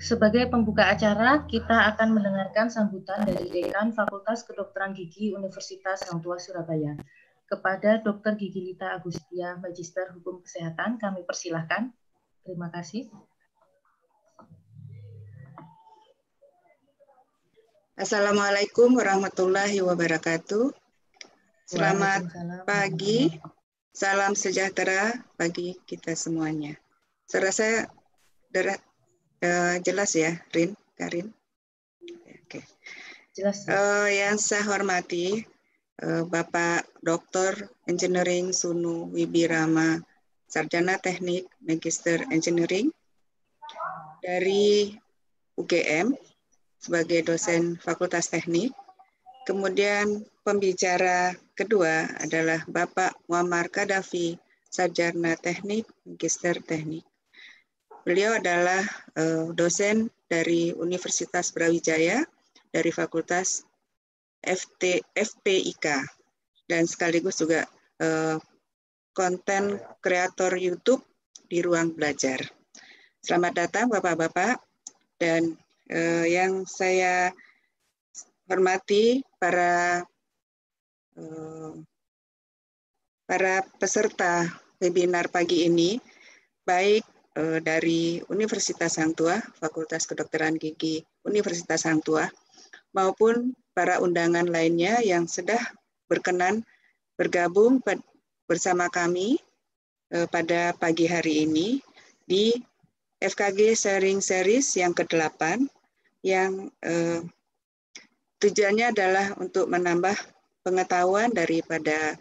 Sebagai pembuka acara, kita akan mendengarkan sambutan dari Dekan Fakultas Kedokteran Gigi Universitas Sang Tua Surabaya. Kepada Dr. Gigi Lita Agustia, Magister Hukum Kesehatan, kami persilahkan. Terima kasih. Assalamualaikum warahmatullahi wabarakatuh. Selamat pagi, salam sejahtera bagi kita semuanya. Saya rasa Eh, jelas ya, Rin, Karin. Ya, oke. Jelas. Uh, yang saya hormati uh, Bapak Dr. Engineering Sunu Wibirama, Sarjana Teknik Magister Engineering dari UGM sebagai dosen Fakultas Teknik. Kemudian pembicara kedua adalah Bapak Muammar Kadafi, Sarjana Teknik Magister Teknik. Beliau adalah uh, dosen dari Universitas Brawijaya dari Fakultas FT, FPIK dan sekaligus juga eh, konten uh, kreator YouTube di ruang belajar. Selamat datang Bapak-bapak dan uh, yang saya hormati para uh, para peserta webinar pagi ini, baik Eh, dari Universitas Hang Tua, Fakultas Kedokteran Gigi Universitas Hang Tua, maupun para undangan lainnya yang sudah berkenan bergabung bersama kami eh, pada pagi hari ini di FKG Sharing Series yang ke-8 yang eh, tujuannya adalah untuk menambah pengetahuan daripada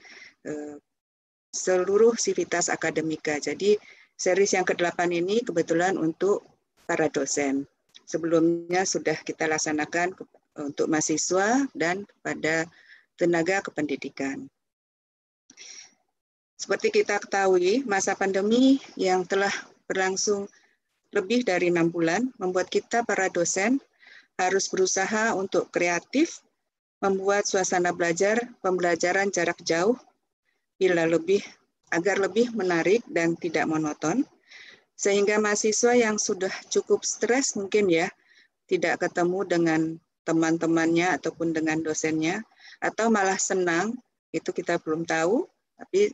seluruh sivitas akademika. Jadi Series yang ke-8 ini kebetulan untuk para dosen. Sebelumnya sudah kita laksanakan untuk mahasiswa dan kepada tenaga kependidikan. Seperti kita ketahui, masa pandemi yang telah berlangsung lebih dari enam bulan membuat kita para dosen harus berusaha untuk kreatif, membuat suasana belajar pembelajaran jarak jauh bila lebih agar lebih menarik dan tidak monoton, sehingga mahasiswa yang sudah cukup stres mungkin ya, tidak ketemu dengan teman-temannya ataupun dengan dosennya, atau malah senang, itu kita belum tahu, tapi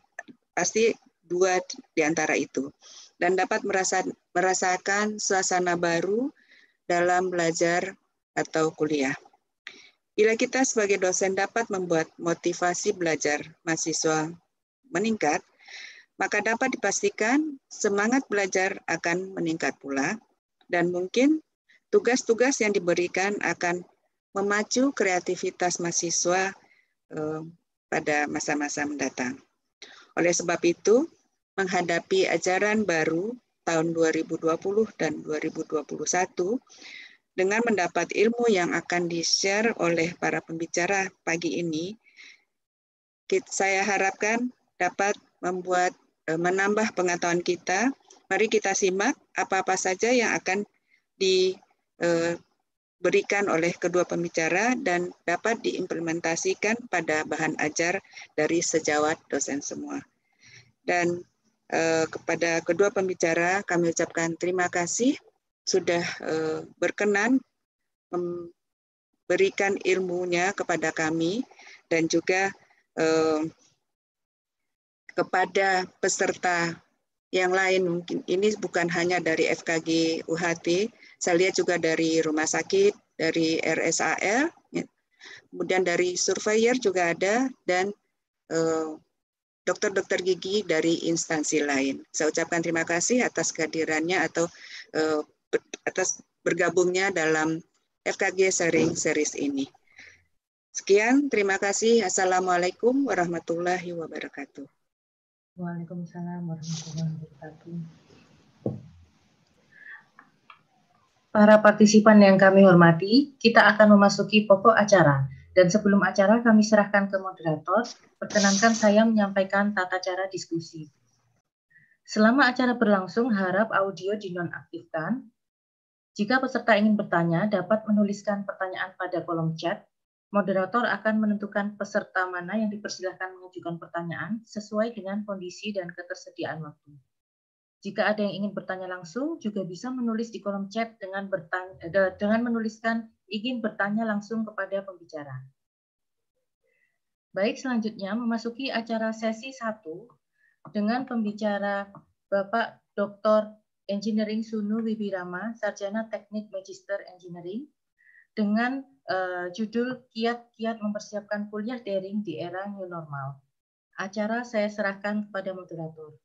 pasti dua di antara itu. Dan dapat merasa, merasakan suasana baru dalam belajar atau kuliah. Bila kita sebagai dosen dapat membuat motivasi belajar mahasiswa meningkat, maka dapat dipastikan semangat belajar akan meningkat pula dan mungkin tugas-tugas yang diberikan akan memacu kreativitas mahasiswa eh, pada masa-masa mendatang. Oleh sebab itu, menghadapi ajaran baru tahun 2020 dan 2021 dengan mendapat ilmu yang akan di-share oleh para pembicara pagi ini, saya harapkan dapat membuat E, menambah pengetahuan kita, mari kita simak apa-apa saja yang akan diberikan e, oleh kedua pembicara dan dapat diimplementasikan pada bahan ajar dari sejawat dosen semua. Dan e, kepada kedua pembicara kami ucapkan terima kasih sudah berkenan memberikan ilmunya kepada kami dan juga kepada peserta yang lain mungkin ini bukan hanya dari FKG UHT, saya lihat juga dari rumah sakit, dari RSAL, ya. kemudian dari surveyor juga ada dan eh, dokter-dokter gigi dari instansi lain. Saya ucapkan terima kasih atas kehadirannya atau eh, atas bergabungnya dalam FKG Sharing Series ini. Sekian, terima kasih. Assalamualaikum warahmatullahi wabarakatuh. Waalaikumsalam warahmatullahi wabarakatuh. Para partisipan yang kami hormati, kita akan memasuki pokok acara. Dan sebelum acara kami serahkan ke moderator, perkenankan saya menyampaikan tata cara diskusi. Selama acara berlangsung, harap audio dinonaktifkan. Jika peserta ingin bertanya, dapat menuliskan pertanyaan pada kolom chat Moderator akan menentukan peserta mana yang dipersilahkan mengajukan pertanyaan sesuai dengan kondisi dan ketersediaan waktu. Jika ada yang ingin bertanya langsung, juga bisa menulis di kolom chat dengan, bertanya, eh, dengan menuliskan ingin bertanya langsung kepada pembicara. Baik, selanjutnya memasuki acara sesi 1 dengan pembicara Bapak Dr. Engineering Sunu Wibirama, Sarjana Teknik Magister Engineering, dengan uh, judul kiat-kiat mempersiapkan kuliah daring di era new normal. Acara saya serahkan kepada moderator.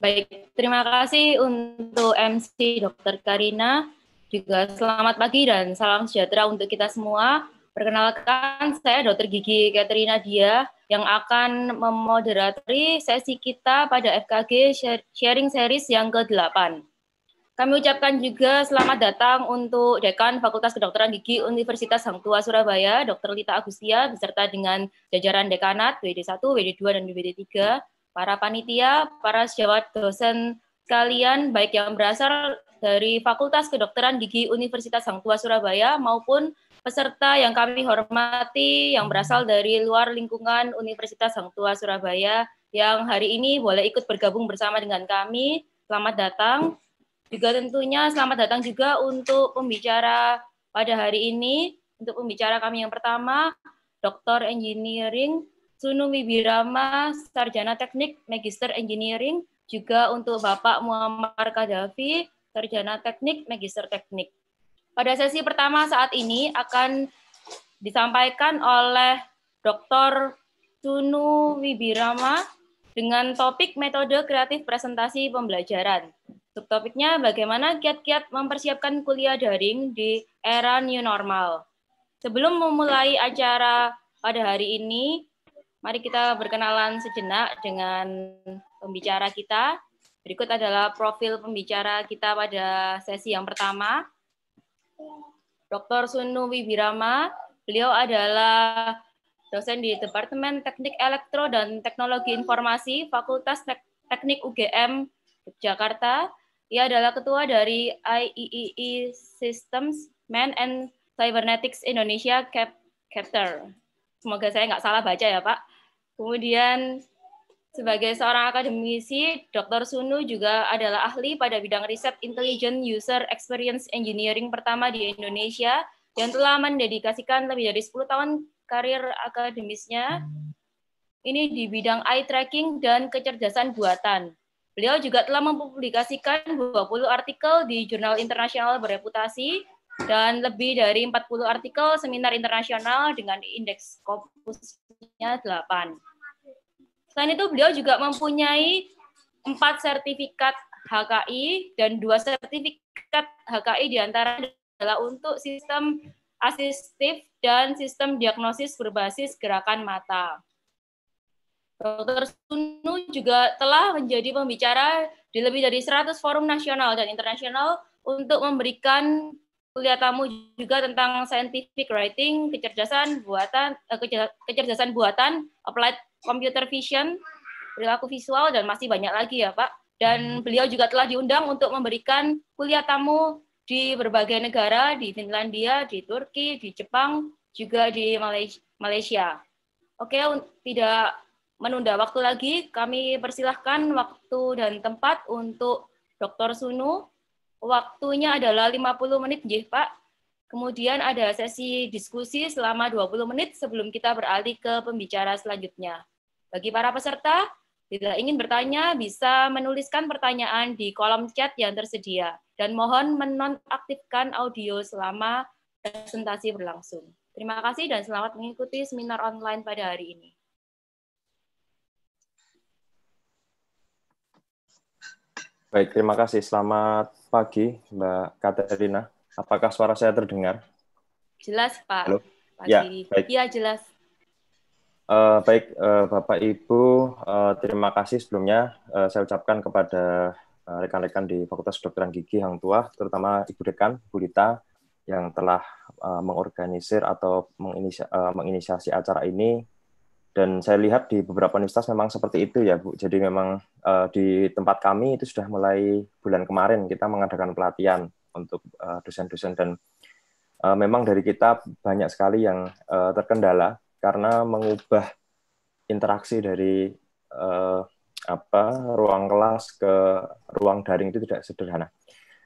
Baik, terima kasih untuk MC Dr. Karina. Juga selamat pagi dan salam sejahtera untuk kita semua. Perkenalkan, saya Dr. Gigi Katerina Dia yang akan memoderatori sesi kita pada FKG Sharing Series yang ke-8. Kami ucapkan juga selamat datang untuk Dekan Fakultas Kedokteran Gigi Universitas Hang Tua Surabaya, Dr. Lita Agustia, beserta dengan jajaran dekanat WD1, WD2, dan WD3, para panitia, para sejawat dosen sekalian, baik yang berasal dari Fakultas Kedokteran Gigi Universitas Hang Tua Surabaya maupun peserta yang kami hormati yang berasal dari luar lingkungan Universitas Hang Tua Surabaya yang hari ini boleh ikut bergabung bersama dengan kami. Selamat datang. Juga tentunya selamat datang juga untuk pembicara pada hari ini. Untuk pembicara kami yang pertama, Dr. Engineering Sunu Wibirama, Sarjana Teknik Magister Engineering. Juga untuk Bapak Muammar Kadhafi Sarjana Teknik Magister Teknik. Pada sesi pertama saat ini akan disampaikan oleh Dr. Sunu Wibirama dengan topik metode kreatif presentasi pembelajaran. Subtopiknya bagaimana kiat-kiat mempersiapkan kuliah daring di era new normal. Sebelum memulai acara pada hari ini, mari kita berkenalan sejenak dengan pembicara kita. Berikut adalah profil pembicara kita pada sesi yang pertama. Dr. Sunu Wibirama, beliau adalah dosen di Departemen Teknik Elektro dan Teknologi Informasi Fakultas Teknik UGM Jakarta. Ia adalah ketua dari IEEE e e Systems Man and Cybernetics Indonesia Cap Chapter. Semoga saya nggak salah baca ya Pak. Kemudian sebagai seorang akademisi, Dr. Sunu juga adalah ahli pada bidang riset Intelligent User Experience Engineering pertama di Indonesia yang telah mendedikasikan lebih dari 10 tahun karir akademisnya ini di bidang eye tracking dan kecerdasan buatan. Beliau juga telah mempublikasikan 20 artikel di jurnal internasional bereputasi dan lebih dari 40 artikel seminar internasional dengan indeks Scopusnya 8. Selain itu, beliau juga mempunyai empat sertifikat HKI dan dua sertifikat HKI diantara adalah untuk sistem asistif dan sistem diagnosis berbasis gerakan mata. Dr. Sunu juga telah menjadi pembicara di lebih dari 100 forum nasional dan internasional untuk memberikan kuliah tamu juga tentang scientific writing, kecerdasan buatan, eh, kecerdasan buatan, applied computer vision, perilaku visual dan masih banyak lagi ya Pak. Dan hmm. beliau juga telah diundang untuk memberikan kuliah tamu di berbagai negara, di Finlandia, di Turki, di Jepang, juga di Malaysia. Oke, tidak menunda waktu lagi, kami persilahkan waktu dan tempat untuk Dr. Sunu. Waktunya adalah 50 menit, ya, Pak. Kemudian ada sesi diskusi selama 20 menit sebelum kita beralih ke pembicara selanjutnya. Bagi para peserta, bila ingin bertanya, bisa menuliskan pertanyaan di kolom chat yang tersedia. Dan mohon menonaktifkan audio selama presentasi berlangsung. Terima kasih dan selamat mengikuti seminar online pada hari ini. Baik, terima kasih. Selamat pagi, Mbak Katerina. Apakah suara saya terdengar? Jelas, Pak. Halo? Pagi. Ya, baik. Iya, jelas. Uh, baik, uh, Bapak Ibu, uh, terima kasih sebelumnya uh, saya ucapkan kepada rekan-rekan uh, di Fakultas Kedokteran Gigi yang Tua, terutama Ibu Dekan, Bu Dita, yang telah uh, mengorganisir atau menginisiasi, uh, menginisiasi acara ini dan saya lihat di beberapa universitas memang seperti itu ya Bu. Jadi memang uh, di tempat kami itu sudah mulai bulan kemarin kita mengadakan pelatihan untuk eh, dosen-dosen uh, dan uh, memang dari kita banyak sekali yang uh, terkendala karena mengubah interaksi dari uh, apa ruang kelas ke ruang daring itu tidak sederhana.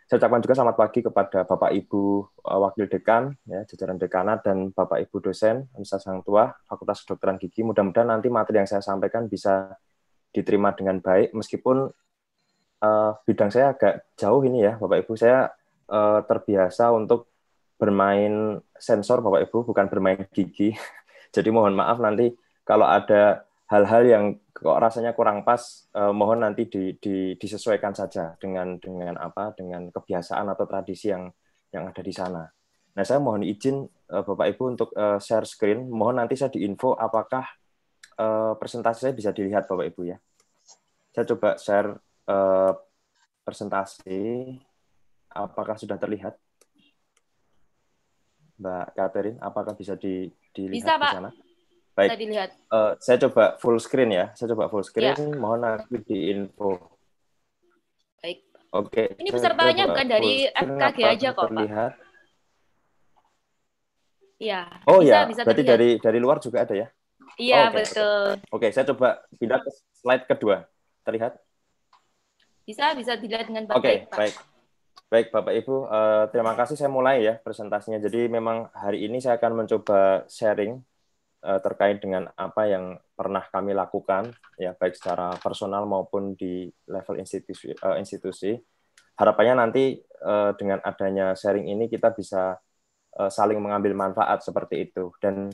Saya ucapkan juga selamat pagi kepada Bapak Ibu eh, Wakil Dekan, ya, jajaran dekanat, dan Bapak Ibu dosen Universitas Sang Tua, Fakultas Kedokteran Gigi. Mudah-mudahan nanti materi yang saya sampaikan bisa diterima dengan baik, meskipun uh, bidang saya agak jauh ini ya, Bapak Ibu. Saya uh, terbiasa untuk bermain sensor, Bapak Ibu, bukan bermain gigi. Jadi mohon maaf nanti kalau ada hal-hal yang kok rasanya kurang pas eh, mohon nanti di, di, disesuaikan saja dengan dengan apa dengan kebiasaan atau tradisi yang yang ada di sana. Nah saya mohon izin eh, Bapak Ibu untuk eh, share screen. Mohon nanti saya diinfo apakah eh, presentasi saya bisa dilihat Bapak Ibu ya. Saya coba share eh, presentasi. Apakah sudah terlihat? Mbak Catherine, apakah bisa di, dilihat bisa, di sana? Pak. Baik. dilihat. Uh, saya coba full screen ya. Saya coba full screen. Ya. Mohon aku di info. Baik. Oke. Okay. Ini pesertanya bukan dari FKG aja kok, terlihat. Pak. Iya. Oh bisa, ya, bisa berarti dari dari luar juga ada ya? Iya, oh, okay. betul. Oke, okay, saya coba pindah ke slide kedua. Terlihat? Bisa, bisa dilihat dengan baik. Oke, okay, baik. Baik, Bapak Ibu, uh, terima kasih saya mulai ya presentasinya. Jadi memang hari ini saya akan mencoba sharing uh, terkait dengan apa yang pernah kami lakukan ya baik secara personal maupun di level institusi uh, institusi harapannya nanti uh, dengan adanya sharing ini kita bisa uh, saling mengambil manfaat seperti itu dan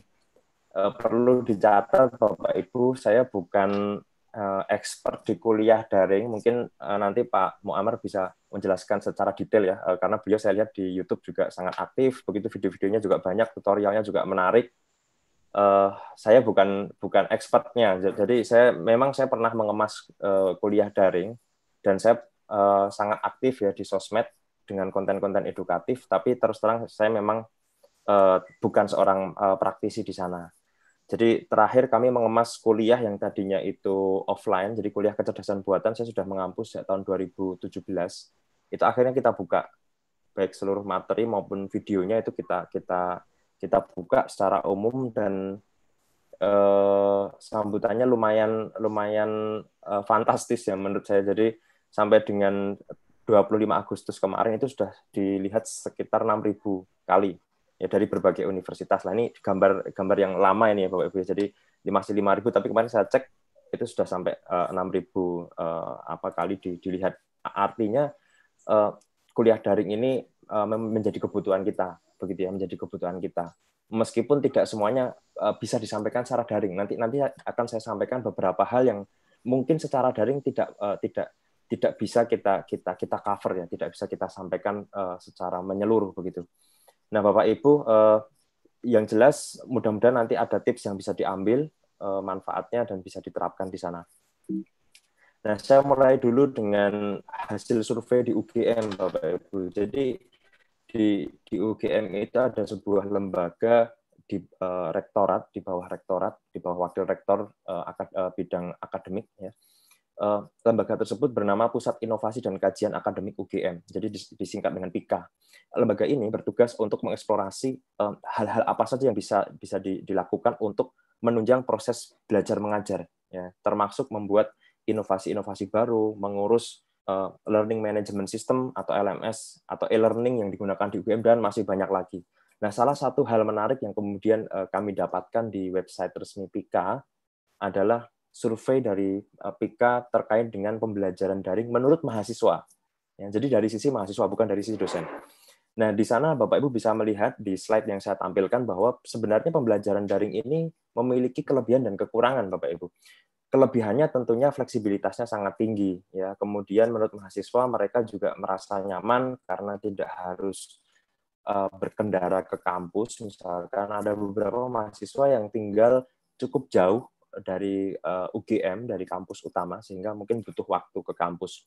uh, perlu dicatat Bapak Ibu saya bukan uh, expert di kuliah daring mungkin uh, nanti Pak Muammar bisa menjelaskan secara detail ya karena beliau saya lihat di YouTube juga sangat aktif begitu video-videonya juga banyak tutorialnya juga menarik uh, saya bukan bukan expertnya. Jadi saya memang saya pernah mengemas uh, kuliah daring dan saya uh, sangat aktif ya di sosmed dengan konten-konten edukatif. Tapi terus terang saya memang uh, bukan seorang uh, praktisi di sana. Jadi terakhir kami mengemas kuliah yang tadinya itu offline, jadi kuliah kecerdasan buatan saya sudah mengampus sejak tahun 2017. Itu akhirnya kita buka baik seluruh materi maupun videonya itu kita kita kita buka secara umum dan eh, sambutannya lumayan lumayan uh, fantastis ya menurut saya. Jadi sampai dengan 25 Agustus kemarin itu sudah dilihat sekitar 6.000 kali ya dari berbagai universitas lah ini gambar gambar yang lama ini ya Bapak Ibu ya. jadi masih 5.000 tapi kemarin saya cek itu sudah sampai uh, 6.000 uh, apa kali di, dilihat artinya uh, kuliah daring ini uh, menjadi kebutuhan kita begitu ya menjadi kebutuhan kita. Meskipun tidak semuanya eh, bisa disampaikan secara daring. Nanti nanti akan saya sampaikan beberapa hal yang mungkin secara daring tidak eh, tidak tidak bisa kita kita kita cover ya, tidak bisa kita sampaikan eh, secara menyeluruh begitu. Nah, Bapak Ibu yang jelas mudah-mudahan nanti ada tips yang bisa diambil manfaatnya dan bisa diterapkan di sana. Nah, saya mulai dulu dengan hasil survei di UGM, Bapak Ibu. Jadi di di UGM itu ada sebuah lembaga di uh, rektorat di bawah rektorat di bawah wakil rektor uh, eh, akad, uh, eh, bidang akademik ya uh, lembaga tersebut bernama Pusat Inovasi dan Kajian Akademik UGM jadi disingkat dengan PIKA lembaga ini bertugas untuk mengeksplorasi hal-hal uh, apa saja yang bisa bisa di, dilakukan untuk menunjang proses belajar mengajar ya termasuk membuat inovasi-inovasi baru mengurus Eh, learning management system atau LMS atau e-learning yang digunakan di UGM dan masih banyak lagi. Nah, salah satu hal menarik yang kemudian eh, kami dapatkan di website resmi Pika adalah survei dari eh, Pika terkait dengan pembelajaran daring menurut mahasiswa. Ya, jadi dari sisi mahasiswa bukan dari sisi dosen. Nah, di sana Bapak Ibu bisa melihat di slide yang saya tampilkan bahwa sebenarnya pembelajaran daring ini memiliki kelebihan dan kekurangan Bapak Ibu kelebihannya tentunya fleksibilitasnya sangat tinggi ya kemudian menurut mahasiswa mereka juga merasa nyaman karena tidak harus eh, berkendara ke kampus misalkan ada beberapa mahasiswa yang tinggal cukup jauh dari eh, UGM dari kampus utama sehingga mungkin butuh waktu ke kampus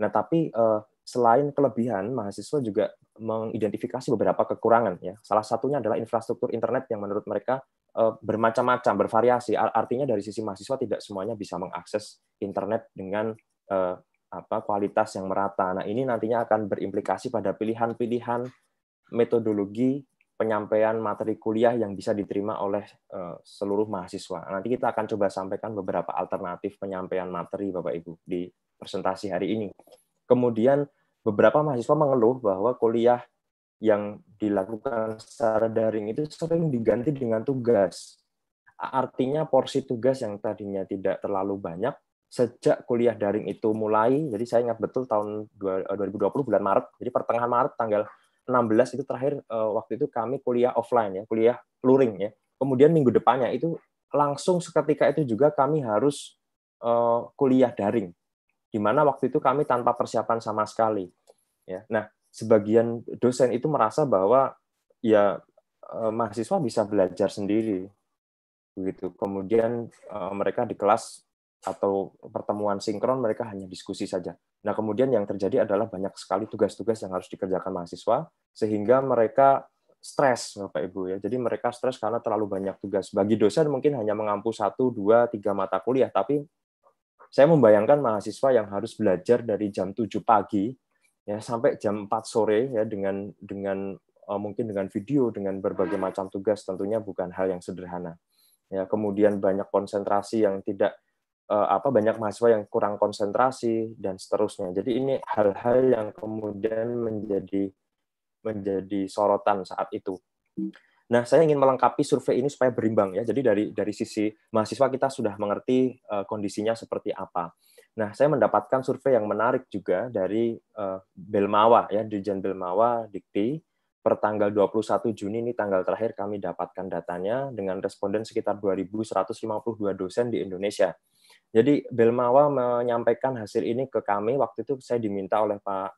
nah tapi eh, selain kelebihan mahasiswa juga mengidentifikasi beberapa kekurangan ya salah satunya adalah infrastruktur internet yang menurut mereka Eh, bermacam-macam, bervariasi. Artinya dari sisi mahasiswa tidak semuanya bisa mengakses internet dengan eh, apa kualitas yang merata. Nah, ini nantinya akan berimplikasi pada pilihan-pilihan metodologi penyampaian materi kuliah yang bisa diterima oleh eh, seluruh mahasiswa. Nah, nanti kita akan coba sampaikan beberapa alternatif penyampaian materi Bapak Ibu di presentasi hari ini. Kemudian beberapa mahasiswa mengeluh bahwa kuliah yang dilakukan secara daring itu sering diganti dengan tugas. Artinya porsi tugas yang tadinya tidak terlalu banyak sejak kuliah daring itu mulai, jadi saya ingat betul tahun 2020 eh, bulan Maret, jadi pertengahan Maret tanggal 16 itu terakhir eh, waktu itu kami kuliah offline ya, kuliah luring ya. Kemudian minggu depannya itu langsung seketika itu juga kami harus eh, kuliah daring, di mana waktu itu kami tanpa persiapan sama sekali. Ya, nah sebagian dosen itu merasa bahwa ya eh, mahasiswa bisa belajar sendiri begitu kemudian eh, mereka di kelas atau pertemuan sinkron mereka hanya diskusi saja. Nah, kemudian yang terjadi adalah banyak sekali tugas-tugas yang harus dikerjakan mahasiswa sehingga mereka stres Bapak Ibu ya. Jadi mereka stres karena terlalu banyak tugas. Bagi dosen mungkin hanya mengampu satu, dua, tiga mata kuliah, tapi saya membayangkan mahasiswa yang harus belajar dari jam 7 pagi ya sampai jam 4 sore ya dengan dengan uh, mungkin dengan video dengan berbagai macam tugas tentunya bukan hal yang sederhana ya kemudian banyak konsentrasi yang tidak uh, apa banyak mahasiswa yang kurang konsentrasi dan seterusnya jadi ini hal-hal yang kemudian menjadi menjadi sorotan saat itu Nah, saya ingin melengkapi survei ini supaya berimbang ya. Jadi dari dari sisi mahasiswa kita sudah mengerti uh, kondisinya seperti apa. Nah, saya mendapatkan survei yang menarik juga dari uh, Belmawa ya, Dirjen Belmawa Dikti per tanggal 21 Juni ini tanggal terakhir kami dapatkan datanya dengan responden sekitar 2152 dosen di Indonesia. Jadi Belmawa menyampaikan hasil ini ke kami waktu itu saya diminta oleh Pak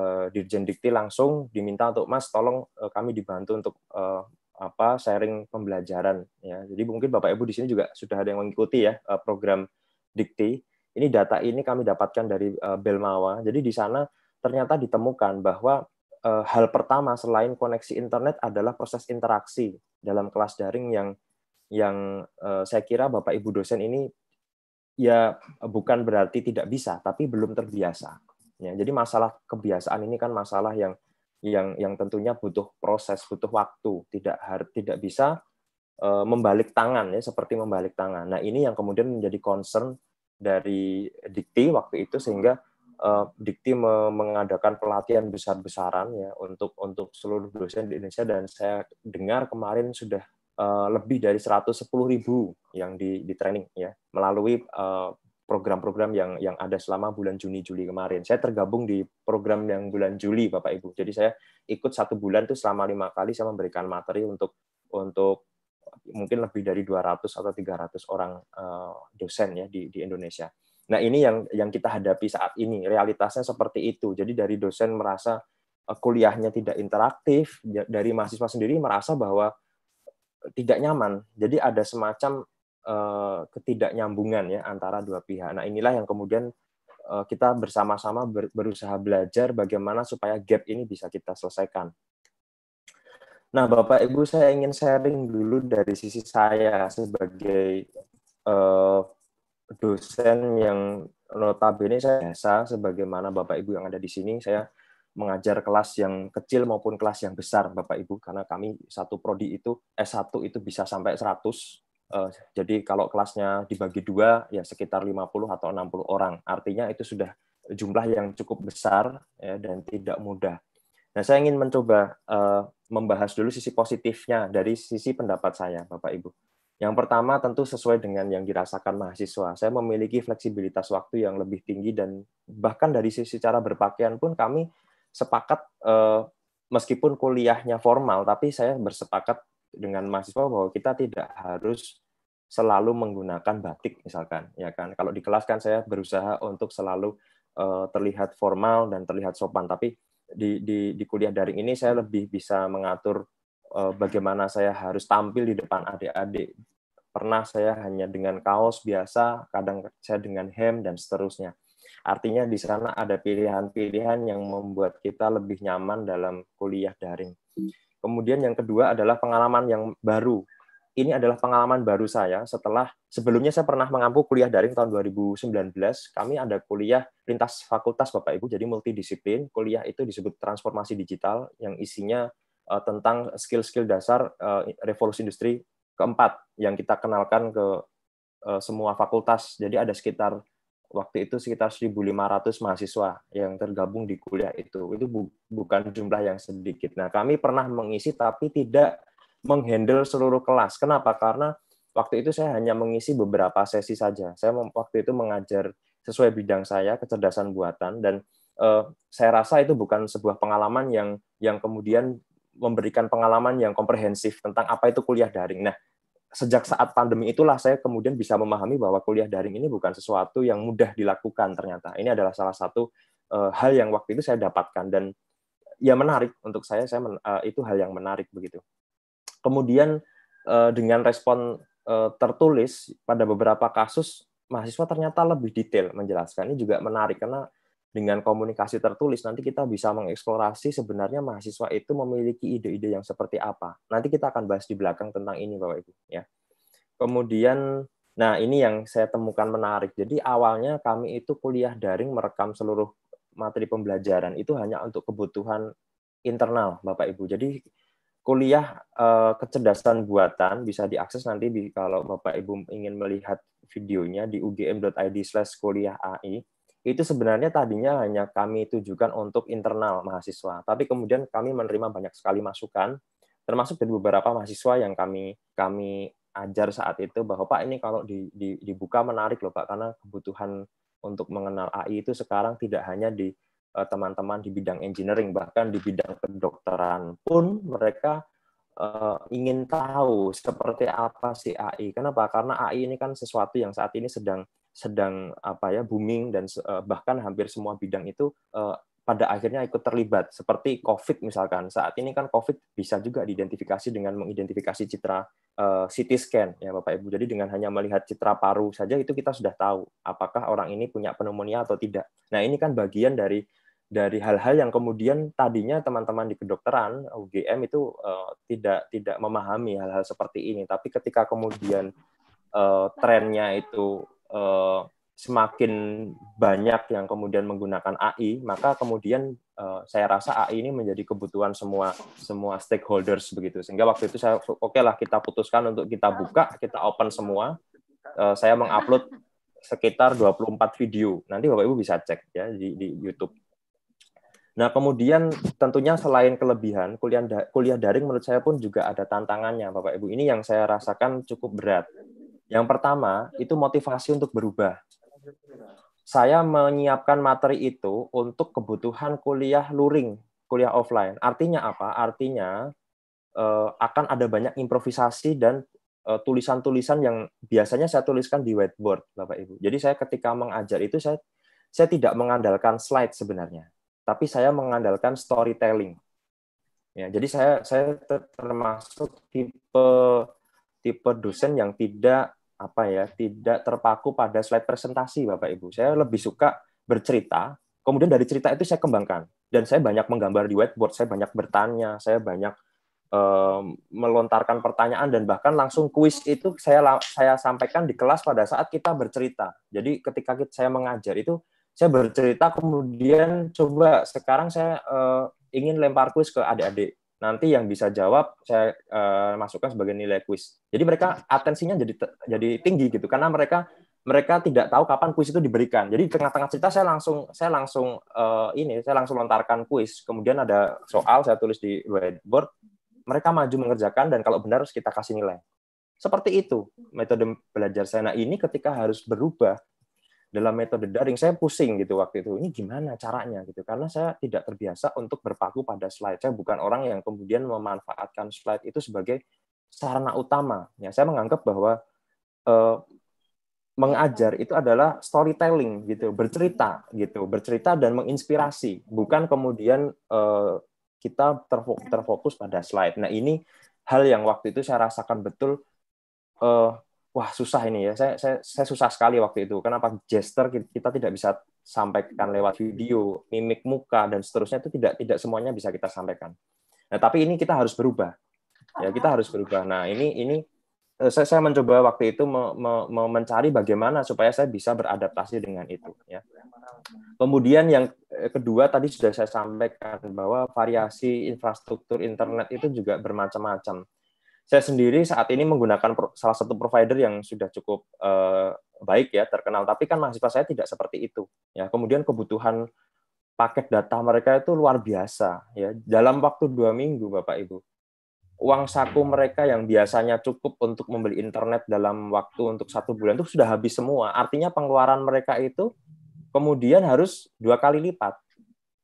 uh, Dirjen Dikti langsung diminta untuk Mas tolong uh, kami dibantu untuk uh, apa sharing pembelajaran ya. Jadi mungkin Bapak Ibu di sini juga sudah ada yang mengikuti ya program Dikti ini data ini kami dapatkan dari eh, Belmawa. Jadi di sana ternyata ditemukan bahwa eh, hal pertama selain koneksi internet adalah proses interaksi dalam kelas daring yang yang eh, saya kira Bapak Ibu dosen ini ya bukan berarti tidak bisa, tapi belum terbiasa. Ya, jadi masalah kebiasaan ini kan masalah yang yang yang tentunya butuh proses, butuh waktu, tidak harus tidak bisa membalik tangan ya seperti membalik tangan. Nah ini yang kemudian menjadi concern dari Dikti waktu itu sehingga uh, Dikti mengadakan pelatihan besar-besaran ya untuk untuk seluruh dosen di Indonesia dan saya dengar kemarin sudah uh, lebih dari 110 ribu yang di, di training ya melalui program eh, program-program yang yang ada selama bulan Juni Juli kemarin. Saya tergabung di program yang bulan Juli Bapak Ibu. Jadi saya ikut satu bulan itu selama lima kali saya memberikan materi untuk untuk mungkin lebih dari 200 atau 300 orang eh, dosen ya di, di Indonesia. Nah ini yang yang kita hadapi saat ini realitasnya seperti itu. Jadi dari dosen merasa eh, kuliahnya tidak interaktif, dari mahasiswa sendiri merasa bahwa tidak nyaman. Jadi ada semacam eh, ketidaknyambungan ya antara dua pihak. Nah inilah yang kemudian kita bersama-sama berusaha belajar bagaimana supaya gap ini bisa kita selesaikan Nah, Bapak Ibu, saya ingin sharing dulu dari sisi saya sebagai uh, dosen yang notabene saya biasa, sebagaimana Bapak Ibu yang ada di sini, saya mengajar kelas yang kecil maupun kelas yang besar, Bapak Ibu, karena kami satu prodi itu S1 itu bisa sampai 100. Eh, jadi kalau kelasnya dibagi dua, ya sekitar 50 atau 60 orang. Artinya itu sudah jumlah yang cukup besar ya, dan tidak mudah Nah, saya ingin mencoba uh, membahas dulu sisi positifnya dari sisi pendapat saya, Bapak Ibu. Yang pertama tentu sesuai dengan yang dirasakan mahasiswa. Saya memiliki fleksibilitas waktu yang lebih tinggi dan bahkan dari sisi cara berpakaian pun kami sepakat uh, meskipun kuliahnya formal, tapi saya bersepakat dengan mahasiswa bahwa kita tidak harus selalu menggunakan batik misalkan, ya kan. Kalau di kelas kan saya berusaha untuk selalu uh, terlihat formal dan terlihat sopan, tapi di, di, di kuliah daring ini saya lebih bisa mengatur uh, bagaimana saya harus tampil di depan adik-adik. Pernah saya hanya dengan kaos biasa, kadang saya dengan hem dan seterusnya. Artinya di sana ada pilihan-pilihan yang membuat kita lebih nyaman dalam kuliah daring. Kemudian yang kedua adalah pengalaman yang baru ini adalah pengalaman baru saya setelah sebelumnya saya pernah mengampu kuliah daring tahun 2019. Kami ada kuliah lintas fakultas Bapak Ibu, jadi multidisiplin. Kuliah itu disebut transformasi digital yang isinya uh, tentang skill-skill dasar uh, revolusi industri keempat yang kita kenalkan ke uh, semua fakultas. Jadi ada sekitar waktu itu sekitar 1.500 mahasiswa yang tergabung di kuliah itu. Itu bu bukan jumlah yang sedikit. Nah, kami pernah mengisi tapi tidak menghandle seluruh kelas. Kenapa? Karena waktu itu saya hanya mengisi beberapa sesi saja. Saya waktu itu mengajar sesuai bidang saya kecerdasan buatan dan uh, saya rasa itu bukan sebuah pengalaman yang yang kemudian memberikan pengalaman yang komprehensif tentang apa itu kuliah daring. Nah, sejak saat pandemi itulah saya kemudian bisa memahami bahwa kuliah daring ini bukan sesuatu yang mudah dilakukan ternyata. Ini adalah salah satu uh, hal yang waktu itu saya dapatkan dan ya menarik untuk saya saya men, uh, itu hal yang menarik begitu kemudian uh, dengan respon uh, tertulis pada beberapa kasus mahasiswa ternyata lebih detail menjelaskan ini juga menarik karena dengan komunikasi tertulis nanti kita bisa mengeksplorasi sebenarnya mahasiswa itu memiliki ide-ide yang seperti apa. Nanti kita akan bahas di belakang tentang ini Bapak Ibu ya. Kemudian nah ini yang saya temukan menarik. Jadi awalnya kami itu kuliah daring merekam seluruh materi pembelajaran itu hanya untuk kebutuhan internal Bapak Ibu. Jadi kuliah uh, kecerdasan buatan bisa diakses nanti di, kalau Bapak Ibu ingin melihat videonya di ugmid AI Itu sebenarnya tadinya hanya kami tujukan untuk internal mahasiswa, tapi kemudian kami menerima banyak sekali masukan termasuk dari beberapa mahasiswa yang kami kami ajar saat itu bahwa Pak ini kalau di, di, dibuka menarik loh Pak karena kebutuhan untuk mengenal AI itu sekarang tidak hanya di Eh, teman-teman di bidang engineering bahkan di bidang kedokteran pun mereka eh, ingin tahu seperti apa sih AI. Kenapa? Karena AI ini kan sesuatu yang saat ini sedang sedang apa ya booming dan eh, bahkan hampir semua bidang itu pada akhirnya ikut terlibat seperti COVID misalkan saat ini kan COVID bisa juga diidentifikasi dengan mengidentifikasi citra CT scan ya Bapak Ibu jadi dengan hanya melihat citra paru saja itu kita sudah tahu apakah orang ini punya pneumonia atau tidak nah ini kan bagian dari dari hal-hal yang kemudian tadinya teman-teman di kedokteran UGM itu uh, tidak tidak memahami hal-hal seperti ini tapi ketika kemudian uh, trennya itu uh, semakin banyak yang kemudian menggunakan AI maka kemudian uh, saya rasa AI ini menjadi kebutuhan semua semua stakeholders begitu sehingga waktu itu saya oke okay lah kita putuskan untuk kita buka kita open semua uh, saya mengupload sekitar 24 video nanti bapak ibu bisa cek ya di, di YouTube Nah, kemudian tentunya selain kelebihan, kuliah da kuliah daring menurut saya pun juga ada tantangannya, Bapak Ibu. Ini yang saya rasakan cukup berat. Yang pertama, itu motivasi untuk berubah. Saya menyiapkan materi itu untuk kebutuhan kuliah luring, kuliah offline. Artinya apa? Artinya eh, akan ada banyak improvisasi dan eh, tulisan-tulisan eh, yang biasanya saya tuliskan di whiteboard, Bapak Ibu. Jadi saya ketika mengajar itu saya saya tidak mengandalkan slide sebenarnya tapi saya mengandalkan storytelling. Ya, jadi saya saya termasuk tipe tipe dosen yang tidak apa ya, tidak terpaku pada slide presentasi Bapak Ibu. Saya lebih suka bercerita, kemudian dari cerita itu saya kembangkan dan saya banyak menggambar di whiteboard, saya banyak bertanya, saya banyak melontarkan pertanyaan dan bahkan langsung kuis itu saya saya sampaikan di kelas pada saat kita bercerita. Jadi ketika saya mengajar itu saya bercerita kemudian coba sekarang saya uh, ingin lempar kuis ke adik-adik nanti yang bisa jawab saya uh, masukkan sebagai nilai kuis jadi mereka atensinya jadi jadi tinggi gitu karena mereka mereka tidak tahu kapan kuis itu diberikan jadi tengah-tengah cerita saya langsung saya langsung uh, ini saya langsung lontarkan kuis kemudian ada soal saya tulis di whiteboard mereka maju mengerjakan dan kalau benar harus kita kasih nilai seperti itu metode belajar saya nah ini ketika harus berubah dalam metode daring saya pusing gitu waktu itu ini gimana caranya gitu karena saya tidak terbiasa untuk berpaku pada slide saya bukan orang yang kemudian memanfaatkan slide itu sebagai sarana utama ya saya menganggap bahwa eh, mengajar itu adalah storytelling gitu bercerita gitu bercerita dan menginspirasi bukan kemudian eh, kita terfokus pada slide nah ini hal yang waktu itu saya rasakan betul eh, wah susah ini ya. Saya, saya, saya susah sekali waktu itu. Kenapa gesture kita tidak bisa sampaikan lewat video, mimik muka dan seterusnya itu tidak tidak semuanya bisa kita sampaikan. Nah, tapi ini kita harus berubah. Ya, kita harus berubah. Nah, ini ini eh, saya, saya mencoba waktu itu me, me, mencari bagaimana supaya saya bisa beradaptasi dengan itu ya. Kemudian yang eh, kedua tadi sudah saya sampaikan bahwa variasi infrastruktur internet itu juga bermacam-macam saya sendiri saat ini menggunakan salah satu provider yang sudah cukup uh, baik ya terkenal tapi kan mahasiswa saya tidak seperti itu ya kemudian kebutuhan paket data mereka itu luar biasa ya dalam waktu dua minggu bapak ibu uang saku mereka yang biasanya cukup untuk membeli internet dalam waktu untuk satu bulan itu sudah habis semua artinya pengeluaran mereka itu kemudian harus dua kali lipat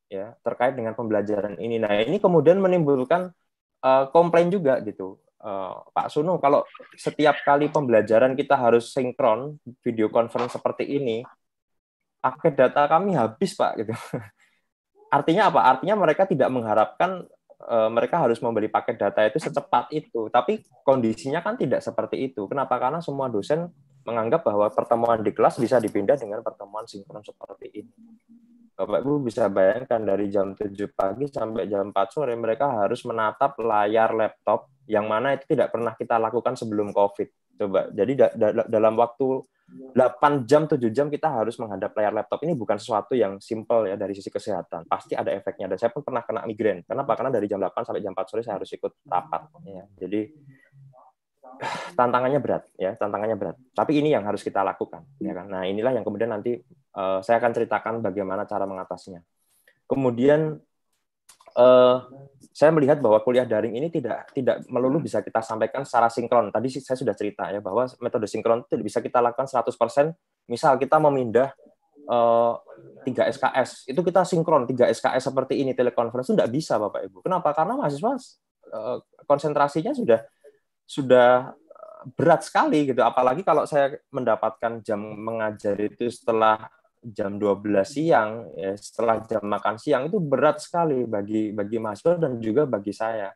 ya terkait dengan pembelajaran ini nah ini kemudian menimbulkan uh, komplain juga gitu Eh, Pak Suno, kalau setiap kali pembelajaran kita harus sinkron video conference seperti ini, akhir data kami habis, Pak. Gitu. Artinya apa? Artinya mereka tidak mengharapkan eh, mereka harus membeli paket data itu secepat itu. Tapi kondisinya kan tidak seperti itu. Kenapa? Karena semua dosen menganggap bahwa pertemuan di kelas bisa dipindah dengan pertemuan sinkron seperti ini. Bapak Ibu bisa bayangkan dari jam 7 pagi sampai jam 4 sore mereka harus menatap layar laptop yang mana itu tidak pernah kita lakukan sebelum COVID. Coba, jadi da da dalam waktu 8 jam, 7 jam kita harus menghadap layar laptop. Ini bukan sesuatu yang simple ya dari sisi kesehatan. Pasti ada efeknya. Dan saya pun pernah kena migrain. Kenapa? Karena dari jam 8 sampai jam 4 sore saya harus ikut rapat. Ya. Jadi tantangannya berat ya tantangannya berat tapi ini yang harus kita lakukan ya kan nah inilah yang kemudian nanti uh, saya akan ceritakan bagaimana cara mengatasinya kemudian uh, saya melihat bahwa kuliah daring ini tidak tidak melulu bisa kita sampaikan secara sinkron tadi saya sudah cerita ya bahwa metode sinkron itu bisa kita lakukan 100% misal kita memindah eh, tiga SKS itu kita sinkron tiga SKS seperti ini telekonferensi tidak bisa Bapak Ibu kenapa karena mahasiswa konsentrasinya sudah sudah eh, berat sekali gitu apalagi kalau saya mendapatkan jam mengajar itu setelah jam 12 siang ya setelah jam makan siang itu berat sekali bagi bagi mahasiswa dan juga bagi saya.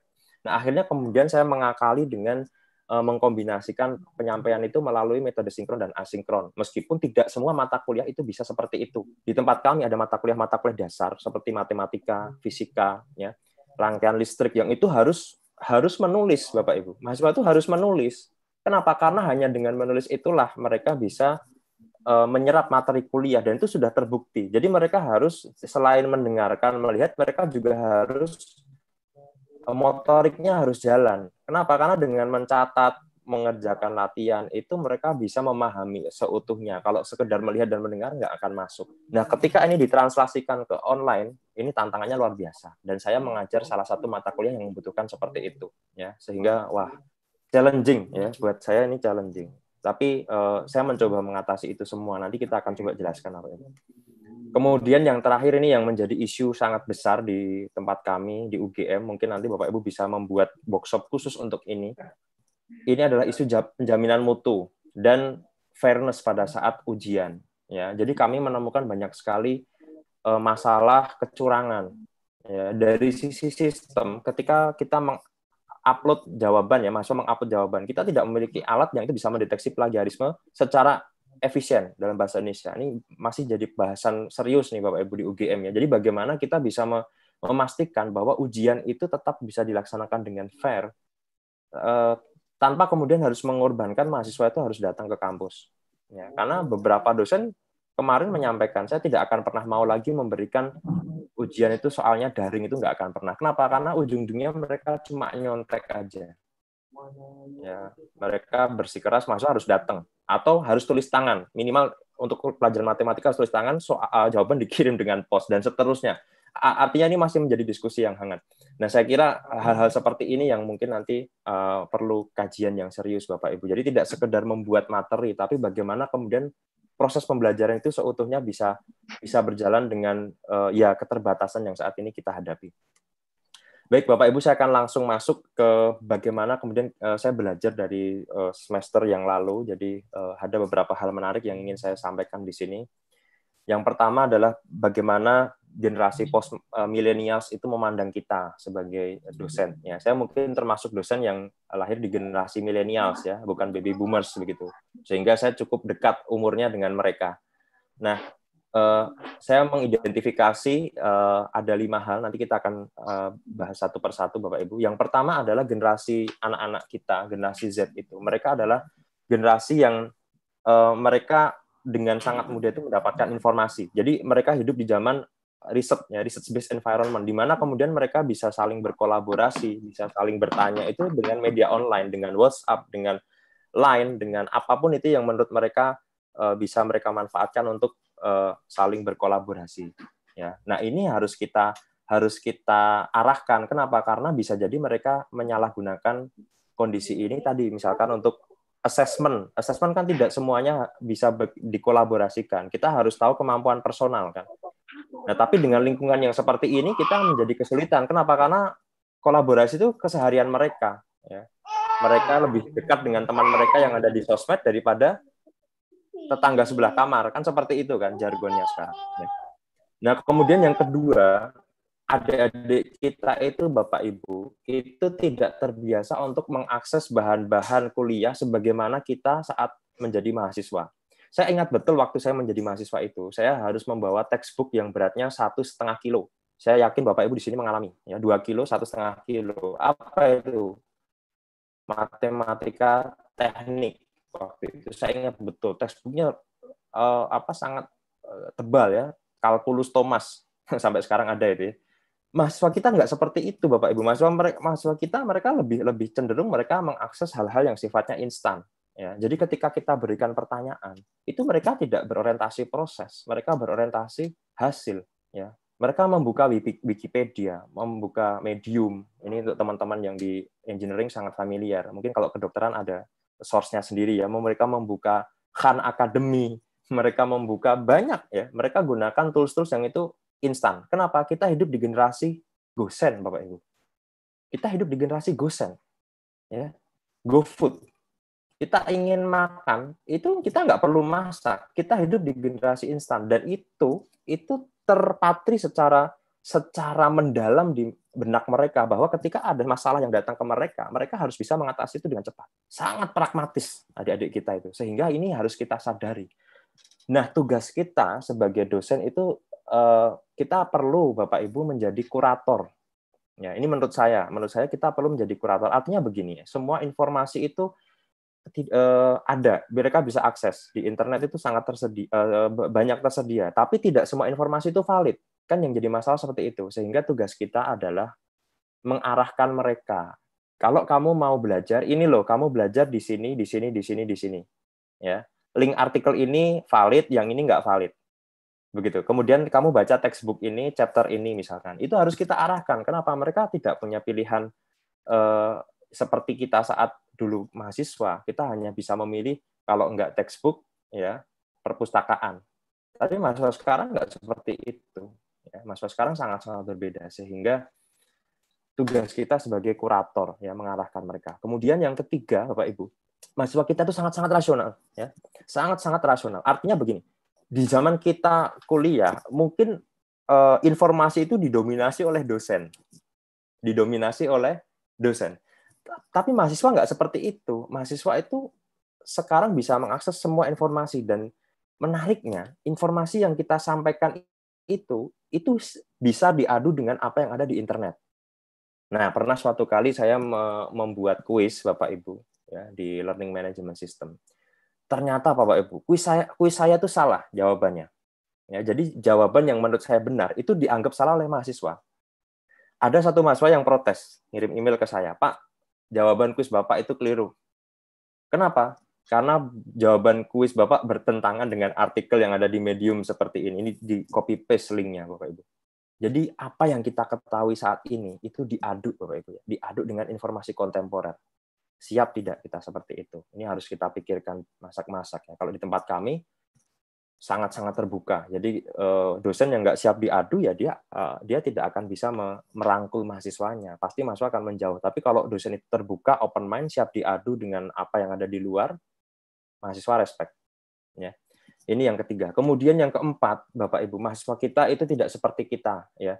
Nah, akhirnya kemudian saya mengakali dengan uh, mengkombinasikan penyampaian itu melalui metode sinkron dan asinkron. Meskipun tidak semua mata kuliah itu bisa seperti itu. Di tempat kami ada mata kuliah mata kuliah dasar seperti matematika, fisika ya, rangkaian listrik yang itu harus harus menulis Bapak Ibu. Mahasiswa itu harus menulis. Kenapa? Karena hanya dengan menulis itulah mereka bisa uh, menyerap materi kuliah dan itu sudah terbukti. Jadi mereka harus selain mendengarkan, melihat, mereka juga harus eh, motoriknya harus jalan. Kenapa? Karena dengan mencatat mengerjakan latihan itu mereka bisa memahami seutuhnya. Kalau sekedar melihat dan mendengar nggak akan masuk. Nah, ketika ini ditranslasikan ke online, ini tantangannya luar biasa. Dan saya mengajar salah satu mata kuliah yang membutuhkan seperti itu, ya. Sehingga wah, challenging ya buat saya ini challenging. Tapi uh, saya mencoba mengatasi itu semua. Nanti kita akan coba jelaskan apa itu. Kemudian yang terakhir ini yang menjadi isu sangat besar di tempat kami di UGM, mungkin nanti Bapak Ibu bisa membuat workshop khusus untuk ini ini adalah isu penjaminan mutu dan fairness pada saat ujian. Ya, jadi kami menemukan banyak sekali uh, masalah kecurangan ya, dari sisi sistem. Ketika kita mengupload jawaban ya, masuk mengupload jawaban, kita tidak memiliki alat yang itu bisa mendeteksi plagiarisme secara efisien dalam bahasa Indonesia. Ini masih jadi bahasan serius nih Bapak Ibu di UGM ya. Jadi bagaimana kita bisa memastikan bahwa ujian itu tetap bisa dilaksanakan dengan fair, e, tanpa kemudian harus mengorbankan mahasiswa itu harus datang ke kampus. Ya, karena beberapa dosen kemarin menyampaikan saya tidak akan pernah mau lagi memberikan ujian itu soalnya daring itu nggak akan pernah. Kenapa? Karena ujung-ujungnya mereka cuma nyontek aja. Ya, mereka bersikeras mahasiswa harus datang atau harus tulis tangan minimal untuk pelajaran matematika harus tulis tangan soal eh, jawaban dikirim dengan pos dan seterusnya artinya ini masih menjadi diskusi yang hangat. Nah, saya kira hal-hal seperti ini yang mungkin nanti uh, perlu kajian yang serius Bapak Ibu. Jadi tidak sekedar membuat materi, tapi bagaimana kemudian proses pembelajaran itu seutuhnya bisa bisa berjalan dengan uh, ya keterbatasan yang saat ini kita hadapi. Baik Bapak Ibu, saya akan langsung masuk ke bagaimana kemudian uh, saya belajar dari uh, semester yang lalu. Jadi uh, ada beberapa hal menarik yang ingin saya sampaikan di sini. Yang pertama adalah bagaimana generasi hmm. post eh, millennials itu memandang kita sebagai dosen. Ya, saya mungkin termasuk dosen yang lahir di generasi millennials ya, bukan baby boomers begitu. Sehingga saya cukup dekat umurnya dengan mereka. Nah, uh, saya mengidentifikasi uh, ada lima hal. Nanti kita akan uh, bahas satu persatu, Bapak Ibu. Yang pertama adalah generasi anak-anak kita, generasi Z itu. Mereka adalah generasi yang uh, mereka dengan sangat mudah itu mendapatkan informasi. Jadi mereka hidup di zaman riset, ya, research based environment, di mana kemudian mereka bisa saling berkolaborasi, bisa saling bertanya itu dengan media online, dengan WhatsApp, dengan Line, dengan apapun itu yang menurut mereka uh, bisa mereka manfaatkan untuk uh, saling berkolaborasi. Ya, nah ini harus kita harus kita arahkan. Kenapa? Karena bisa jadi mereka menyalahgunakan kondisi ini tadi, misalkan untuk assessment. Assessment kan tidak semuanya bisa dikolaborasikan. Kita harus tahu kemampuan personal kan. Nah, tapi dengan lingkungan yang seperti ini kita menjadi kesulitan. Kenapa? Karena kolaborasi itu keseharian mereka ya. Mereka lebih dekat dengan teman mereka yang ada di sosmed daripada tetangga sebelah kamar. Kan seperti itu kan jargonnya sekarang. Ya. Nah, kemudian yang kedua, adik-adik kita itu Bapak Ibu itu tidak terbiasa untuk mengakses bahan-bahan kuliah sebagaimana kita saat menjadi mahasiswa. Saya ingat betul waktu saya menjadi mahasiswa itu, saya harus membawa textbook yang beratnya satu setengah kilo. Saya yakin Bapak Ibu di sini mengalami ya dua kilo, satu setengah kilo. Apa itu? Matematika teknik waktu itu. Saya ingat betul textbooknya uh, apa sangat uh, tebal ya, kalkulus Thomas sampai sekarang ada itu. Ya mahasiswa kita nggak seperti itu Bapak Ibu mahasiswa mereka mahasiswa kita mereka lebih lebih cenderung mereka mengakses hal-hal yang sifatnya instan ya jadi ketika kita berikan pertanyaan itu mereka tidak berorientasi proses mereka berorientasi hasil ya mereka membuka Wikipedia membuka medium ini untuk teman-teman yang di engineering sangat familiar mungkin kalau kedokteran ada source-nya sendiri ya mereka membuka Khan Academy mereka membuka banyak ya mereka gunakan tools-tools yang itu instan. Kenapa? Kita hidup di generasi gosen, Bapak Ibu. Kita hidup di generasi gosen. Ya. go food. Kita ingin makan, itu kita nggak perlu masak. Kita hidup di generasi instan dan itu itu terpatri secara secara mendalam di benak mereka bahwa ketika ada masalah yang datang ke mereka, mereka harus bisa mengatasi itu dengan cepat. Sangat pragmatis adik-adik kita itu. Sehingga ini harus kita sadari. Nah, tugas kita sebagai dosen itu eh, kita perlu Bapak Ibu menjadi kurator. Ya, ini menurut saya, menurut saya kita perlu menjadi kurator. Artinya begini, semua informasi itu eh, ada, mereka bisa akses di internet itu sangat tersedia, eh, banyak tersedia, tapi tidak semua informasi itu valid. Kan yang jadi masalah seperti itu. Sehingga tugas kita adalah mengarahkan mereka. Kalau kamu mau belajar, ini loh, kamu belajar di sini, di sini, di sini, di sini. Ya, link artikel ini valid, yang ini nggak valid begitu. Kemudian kamu baca textbook ini, chapter ini misalkan, itu harus kita arahkan. Kenapa mereka tidak punya pilihan eh, seperti kita saat dulu mahasiswa, kita hanya bisa memilih kalau enggak textbook ya perpustakaan. Tapi mahasiswa sekarang enggak seperti itu. Ya, mahasiswa sekarang sangat-sangat berbeda sehingga tugas kita sebagai kurator ya mengarahkan mereka. Kemudian yang ketiga, Bapak Ibu, mahasiswa kita itu sangat-sangat rasional ya. Sangat-sangat rasional. Artinya begini, di zaman kita kuliah mungkin uh, informasi itu didominasi oleh dosen, didominasi oleh dosen. Tapi mahasiswa nggak seperti itu. Mahasiswa itu sekarang bisa mengakses semua informasi dan menariknya informasi yang kita sampaikan itu itu bisa diadu dengan apa yang ada di internet. Nah, pernah suatu kali saya membuat kuis Bapak Ibu ya di learning management system ternyata Bapak Ibu, kuis saya kuis saya itu salah jawabannya. Ya, jadi jawaban yang menurut saya benar itu dianggap salah oleh mahasiswa. Ada satu mahasiswa yang protes, ngirim email ke saya, "Pak, jawaban kuis Bapak itu keliru." Kenapa? Karena jawaban kuis Bapak bertentangan dengan artikel yang ada di Medium seperti ini. Ini di copy paste linknya, Bapak Ibu. Jadi apa yang kita ketahui saat ini itu diaduk Bapak Ibu ya. diaduk dengan informasi kontemporer siap tidak kita seperti itu. Ini harus kita pikirkan masak-masak ya. Kalau di tempat kami sangat-sangat terbuka. Jadi eh, dosen yang nggak siap diadu ya dia eh, dia tidak akan bisa merangkul mahasiswanya. Pasti mahasiswa akan menjauh. Tapi kalau dosen itu terbuka, open mind, siap diadu dengan apa yang ada di luar, mahasiswa respect. Ya. Ini yang ketiga. Kemudian yang keempat, Bapak Ibu, mahasiswa kita itu tidak seperti kita ya.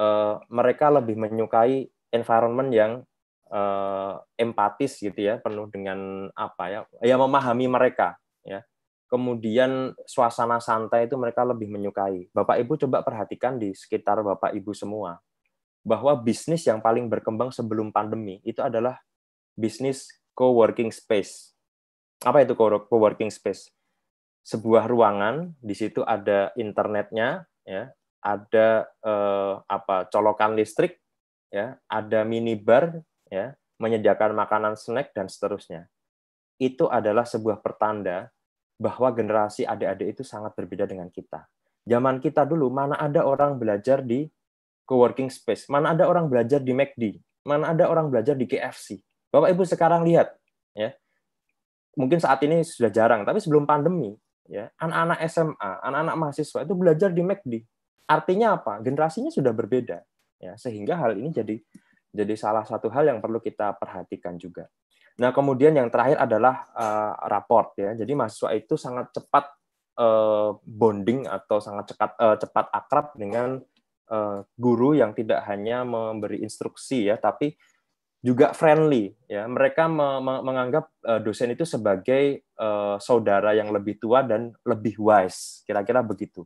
Eh, mereka lebih menyukai environment yang uh, empatis gitu ya, penuh dengan apa ya, ya memahami mereka ya. Kemudian suasana santai itu mereka lebih menyukai. Bapak Ibu coba perhatikan di sekitar Bapak Ibu semua bahwa bisnis yang paling berkembang sebelum pandemi itu adalah bisnis co-working space. Apa itu co-working space? Sebuah ruangan, di situ ada internetnya, ya, ada eh, apa colokan listrik, ya, ada minibar, ya, menyediakan makanan snack dan seterusnya. Itu adalah sebuah pertanda bahwa generasi adik-adik itu sangat berbeda dengan kita. Zaman kita dulu mana ada orang belajar di co-working space, mana ada orang belajar di McD, mana ada orang belajar di KFC. Bapak Ibu sekarang lihat ya. Mungkin saat ini sudah jarang, tapi sebelum pandemi ya, anak-anak SMA, anak-anak mahasiswa itu belajar di McD. Artinya apa? Generasinya sudah berbeda ya, sehingga hal ini jadi jadi salah satu hal yang perlu kita perhatikan juga. Nah, kemudian yang terakhir adalah uh, raport ya. Jadi mahasiswa itu sangat cepat uh, bonding atau sangat cepat uh, eh, cepat akrab dengan uh, guru yang tidak hanya memberi instruksi ya, tapi juga friendly ya mereka me me menganggap uh, dosen itu sebagai uh, saudara yang lebih tua dan lebih wise kira-kira begitu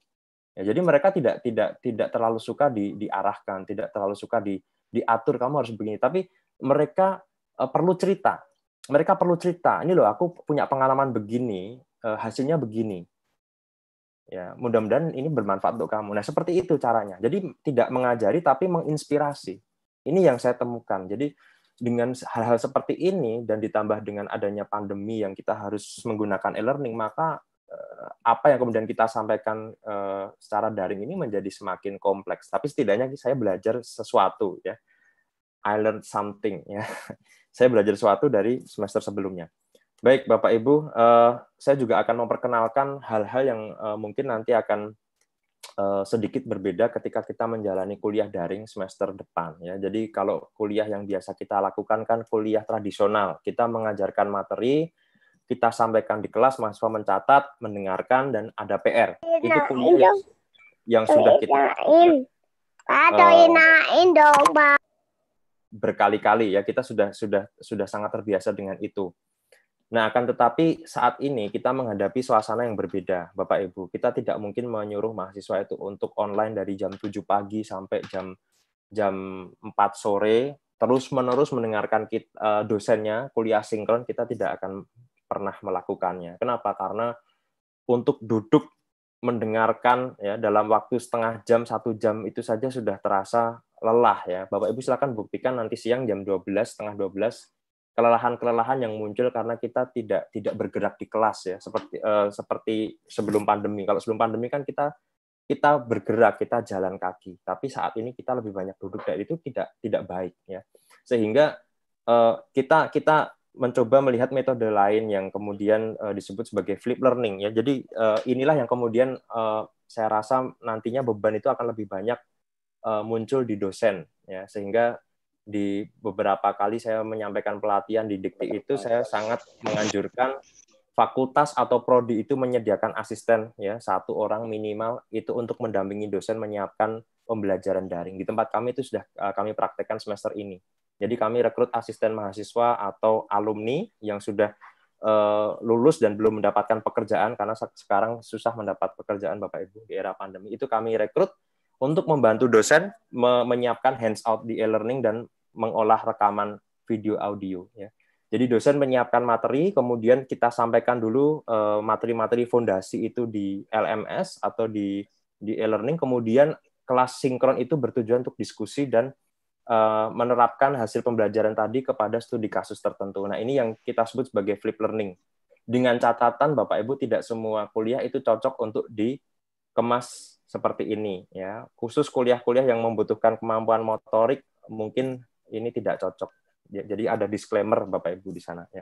ya jadi mereka tidak tidak tidak terlalu suka di diarahkan tidak terlalu suka di diatur kamu harus begini tapi mereka eh, perlu cerita mereka perlu cerita ini loh aku punya pengalaman begini eh, hasilnya begini ya mudah-mudahan ini bermanfaat untuk kamu nah seperti itu caranya jadi tidak mengajari tapi menginspirasi ini yang saya temukan jadi dengan hal-hal seperti ini dan ditambah dengan adanya pandemi yang kita harus menggunakan e-learning maka Eh, apa yang kemudian kita sampaikan eh, secara daring ini menjadi semakin kompleks. Tapi setidaknya saya belajar sesuatu ya. I learned something ya. saya belajar sesuatu dari semester sebelumnya. Baik Bapak Ibu, eh, saya juga akan memperkenalkan hal-hal yang mungkin nanti akan sedikit berbeda ketika kita menjalani kuliah daring semester depan ya. Jadi kalau kuliah yang biasa kita lakukan kan kuliah tradisional, kita mengajarkan materi kita sampaikan di kelas, mahasiswa mencatat, mendengarkan, dan ada PR. Itu kuliah yang, yang sudah kita uh, berkali-kali ya kita sudah sudah sudah sangat terbiasa dengan itu. Nah, akan tetapi saat ini kita menghadapi suasana yang berbeda, Bapak Ibu. Kita tidak mungkin menyuruh mahasiswa itu untuk online dari jam 7 pagi sampai jam jam 4 sore terus-menerus mendengarkan kita, eh, dosennya kuliah sinkron kita tidak akan pernah melakukannya. Kenapa? Karena untuk duduk mendengarkan ya dalam waktu setengah jam satu jam itu saja sudah terasa lelah ya bapak ibu silakan buktikan nanti siang jam 12 setengah 12 kelelahan-kelelahan yang muncul karena kita tidak tidak bergerak di kelas ya seperti uh, seperti sebelum pandemi kalau sebelum pandemi kan kita kita bergerak kita jalan kaki tapi saat ini kita lebih banyak duduk dan itu tidak tidak baik ya sehingga uh, kita kita mencoba melihat metode lain yang kemudian uh, disebut sebagai flip learning ya. Jadi uh, inilah yang kemudian uh, saya rasa nantinya beban itu akan lebih banyak uh, muncul di dosen ya sehingga di beberapa kali saya menyampaikan pelatihan di dikti itu saya sangat menganjurkan fakultas atau prodi itu menyediakan asisten ya satu orang minimal itu untuk mendampingi dosen menyiapkan pembelajaran daring di tempat kami itu sudah kami praktekkan semester ini jadi kami rekrut asisten mahasiswa atau alumni yang sudah eh, lulus dan belum mendapatkan pekerjaan karena sekarang susah mendapat pekerjaan Bapak Ibu di era pandemi. Itu kami rekrut untuk membantu dosen menyiapkan hands out di e-learning dan mengolah rekaman video audio ya. Jadi dosen menyiapkan materi, kemudian kita sampaikan dulu eh, materi-materi fondasi itu di LMS atau di di e-learning, kemudian kelas sinkron itu bertujuan untuk diskusi dan Eh, menerapkan hasil pembelajaran tadi kepada studi kasus tertentu. Nah, ini yang kita sebut sebagai flip learning. Dengan catatan Bapak Ibu tidak semua kuliah itu cocok untuk dikemas seperti ini ya. Khusus kuliah-kuliah yang membutuhkan kemampuan motorik mungkin ini tidak cocok. Jadi ada disclaimer Bapak Ibu di sana ya.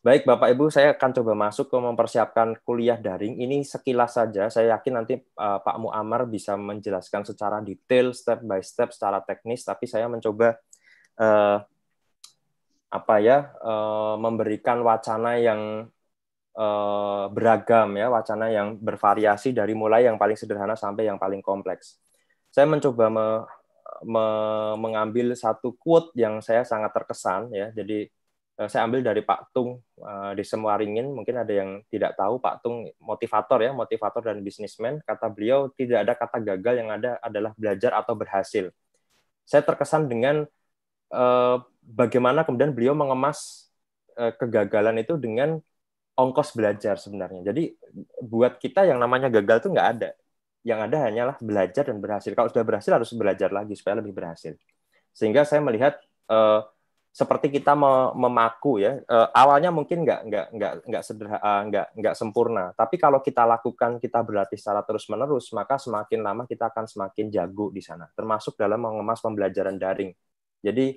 Baik, Bapak Ibu, saya akan coba masuk ke mempersiapkan kuliah daring. Ini sekilas saja, saya yakin nanti uh, Pak Muamar bisa menjelaskan secara detail, step by step, secara teknis. Tapi saya mencoba uh, apa ya, uh, memberikan wacana yang uh, beragam ya, wacana yang bervariasi dari mulai yang paling sederhana sampai yang paling kompleks. Saya mencoba me, me, mengambil satu quote yang saya sangat terkesan ya. Jadi Eh, saya ambil dari Pak Tung eh, di semua ringin Mungkin ada yang tidak tahu Pak Tung motivator ya, motivator dan bisnismen. Kata beliau tidak ada kata gagal yang ada adalah belajar atau berhasil. Saya terkesan dengan eh, bagaimana kemudian beliau mengemas kegagalan itu dengan ongkos belajar sebenarnya. Jadi buat kita yang namanya gagal itu nggak ada. Yang ada hanyalah belajar dan berhasil. Kalau sudah berhasil harus belajar lagi supaya lebih berhasil. Sehingga saya melihat seperti kita memaku ya eh, awalnya mungkin nggak nggak nggak nggak sederhana eh, nggak nggak sempurna tapi kalau kita lakukan kita berlatih secara terus menerus maka semakin lama kita akan semakin jago di sana termasuk dalam mengemas pembelajaran daring jadi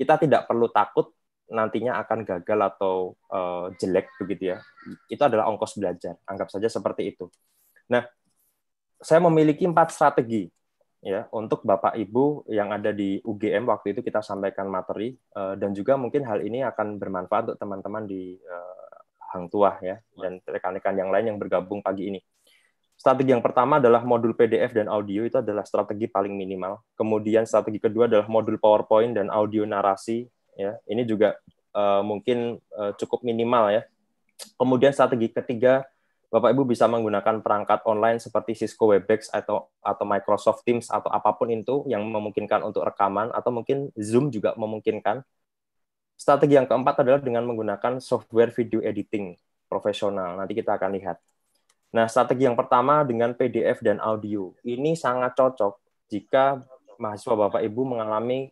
kita tidak perlu takut nantinya akan gagal atau uh, jelek begitu ya itu adalah ongkos belajar anggap saja seperti itu nah saya memiliki empat strategi ya untuk Bapak Ibu yang ada di UGM waktu itu kita sampaikan materi uh, dan juga mungkin hal ini akan bermanfaat untuk teman-teman di uh, Hang Tuah ya dan rekan-rekan yang lain yang bergabung pagi ini. Strategi yang pertama adalah modul PDF dan audio itu adalah strategi paling minimal. Kemudian strategi kedua adalah modul PowerPoint dan audio narasi ya. Ini juga uh, mungkin uh, cukup minimal ya. Kemudian strategi ketiga Bapak Ibu bisa menggunakan perangkat online seperti Cisco Webex atau atau Microsoft Teams atau apapun itu yang memungkinkan untuk rekaman atau mungkin Zoom juga memungkinkan. Strategi yang keempat adalah dengan menggunakan software video editing profesional. Nanti kita akan lihat. Nah, strategi yang pertama dengan PDF dan audio. Ini sangat cocok jika mahasiswa Bapak Ibu mengalami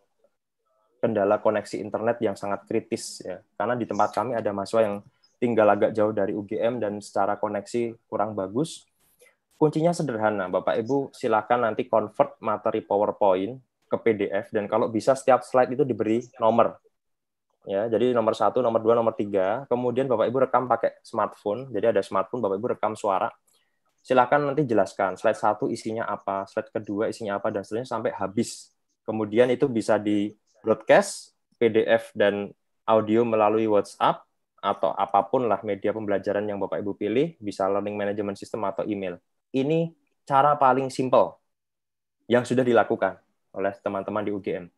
kendala koneksi internet yang sangat kritis ya. Karena di tempat kami ada mahasiswa yang tinggal agak jauh dari UGM dan secara koneksi kurang bagus. Kuncinya sederhana, Bapak Ibu silakan nanti convert materi PowerPoint ke PDF dan kalau bisa setiap slide itu diberi nomor. Ya, jadi nomor satu, nomor dua, nomor tiga. Kemudian Bapak Ibu rekam pakai smartphone. Jadi ada smartphone, Bapak Ibu rekam suara. Silakan nanti jelaskan slide satu isinya apa, slide kedua isinya apa, dan seterusnya sampai habis. Kemudian itu bisa di broadcast, PDF dan audio melalui WhatsApp atau apapun lah media pembelajaran yang Bapak Ibu pilih, bisa learning management system atau email. Ini cara paling simple yang sudah dilakukan oleh teman-teman di UGM.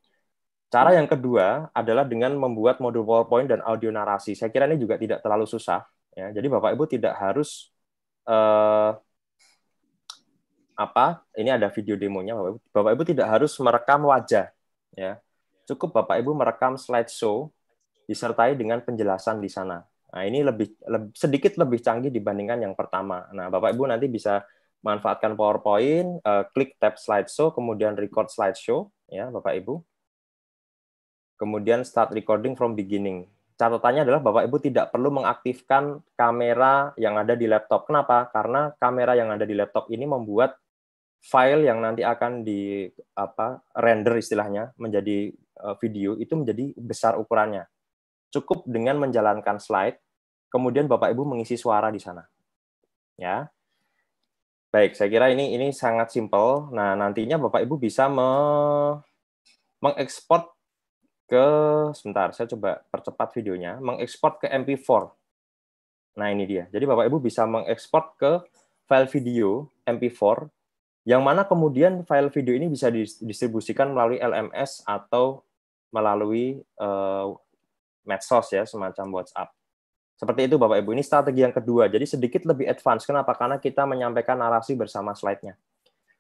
Cara yang kedua adalah dengan membuat modul PowerPoint dan audio narasi. Saya kira ini juga tidak terlalu susah. Ya. Jadi Bapak Ibu tidak harus eh, apa? Ini ada video demonya Bapak Ibu. Bapak Ibu tidak harus merekam wajah. Ya. Cukup Bapak Ibu merekam slide show disertai dengan penjelasan di sana. Nah, ini lebih, lebih sedikit lebih canggih dibandingkan yang pertama. Nah, Bapak Ibu nanti bisa manfaatkan PowerPoint, uh, klik tab slideshow, kemudian record slideshow, ya Bapak Ibu. Kemudian start recording from beginning. Catatannya adalah Bapak Ibu tidak perlu mengaktifkan kamera yang ada di laptop. Kenapa? Karena kamera yang ada di laptop ini membuat file yang nanti akan di apa render istilahnya menjadi eh, video itu menjadi besar ukurannya. Cukup dengan menjalankan slide, kemudian Bapak Ibu mengisi suara di sana. Ya. Baik, saya kira ini ini sangat simpel. Nah, nantinya Bapak Ibu bisa me mengekspor ke sebentar, saya coba percepat videonya, mengekspor ke MP4. Nah, ini dia. Jadi Bapak Ibu bisa mengekspor ke file video MP4 yang mana kemudian file video ini bisa didistribusikan melalui LMS atau melalui uh, medsos ya, semacam WhatsApp. Seperti itu Bapak Ibu, ini strategi yang kedua. Jadi sedikit lebih advance. Kenapa? Karena kita menyampaikan narasi bersama slide-nya.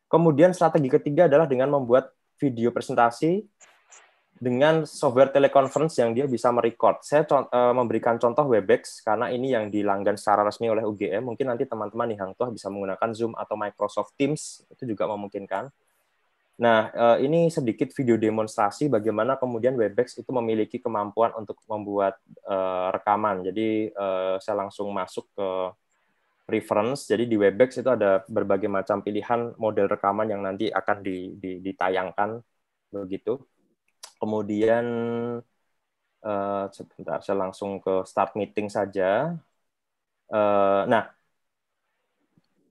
Kemudian strategi ketiga adalah dengan membuat video presentasi dengan software teleconference yang dia bisa merecord. Saya uh, memberikan contoh Webex karena ini yang dilanggan secara resmi oleh UGM. Mungkin nanti teman-teman di Hangtuah bisa menggunakan Zoom atau Microsoft Teams, itu juga memungkinkan. Nah, eh, ini sedikit video demonstrasi bagaimana kemudian Webex itu memiliki kemampuan untuk membuat eh, rekaman. Jadi eh, saya langsung masuk ke reference. Jadi di Webex itu ada berbagai macam pilihan model rekaman yang nanti akan ditayangkan begitu. Kemudian sebentar saya langsung ke start meeting saja. nah,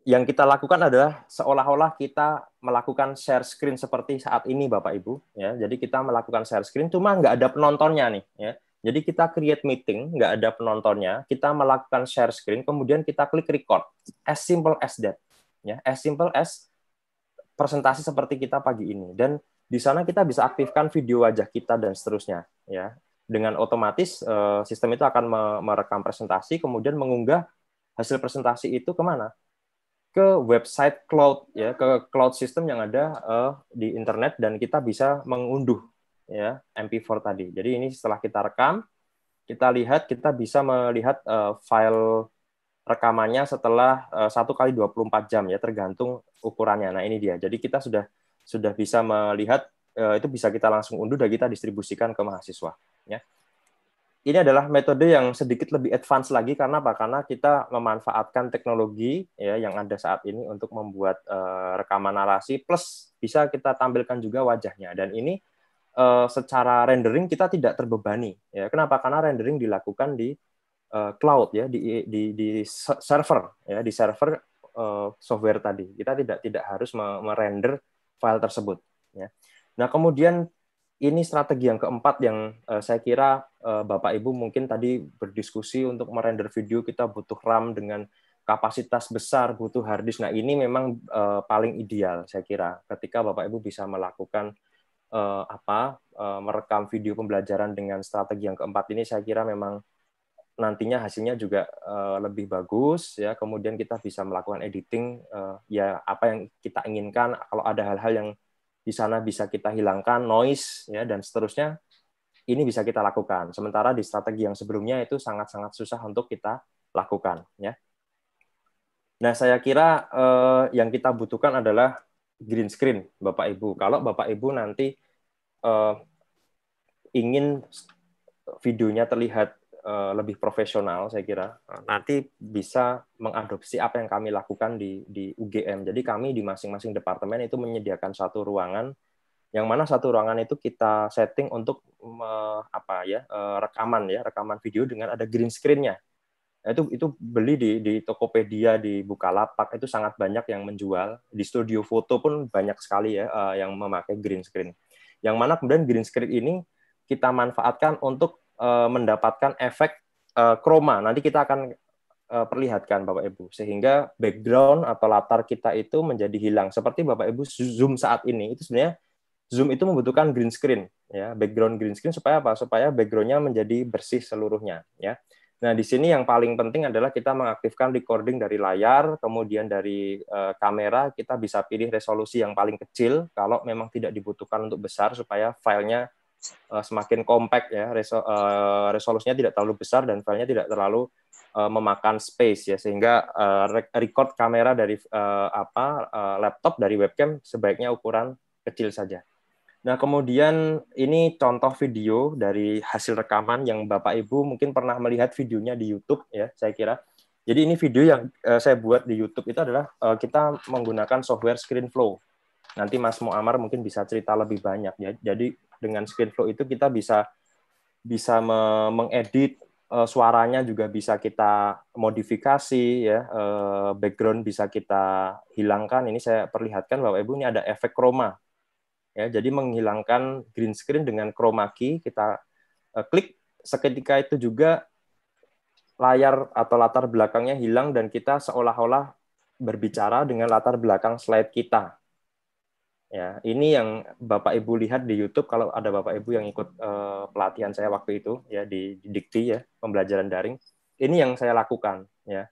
yang kita lakukan adalah seolah-olah kita melakukan share screen seperti saat ini Bapak Ibu ya. Jadi kita melakukan share screen cuma nggak ada penontonnya nih ya. Jadi kita create meeting, nggak ada penontonnya, kita melakukan share screen, kemudian kita klik record. As simple as that. Ya, as simple as presentasi seperti kita pagi ini. Dan di sana kita bisa aktifkan video wajah kita dan seterusnya ya. Dengan otomatis eh, sistem itu akan merekam presentasi kemudian mengunggah hasil presentasi itu kemana? ke website cloud ya ke cloud system yang ada uh, di internet dan kita bisa mengunduh ya MP4 tadi. Jadi ini setelah kita rekam, kita lihat kita bisa melihat uh, file rekamannya setelah eh, satu kali 24 jam ya tergantung ukurannya. Nah, ini dia. Jadi kita sudah sudah bisa melihat uh, itu bisa kita langsung unduh dan kita distribusikan ke mahasiswa ya ini adalah metode yang sedikit lebih advance lagi karena apa? Karena kita memanfaatkan teknologi ya yang ada saat ini untuk membuat uh, rekaman narasi plus bisa kita tampilkan juga wajahnya dan ini uh, secara rendering kita tidak terbebani ya. Kenapa? Karena rendering dilakukan di uh, cloud ya di, di di server ya di server uh, software tadi. Kita tidak tidak harus merender file tersebut ya. Nah, kemudian ini strategi yang keempat yang uh, saya kira Eh, Bapak Ibu mungkin tadi berdiskusi untuk merender video kita butuh RAM dengan kapasitas besar, butuh hard disk. Nah, ini memang uh, paling ideal saya kira ketika Bapak Ibu bisa melakukan uh, apa uh, merekam video pembelajaran dengan strategi yang keempat ini saya kira memang nantinya hasilnya juga uh, lebih bagus ya. Kemudian kita bisa melakukan editing uh, ya apa yang kita inginkan kalau ada hal-hal yang di sana bisa kita hilangkan noise ya dan seterusnya ini bisa kita lakukan. Sementara di strategi yang sebelumnya itu sangat-sangat susah untuk kita lakukan, ya. Nah, saya kira eh, yang kita butuhkan adalah green screen, Bapak Ibu. Kalau Bapak Ibu nanti eh, ingin videonya terlihat eh, lebih profesional, saya kira eh, nanti bisa mengadopsi apa yang kami lakukan di, di UGM. Jadi kami di masing-masing departemen itu menyediakan satu ruangan yang mana satu ruangan itu kita setting untuk me, apa ya e, rekaman ya rekaman video dengan ada green screennya nah, itu itu beli di di Tokopedia di Bukalapak itu sangat banyak yang menjual di studio foto pun banyak sekali ya e, yang memakai green screen yang mana kemudian green screen ini kita manfaatkan untuk e, mendapatkan efek chroma kroma nanti kita akan perlihatkan Bapak Ibu sehingga background atau latar kita itu menjadi hilang seperti Bapak Ibu zoom saat ini itu sebenarnya Zoom itu membutuhkan green screen, ya background green screen supaya apa? Supaya backgroundnya menjadi bersih seluruhnya, ya. Nah di sini yang paling penting adalah kita mengaktifkan recording dari layar, kemudian dari uh, kamera kita bisa pilih resolusi yang paling kecil kalau memang tidak dibutuhkan untuk besar supaya filenya uh, semakin compact ya, Reso, uh, resolusinya tidak terlalu besar dan filenya tidak terlalu memakan space ya sehingga uh, record kamera dari uh, apa uh, laptop dari webcam sebaiknya ukuran kecil saja. Nah, kemudian ini contoh video dari hasil rekaman yang Bapak Ibu mungkin pernah melihat videonya di YouTube ya, saya kira. Jadi ini video yang uh, saya buat di YouTube itu adalah uh, kita menggunakan software ScreenFlow. Nanti Mas Muamar mungkin bisa cerita lebih banyak ya. Jadi dengan ScreenFlow itu kita bisa bisa me mengedit uh, suaranya juga bisa kita modifikasi ya, uh, background bisa kita hilangkan. Ini saya perlihatkan Bapak Ibu ini ada efek chroma ya jadi menghilangkan green screen dengan chroma key kita uh, klik seketika itu juga layar atau latar belakangnya hilang dan kita seolah-olah berbicara dengan latar belakang slide kita ya ini yang bapak ibu lihat di YouTube kalau ada bapak ibu yang ikut uh, pelatihan saya waktu itu ya di, di dikti ya pembelajaran daring ini yang saya lakukan ya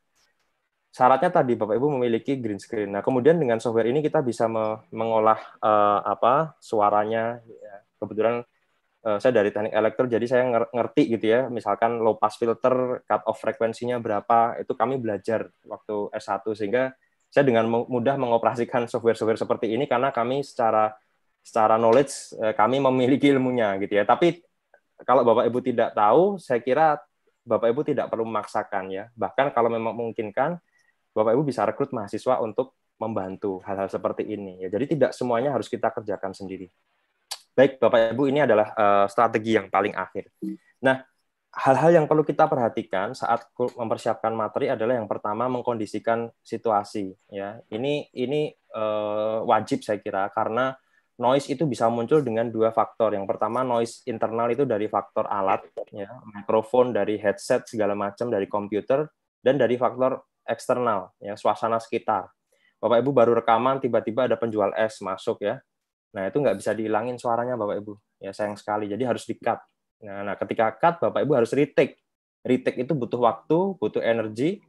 syaratnya tadi Bapak Ibu memiliki green screen. Nah, kemudian dengan software ini kita bisa me mengolah uh, apa suaranya. Ya, kebetulan uh, saya dari teknik elektro, jadi saya ngerti gitu ya. Misalkan low pass filter, cut off frekuensinya berapa, itu kami belajar waktu S1 sehingga saya dengan mudah mengoperasikan software-software seperti ini karena kami secara secara knowledge uh, kami memiliki ilmunya gitu ya. Tapi kalau Bapak Ibu tidak tahu, saya kira Bapak Ibu tidak perlu memaksakan ya. Bahkan kalau memang memungkinkan Bapak Ibu bisa rekrut mahasiswa untuk membantu hal-hal seperti ini. Ya, jadi tidak semuanya harus kita kerjakan sendiri. Baik, Bapak Ibu, ini adalah uh, strategi yang paling akhir. Nah, hal-hal yang perlu kita perhatikan saat mempersiapkan materi adalah yang pertama mengkondisikan situasi. Ya, ini ini uh, wajib saya kira karena noise itu bisa muncul dengan dua faktor. Yang pertama noise internal itu dari faktor alat, ya, mikrofon, dari headset segala macam, dari komputer, dan dari faktor eksternal, ya suasana sekitar. Bapak Ibu baru rekaman, tiba-tiba ada penjual es masuk ya. Nah itu nggak bisa dihilangin suaranya Bapak Ibu. Ya sayang sekali, jadi harus di-cut. Nah, nah ketika cut, Bapak Ibu harus retake. Retake itu butuh waktu, butuh energi,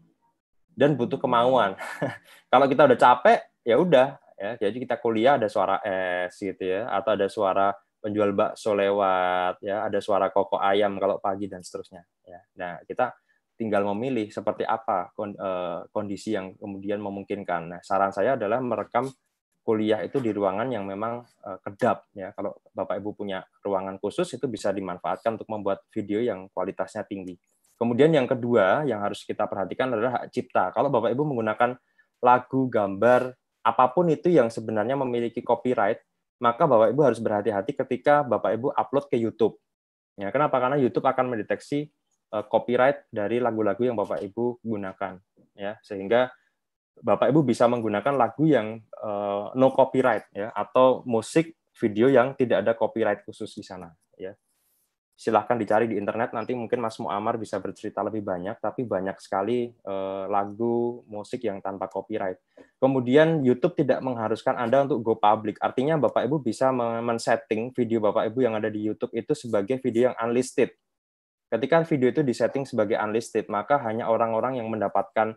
dan butuh kemauan. Kalau kita udah capek, ya udah. Ya, jadi kita kuliah ada suara es gitu ya, atau ada suara penjual bakso lewat, ya ada suara koko ayam kalau pagi dan seterusnya. Ya. Nah kita tinggal memilih seperti apa eh, kondisi yang kemudian memungkinkan. Nah, saran saya adalah merekam kuliah itu di ruangan yang memang eh, kedap ya. Kalau Bapak Ibu punya ruangan khusus itu bisa dimanfaatkan untuk membuat video yang kualitasnya tinggi. Kemudian yang kedua yang harus kita perhatikan adalah hak cipta. Kalau Bapak Ibu menggunakan lagu, gambar, apapun itu yang sebenarnya memiliki copyright, maka Bapak Ibu harus berhati-hati ketika Bapak Ibu upload ke YouTube. Ya, kenapa? Karena YouTube akan mendeteksi Eh, copyright dari lagu-lagu yang Bapak Ibu gunakan ya sehingga Bapak Ibu bisa menggunakan lagu yang uh, no copyright ya atau musik video yang tidak ada copyright khusus di sana ya. Silahkan dicari di internet nanti mungkin Mas Muamar bisa bercerita lebih banyak tapi banyak sekali uh, lagu musik yang tanpa copyright. Kemudian YouTube tidak mengharuskan Anda untuk go public. Artinya Bapak Ibu bisa men-setting video Bapak Ibu yang ada di YouTube itu sebagai video yang unlisted Ketika video itu disetting sebagai unlisted, maka hanya orang-orang yang mendapatkan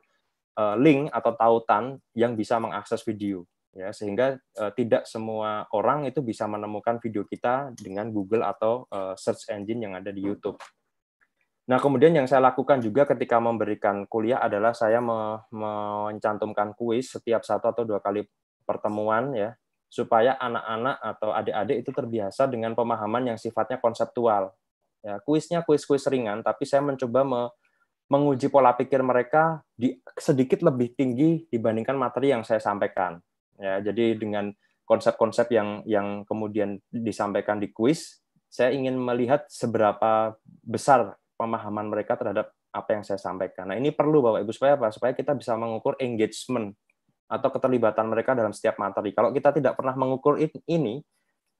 uh, link atau tautan yang bisa mengakses video ya sehingga uh, tidak semua orang itu bisa menemukan video kita dengan Google atau uh, search engine yang ada di YouTube. Nah, kemudian yang saya lakukan juga ketika memberikan kuliah adalah saya me mencantumkan kuis setiap satu atau dua kali pertemuan ya, supaya anak-anak atau adik-adik itu terbiasa dengan pemahaman yang sifatnya konseptual. Ya, kuisnya kuis-kuis ringan, tapi saya mencoba me menguji pola pikir mereka di sedikit lebih tinggi dibandingkan materi yang saya sampaikan. Ya, jadi dengan konsep-konsep yang yang kemudian disampaikan di kuis, saya ingin melihat seberapa besar pemahaman mereka terhadap apa yang saya sampaikan. Nah, ini perlu Bapak Ibu supaya apa? Supaya kita bisa mengukur engagement atau keterlibatan mereka dalam setiap materi. Kalau kita tidak pernah mengukur ini,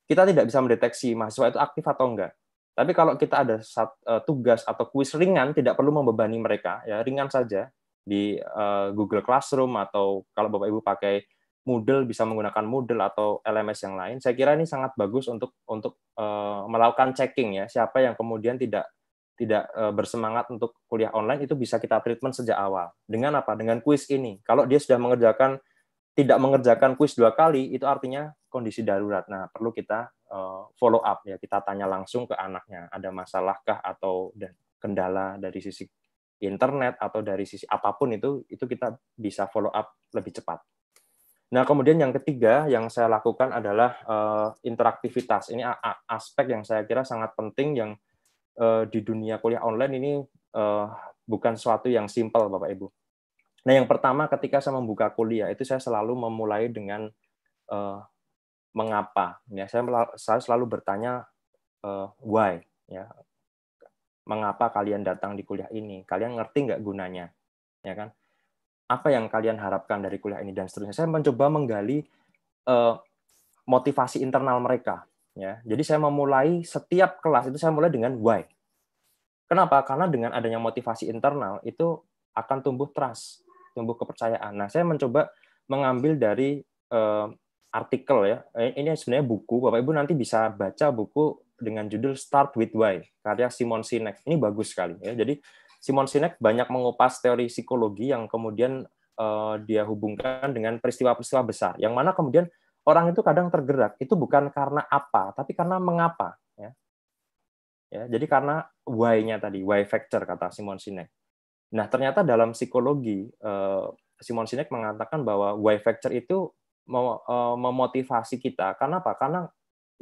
kita tidak bisa mendeteksi mahasiswa itu aktif atau enggak. Tapi kalau kita ada sat, uh, tugas atau kuis ringan, tidak perlu membebani mereka, ya ringan saja di uh, Google Classroom atau kalau Bapak Ibu pakai Moodle bisa menggunakan Moodle atau LMS yang lain. Saya kira ini sangat bagus untuk untuk uh, melakukan checking ya siapa yang kemudian tidak tidak uh, bersemangat untuk kuliah online itu bisa kita treatment sejak awal. Dengan apa? Dengan kuis ini. Kalau dia sudah mengerjakan tidak mengerjakan kuis dua kali itu artinya kondisi darurat. Nah, perlu kita Eh, follow up ya kita tanya langsung ke anaknya ada masalahkah atau kendala dari sisi internet atau dari sisi apapun itu itu kita bisa follow up lebih cepat. Nah kemudian yang ketiga yang saya lakukan adalah uh, interaktivitas ini aspek yang saya kira sangat penting yang uh, di dunia kuliah online ini uh, bukan suatu yang simple bapak ibu. Nah yang pertama ketika saya membuka kuliah itu saya selalu memulai dengan uh, mengapa ya saya, saya selalu bertanya uh, why ya mengapa kalian datang di kuliah ini kalian ngerti nggak gunanya ya kan apa yang kalian harapkan dari kuliah ini dan seterusnya saya mencoba menggali uh, motivasi internal mereka ya jadi saya memulai setiap kelas itu saya mulai dengan why kenapa karena dengan adanya motivasi internal itu akan tumbuh trust tumbuh kepercayaan nah saya mencoba mengambil dari uh, artikel ya. Eh, ini sebenarnya buku, Bapak Ibu nanti bisa baca buku dengan judul Start with Why karya Simon Sinek. Ini bagus sekali ya. Jadi Simon Sinek banyak mengupas teori psikologi yang kemudian uh, dia hubungkan dengan peristiwa-peristiwa besar. Yang mana kemudian orang itu kadang tergerak itu bukan karena apa, tapi karena mengapa ya. Ya, jadi karena why-nya tadi, why factor kata Simon Sinek. Nah, ternyata dalam psikologi eh, Simon Sinek mengatakan bahwa why factor itu Eh, memotivasi kita. Karena apa? Karena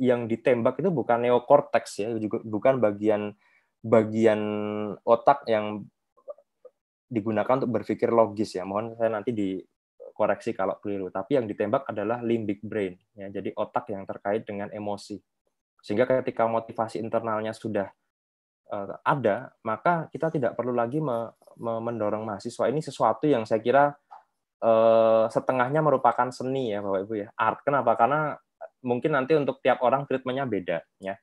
yang ditembak itu bukan neokortex ya, juga bukan bagian bagian otak yang digunakan untuk berpikir logis ya. Mohon saya nanti dikoreksi kalau keliru. Tapi yang ditembak adalah limbic brain ya, jadi otak yang terkait dengan emosi. Sehingga ketika motivasi internalnya sudah eh, ada, maka kita tidak perlu lagi mendorong mahasiswa ini sesuatu yang saya kira eh, setengahnya merupakan seni ya Bapak Ibu ya. Art kenapa? Karena mungkin nanti untuk tiap orang treatmentnya beda ya.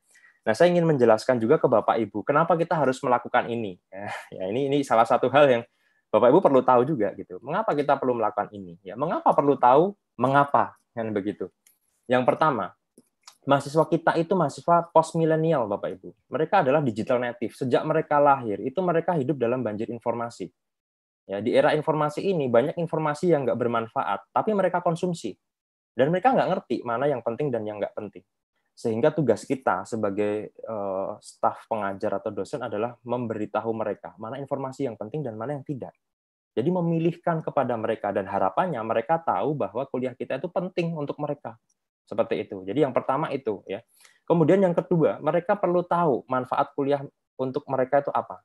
Nah, saya ingin menjelaskan juga ke Bapak Ibu, kenapa kita harus melakukan ini? Ya, ini ini salah satu hal yang Bapak Ibu perlu tahu juga gitu. Mengapa kita perlu melakukan ini? Ya, mengapa perlu tahu mengapa? yang begitu. Yang pertama, mahasiswa kita itu mahasiswa post milenial Bapak Ibu. Mereka adalah digital native. Sejak mereka lahir itu mereka hidup dalam banjir informasi. Ya, di era informasi ini banyak informasi yang nggak bermanfaat, tapi mereka konsumsi. Dan mereka nggak ngerti mana yang penting dan yang nggak penting. Sehingga tugas kita sebagai uh, staf pengajar atau dosen adalah memberitahu mereka mana informasi yang penting dan mana yang tidak. Jadi memilihkan kepada mereka dan harapannya mereka tahu bahwa kuliah kita itu penting untuk mereka. Seperti itu. Jadi yang pertama itu ya. Kemudian yang kedua, mereka perlu tahu manfaat kuliah untuk mereka itu apa.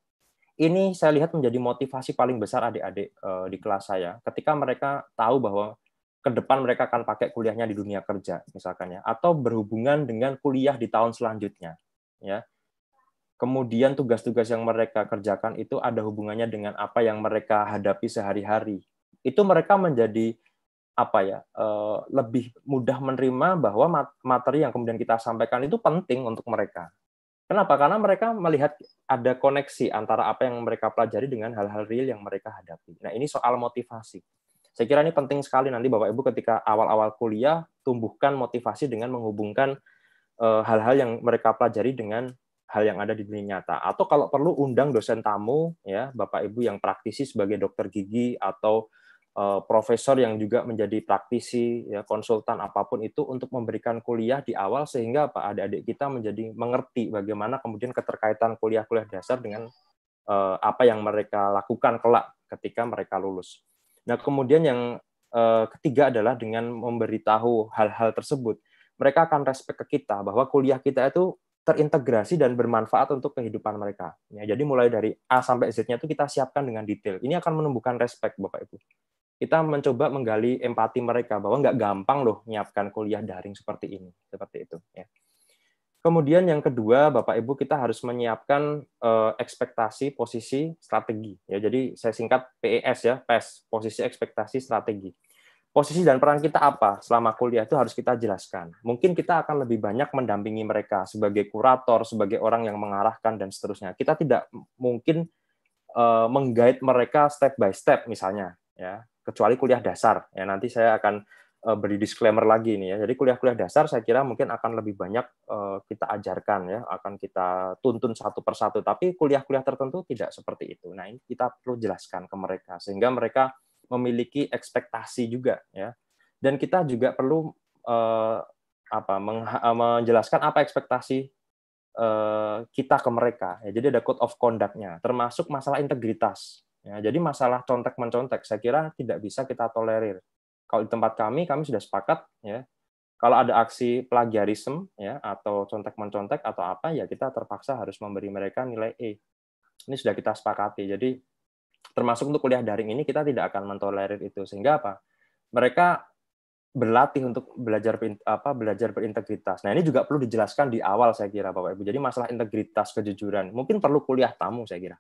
Ini saya lihat menjadi motivasi paling besar adik-adik uh, di kelas saya ketika mereka tahu bahwa ke depan mereka akan pakai kuliahnya di dunia kerja misalkan ya atau berhubungan dengan kuliah di tahun selanjutnya ya. Kemudian tugas-tugas yang mereka kerjakan itu ada hubungannya dengan apa yang mereka hadapi sehari-hari. Itu mereka menjadi apa ya eh, lebih mudah menerima bahwa materi yang kemudian kita sampaikan itu penting untuk mereka Kenapa? Karena mereka melihat ada koneksi antara apa yang mereka pelajari dengan hal-hal real yang mereka hadapi. Nah, ini soal motivasi. Saya kira ini penting sekali nanti Bapak Ibu ketika awal-awal kuliah tumbuhkan motivasi dengan menghubungkan eh, hal-hal yang mereka pelajari dengan hal yang ada di dunia nyata. Atau kalau perlu undang dosen tamu ya, Bapak Ibu yang praktisi sebagai dokter gigi atau Eh, profesor yang juga menjadi praktisi ya konsultan apapun itu untuk memberikan kuliah di awal sehingga apa adik-adik kita menjadi mengerti bagaimana kemudian keterkaitan kuliah-kuliah dasar dengan uh, apa yang mereka lakukan kelak ketika mereka lulus. Nah kemudian yang uh, ketiga adalah dengan memberitahu hal-hal tersebut mereka akan respect ke kita bahwa kuliah kita itu terintegrasi dan bermanfaat untuk kehidupan mereka. Ya, jadi mulai dari A sampai Z-nya itu kita siapkan dengan detail. Ini akan menumbuhkan respect Bapak Ibu kita mencoba menggali empati mereka bahwa nggak gampang loh menyiapkan kuliah daring seperti ini, seperti itu. Ya. Kemudian yang kedua, Bapak Ibu kita harus menyiapkan uh, ekspektasi, posisi, strategi. Ya, jadi saya singkat PES ya, PES, posisi, ekspektasi, strategi. Posisi dan peran kita apa selama kuliah itu harus kita jelaskan. Mungkin kita akan lebih banyak mendampingi mereka sebagai kurator, sebagai orang yang mengarahkan dan seterusnya. Kita tidak mungkin uh, eh, menggait mereka step by step misalnya, ya kecuali kuliah dasar ya nanti saya akan eh, beri disclaimer lagi nih ya jadi kuliah-kuliah dasar saya kira mungkin akan lebih banyak eh, kita ajarkan ya akan kita tuntun satu persatu tapi kuliah-kuliah tertentu tidak seperti itu nah ini kita perlu jelaskan ke mereka sehingga mereka memiliki ekspektasi juga ya dan kita juga perlu uh, apa menjelaskan apa ekspektasi uh, kita ke mereka ya jadi ada code of conductnya termasuk masalah integritas Ya, jadi masalah contek mencontek saya kira tidak bisa kita tolerir. Kalau di tempat kami kami sudah sepakat ya kalau ada aksi plagiarisme ya atau contek mencontek atau apa ya kita terpaksa harus memberi mereka nilai E. Ini sudah kita sepakati. Jadi termasuk untuk kuliah daring ini kita tidak akan mentolerir itu sehingga apa? Mereka berlatih untuk belajar apa belajar berintegritas. Nah, ini juga perlu dijelaskan di awal saya kira Bapak Ibu. Jadi masalah integritas kejujuran mungkin perlu kuliah tamu saya kira.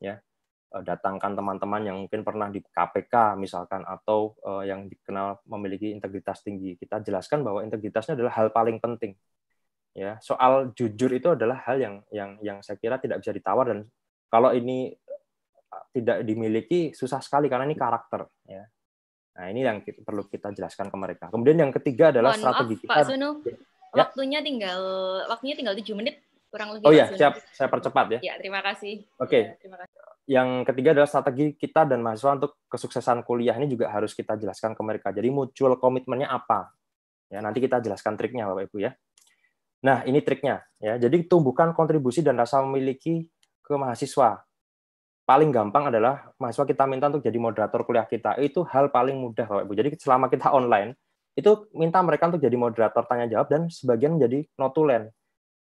Ya. Eh, datangkan teman-teman yang mungkin pernah di KPK misalkan atau eh, yang dikenal memiliki integritas tinggi. Kita jelaskan bahwa integritasnya adalah hal paling penting. Ya, soal jujur itu adalah hal yang yang yang saya kira tidak bisa ditawar dan kalau ini eh, tidak dimiliki susah sekali karena ini karakter ya. Nah, ini yang kita, perlu kita jelaskan ke mereka. Kemudian yang ketiga adalah Mohon strategi maaf, kita. Pak Sunu, ya? waktunya tinggal waktunya tinggal 7 menit kurang lebih. Oh iya, siap. Saya percepat ya. Ya, terima kasih. Oke. Okay. Ya, Yang ketiga adalah strategi kita dan mahasiswa untuk kesuksesan kuliah ini juga harus kita jelaskan ke mereka. Jadi muncul komitmennya apa? Ya, nanti kita jelaskan triknya Bapak Ibu ya. Nah, ini triknya ya. Jadi tumbuhkan kontribusi dan rasa memiliki ke mahasiswa. Paling gampang adalah mahasiswa kita minta untuk jadi moderator kuliah kita. Itu hal paling mudah Bapak Ibu. Jadi selama kita online, itu minta mereka untuk jadi moderator tanya jawab dan sebagian menjadi notulen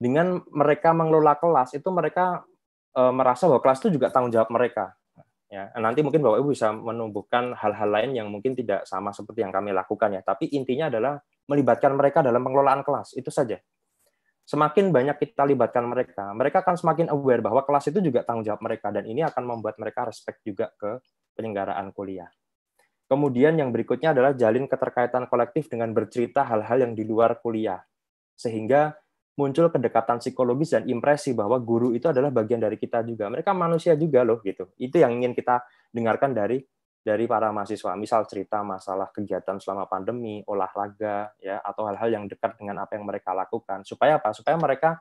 dengan mereka mengelola kelas itu mereka eh, merasa bahwa kelas itu juga tanggung jawab mereka. Ya, nanti mungkin Bapak Ibu bisa menumbuhkan hal-hal lain yang mungkin tidak sama seperti yang kami lakukan ya, tapi intinya adalah melibatkan mereka dalam pengelolaan kelas, itu saja. Semakin banyak kita libatkan mereka, mereka akan semakin aware bahwa kelas itu juga tanggung jawab mereka dan ini akan membuat mereka respect juga ke penyelenggaraan kuliah. Kemudian yang berikutnya adalah jalin keterkaitan kolektif dengan bercerita hal-hal yang di luar kuliah. Sehingga muncul kedekatan psikologis dan impresi bahwa guru itu adalah bagian dari kita juga. Mereka manusia juga loh gitu. Itu yang ingin kita dengarkan dari dari para mahasiswa. Misal cerita masalah kegiatan selama pandemi, olahraga ya atau hal-hal yang dekat dengan apa yang mereka lakukan. Supaya apa? Supaya mereka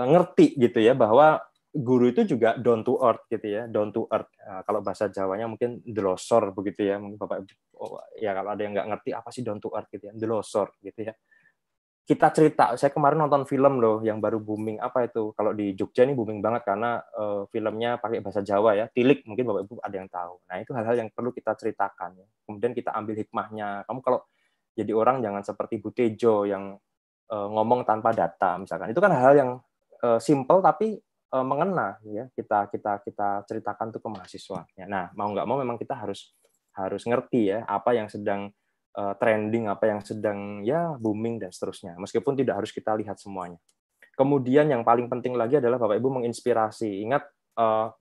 eh, ngerti gitu ya bahwa guru itu juga down to earth gitu ya, down to earth. Eh, kalau bahasa Jawanya mungkin delosor begitu ya, mungkin Bapak oh, ya kalau ada yang nggak ngerti apa sih down to earth gitu ya, delosor gitu ya kita cerita. Saya kemarin nonton film loh yang baru booming apa itu? Kalau di Jogja ini booming banget karena uh, filmnya pakai bahasa Jawa ya. Tilik mungkin Bapak Ibu ada yang tahu. Nah, itu hal-hal yang perlu kita ceritakan ya. Kemudian kita ambil hikmahnya. Kamu kalau jadi orang jangan seperti Bu Tejo yang uh, ngomong tanpa data misalkan. Itu kan hal-hal yang uh, simple tapi uh, mengena ya. Kita kita kita ceritakan tuh ke mahasiswa. ya, Nah, mau nggak mau memang kita harus harus ngerti ya apa yang sedang uh, trending apa yang sedang ya booming dan seterusnya meskipun tidak harus kita lihat semuanya kemudian yang paling penting lagi adalah bapak ibu menginspirasi ingat uh,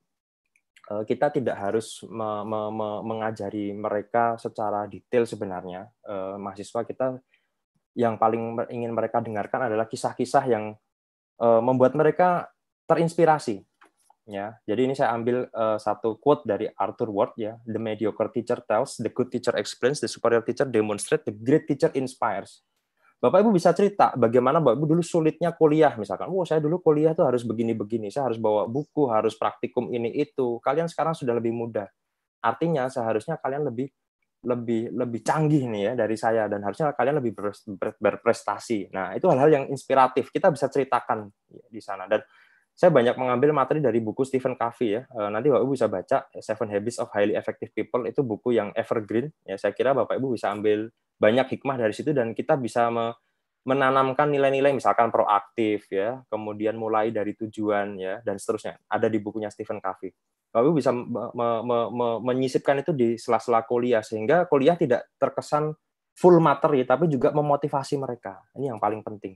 uh, kita tidak harus me me me mengajari mereka secara detail sebenarnya uh, mahasiswa kita yang paling ingin mereka dengarkan adalah kisah-kisah yang uh, membuat mereka terinspirasi Ya, Jadi ini saya ambil uh, satu quote dari Arthur Ward ya. The mediocre teacher tells, the good teacher explains, the superior teacher demonstrates, the great teacher inspires. Bapak Ibu bisa cerita bagaimana Bapak Ibu dulu sulitnya kuliah misalkan. Wah, saya dulu kuliah tuh harus begini-begini, saya harus bawa buku, harus praktikum ini itu. Kalian sekarang sudah lebih mudah. Artinya seharusnya kalian lebih lebih lebih canggih nih ya dari saya dan harusnya kalian lebih ber, ber, berprestasi. Nah, itu hal-hal yang inspiratif. Kita bisa ceritakan di sana dan saya banyak mengambil materi dari buku Stephen Covey ya. Eh, nanti Bapak Ibu bisa baca eh, Seven Habits of Highly Effective People itu buku yang evergreen. Ya saya kira Bapak Ibu bisa ambil banyak hikmah dari situ dan kita bisa menanamkan nilai-nilai misalkan proaktif ya, kemudian mulai dari tujuan ya dan seterusnya. Ada di bukunya Stephen Covey. Bapak Ibu bisa me me me menyisipkan itu di sela-sela kuliah sehingga kuliah tidak terkesan full materi tapi juga memotivasi mereka. Ini yang paling penting.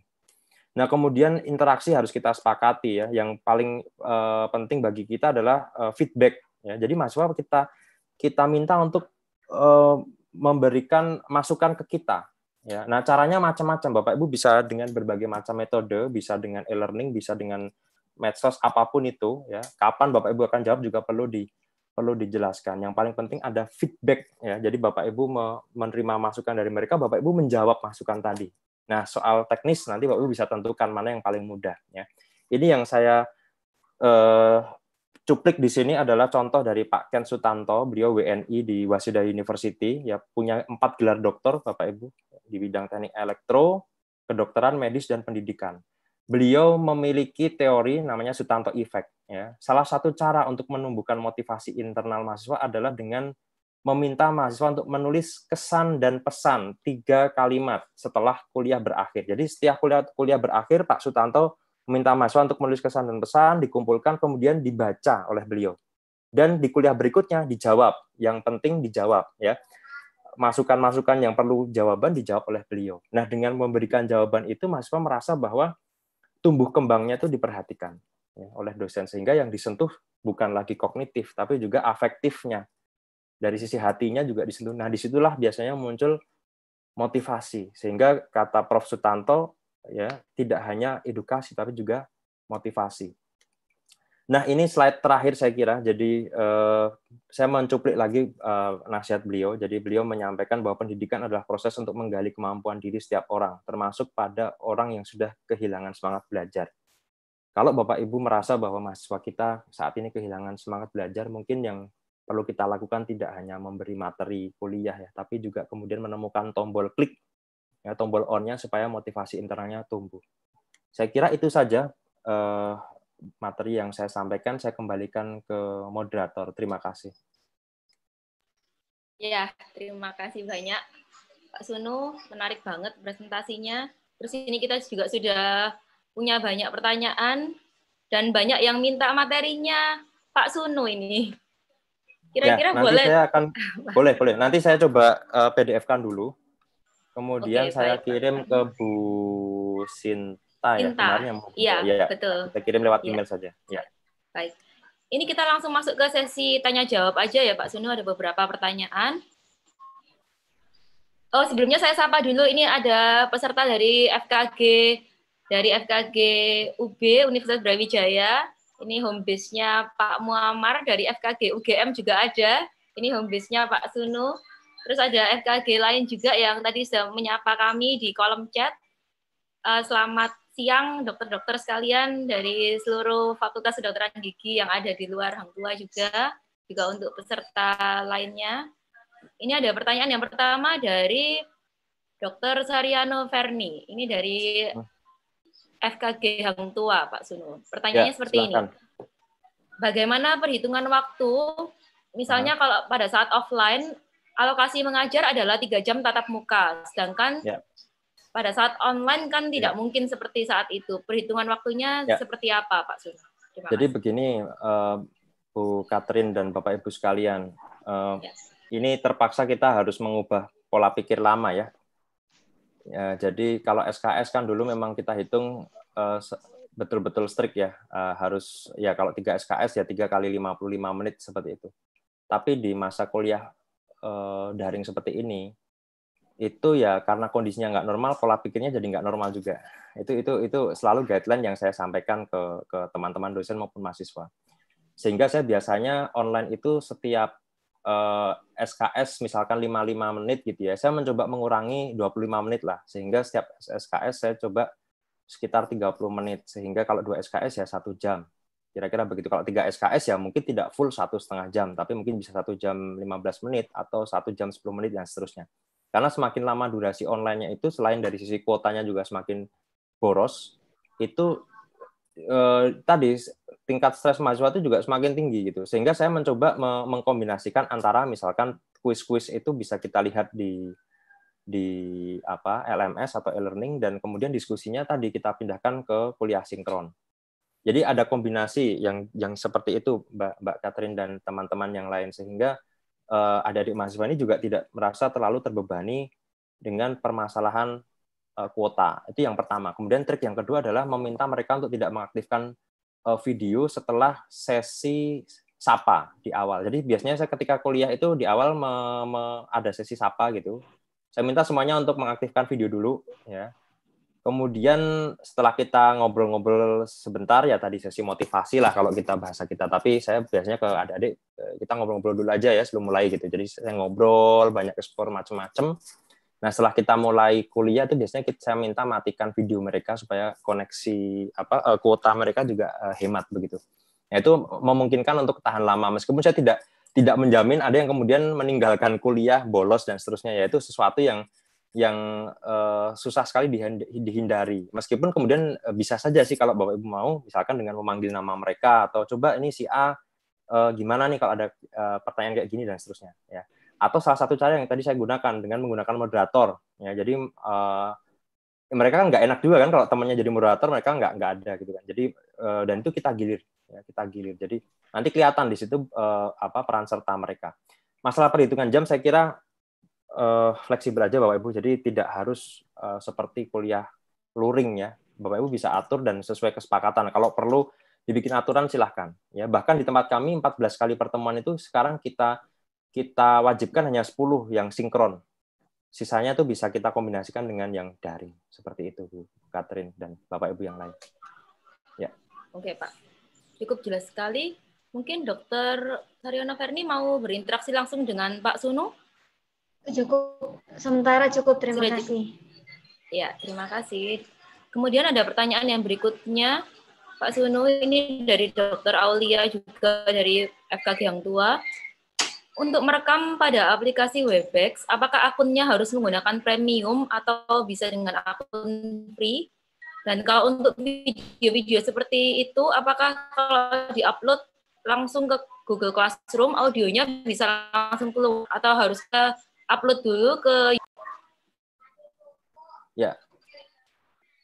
Nah, kemudian interaksi harus kita sepakati ya. Yang paling uh, penting bagi kita adalah uh, feedback ya. Jadi mahasiswa kita kita minta untuk uh, memberikan masukan ke kita ya. Nah, caranya macam-macam Bapak Ibu bisa dengan berbagai macam metode, bisa dengan e-learning, bisa dengan medsos apapun itu ya. Kapan Bapak Ibu akan jawab juga perlu di perlu dijelaskan. Yang paling penting ada feedback ya. Jadi Bapak Ibu menerima masukan dari mereka, Bapak Ibu menjawab masukan tadi Nah, soal teknis nanti Bapak Ibu bisa tentukan mana yang paling mudah ya. Ini yang saya eh, cuplik di sini adalah contoh dari Pak Ken Sutanto, beliau WNI di Waseda University, ya punya empat gelar doktor Bapak Ibu di bidang teknik elektro, kedokteran, medis dan pendidikan. Beliau memiliki teori namanya Sutanto Effect ya. Salah satu cara untuk menumbuhkan motivasi internal mahasiswa adalah dengan meminta mahasiswa untuk menulis kesan dan pesan tiga kalimat setelah kuliah berakhir. Jadi setiap kuliah kuliah berakhir Pak Sutanto meminta mahasiswa untuk menulis kesan dan pesan, dikumpulkan kemudian dibaca oleh beliau. Dan di kuliah berikutnya dijawab, yang penting dijawab ya. Masukan-masukan yang perlu jawaban dijawab oleh beliau. Nah, dengan memberikan jawaban itu mahasiswa merasa bahwa tumbuh kembangnya itu diperhatikan ya, oleh dosen sehingga yang disentuh bukan lagi kognitif tapi juga afektifnya dari sisi hatinya juga di Nah, disitulah biasanya muncul motivasi. Sehingga kata Prof. Sutanto, ya tidak hanya edukasi, tapi juga motivasi. Nah, ini slide terakhir saya kira. Jadi, eh, saya mencuplik lagi eh, nasihat beliau. Jadi, beliau menyampaikan bahwa pendidikan adalah proses untuk menggali kemampuan diri setiap orang, termasuk pada orang yang sudah kehilangan semangat belajar. Kalau Bapak Ibu merasa bahwa mahasiswa kita saat ini kehilangan semangat belajar, mungkin yang perlu kita lakukan tidak hanya memberi materi kuliah ya, tapi juga kemudian menemukan tombol klik ya tombol onnya, supaya motivasi internalnya tumbuh. Saya kira itu saja eh, materi yang saya sampaikan. Saya kembalikan ke moderator. Terima kasih. Ya, terima kasih banyak Pak Sunu. Menarik banget presentasinya. Terus ini kita juga sudah punya banyak pertanyaan dan banyak yang minta materinya Pak Sunu ini. Ya, Kira-kira ya, boleh. Saya akan boleh, boleh. Nanti saya coba uh, eh, PDF-kan dulu. Kemudian okay, saya baik. kirim ke Bu Sinta, ya, Sinta. ya Iya, ya, ya. betul. saya kirim lewat ya. email saja. Ya. Baik. Ini kita langsung masuk ke sesi tanya jawab aja ya Pak Sunu ada beberapa pertanyaan. Oh, sebelumnya saya sapa dulu ini ada peserta dari FKG dari FKG UB Universitas Brawijaya ini home base-nya Pak Muammar dari FKG UGM juga ada. Ini home base-nya Pak Sunu. Terus ada FKG lain juga yang tadi sudah menyapa kami di kolom chat. Eh, selamat siang dokter-dokter sekalian dari seluruh Fakultas Kedokteran Gigi yang ada di luar Hang Tua juga, juga untuk peserta lainnya. Ini ada pertanyaan yang pertama dari Dr. Sariano Verni. Ini dari FKG Hang Tua, Pak Suno. Pertanyaannya ya, seperti silakan. ini. Bagaimana perhitungan waktu? Misalnya kalau pada saat offline, alokasi mengajar adalah tiga jam tatap muka, sedangkan ya. pada saat online kan ya. tidak ya. mungkin seperti saat itu. Perhitungan waktunya ya. seperti apa, Pak Suno? Jadi begini, uh, Bu Katrin dan Bapak Ibu sekalian, uh, yes. ini terpaksa kita harus mengubah pola pikir lama ya Ya, jadi kalau SKS kan dulu memang kita hitung eh, betul-betul uh, strict ya. Uh, harus ya kalau 3 SKS ya 3 kali 55 menit seperti itu. Tapi di masa kuliah uh, daring seperti ini itu ya karena kondisinya nggak normal, pola pikirnya jadi nggak normal juga. Itu itu itu selalu guideline yang saya sampaikan ke ke teman-teman dosen maupun mahasiswa. Sehingga saya biasanya online itu setiap eh, SKS misalkan 55 menit gitu ya. Saya mencoba mengurangi 25 menit lah sehingga setiap SKS saya coba sekitar 30 menit sehingga kalau 2 SKS ya 1 jam. Kira-kira begitu kalau 3 SKS ya mungkin tidak full satu setengah jam, tapi mungkin bisa 1 jam 15 menit atau 1 jam 10 menit dan seterusnya. Karena semakin lama durasi online-nya itu selain dari sisi kuotanya juga semakin boros, itu eh, tadi tingkat stres mahasiswa itu juga semakin tinggi gitu. Sehingga saya mencoba me mengkombinasikan antara misalkan kuis-kuis itu bisa kita lihat di di apa LMS atau e-learning dan kemudian diskusinya tadi kita pindahkan ke kuliah sinkron. Jadi ada kombinasi yang yang seperti itu Mbak Mbak Catherine dan teman-teman yang lain sehingga uh, eh, ada di mahasiswa ini juga tidak merasa terlalu terbebani dengan permasalahan uh, kuota. Itu yang pertama. Kemudian trik yang kedua adalah meminta mereka untuk tidak mengaktifkan Eh, video setelah sesi sapa di awal. Jadi biasanya saya ketika kuliah itu di awal me, me, ada sesi sapa gitu. Saya minta semuanya untuk mengaktifkan video dulu ya. Kemudian setelah kita ngobrol-ngobrol sebentar ya tadi sesi motivasi lah kalau kita bahasa kita. Tapi saya biasanya ke adik-adik eh, kita ngobrol-ngobrol dulu aja ya sebelum mulai gitu. Jadi saya ngobrol banyak ekspor macam-macam. Nah, setelah kita mulai kuliah itu biasanya kita saya minta matikan video mereka supaya koneksi apa eh, kuota mereka juga uh, hemat begitu. Nah, itu memungkinkan untuk tahan lama meskipun saya tidak tidak menjamin ada yang kemudian meninggalkan kuliah bolos dan seterusnya yaitu sesuatu yang yang uh, susah sekali dihindari. Meskipun kemudian uh, bisa saja sih kalau Bapak Ibu mau misalkan dengan memanggil nama mereka atau coba ini si A uh, gimana nih kalau ada uh, pertanyaan kayak gini dan seterusnya ya atau salah satu cara yang tadi saya gunakan dengan menggunakan moderator ya jadi uh, mereka kan nggak enak juga kan kalau temannya jadi moderator mereka nggak nggak ada gitu kan jadi uh, dan itu kita gilir ya kita gilir jadi nanti kelihatan di situ uh, apa peran serta mereka masalah perhitungan jam saya kira uh, fleksibel aja bapak ibu jadi tidak harus uh, seperti kuliah luring ya bapak ibu bisa atur dan sesuai kesepakatan kalau perlu dibikin aturan silahkan ya bahkan di tempat kami 14 kali pertemuan itu sekarang kita kita wajibkan hanya 10 yang sinkron. Sisanya tuh bisa kita kombinasikan dengan yang daring. Seperti itu, Bu Catherine dan Bapak Ibu yang lain. Ya. Oke, Pak. Cukup jelas sekali. Mungkin Dokter Saryono Ferni mau berinteraksi langsung dengan Pak Sunu? Cukup. Sementara cukup. Terima Sudah kasih. Cukup. Ya, terima kasih. Kemudian ada pertanyaan yang berikutnya. Pak Sunu ini dari Dokter Aulia juga dari FKG Yang Tua untuk merekam pada aplikasi Webex, apakah akunnya harus menggunakan premium atau bisa dengan akun free? Dan kalau untuk video-video seperti itu, apakah kalau diupload langsung ke Google Classroom, audionya bisa langsung keluar atau harus ke upload dulu ke Ya.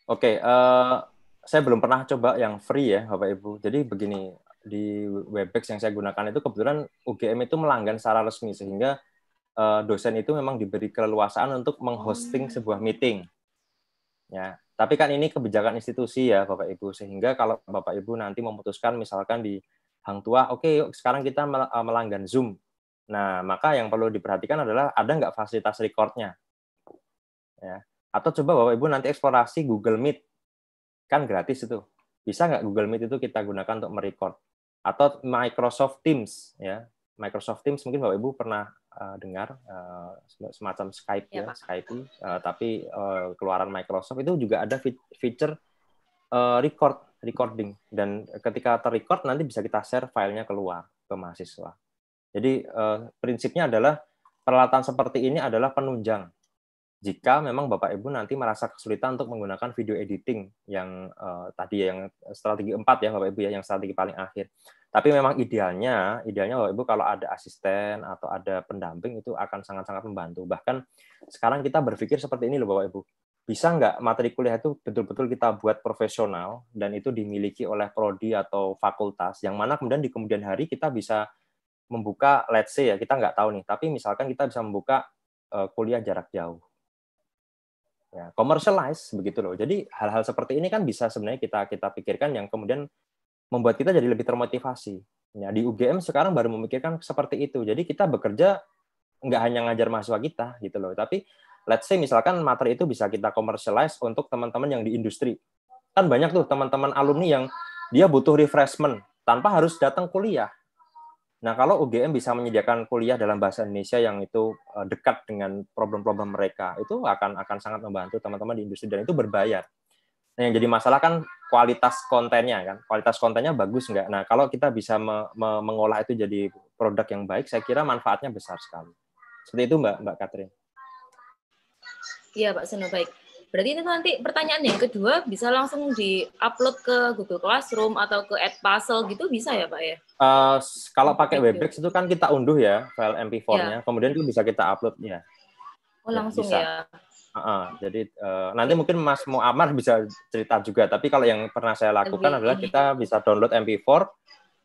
Oke, okay, uh, eh, saya belum pernah coba yang free ya, Bapak Ibu. Jadi begini, di Webex yang saya gunakan itu kebetulan UGM itu melanggan secara resmi sehingga uh, dosen itu memang diberi keleluasaan untuk menghosting oh. sebuah meeting. Ya, tapi kan ini kebijakan institusi ya Bapak Ibu sehingga kalau Bapak Ibu nanti memutuskan misalkan di Hang Tua, oke okay, yuk sekarang kita eh, melanggan Zoom. Nah, maka yang perlu diperhatikan adalah ada nggak fasilitas recordnya. Ya. Atau coba Bapak Ibu nanti eksplorasi Google Meet. Kan gratis itu. Bisa nggak Google Meet itu kita gunakan untuk merecord? atau Microsoft Teams ya. Microsoft Teams mungkin Bapak Ibu pernah uh, dengar uh, semacam Skype iya, ya, ya Skype uh, tapi uh, keluaran Microsoft itu juga ada fitur uh, record recording dan ketika terrecord nanti bisa kita share filenya keluar ke mahasiswa. Jadi uh, prinsipnya adalah peralatan seperti ini adalah penunjang jika memang Bapak Ibu nanti merasa kesulitan untuk menggunakan video editing yang uh, tadi ya, yang strategi empat ya Bapak Ibu ya yang strategi paling akhir. Tapi memang idealnya idealnya Bapak Ibu kalau ada asisten atau ada pendamping itu akan sangat-sangat membantu. Bahkan sekarang kita berpikir seperti ini loh Bapak Ibu. Bisa nggak materi kuliah itu betul-betul kita buat profesional dan itu dimiliki oleh prodi atau fakultas yang mana kemudian di kemudian hari kita bisa membuka let's say ya kita nggak tahu nih tapi misalkan kita bisa membuka eh, kuliah jarak jauh ya, commercialize begitu loh. Jadi hal-hal seperti ini kan bisa sebenarnya kita kita pikirkan yang kemudian membuat kita jadi lebih termotivasi. Ya, di UGM sekarang baru memikirkan seperti itu. Jadi kita bekerja nggak hanya ngajar mahasiswa kita gitu loh, tapi let's say misalkan materi itu bisa kita commercialize untuk teman-teman yang di industri. Kan banyak tuh teman-teman alumni yang dia butuh refreshment tanpa harus datang kuliah Nah, kalau UGM bisa menyediakan kuliah dalam bahasa Indonesia yang itu eh, dekat dengan problem-problem mereka, itu akan akan sangat membantu teman-teman di industri dan itu berbayar. Nah, yang jadi masalah kan kualitas kontennya kan, kualitas kontennya bagus nggak? Nah, kalau kita bisa me me mengolah itu jadi produk yang baik, saya kira manfaatnya besar sekali. Seperti itu Mbak Mbak Katrin. Iya Pak Seno baik. Berarti itu nanti pertanyaan yang kedua bisa langsung di-upload ke Google Classroom atau ke Edpuzzle gitu bisa ya Pak ya? Uh, kalau pakai Webex itu kan kita unduh ya file MP4-nya, yeah. kemudian itu bisa kita upload oh, ya. Oh langsung bisa. ya? Uh, uh, jadi uh, nanti mungkin Mas Muammar bisa cerita juga, tapi kalau yang pernah saya lakukan Lebih. adalah kita bisa download MP4,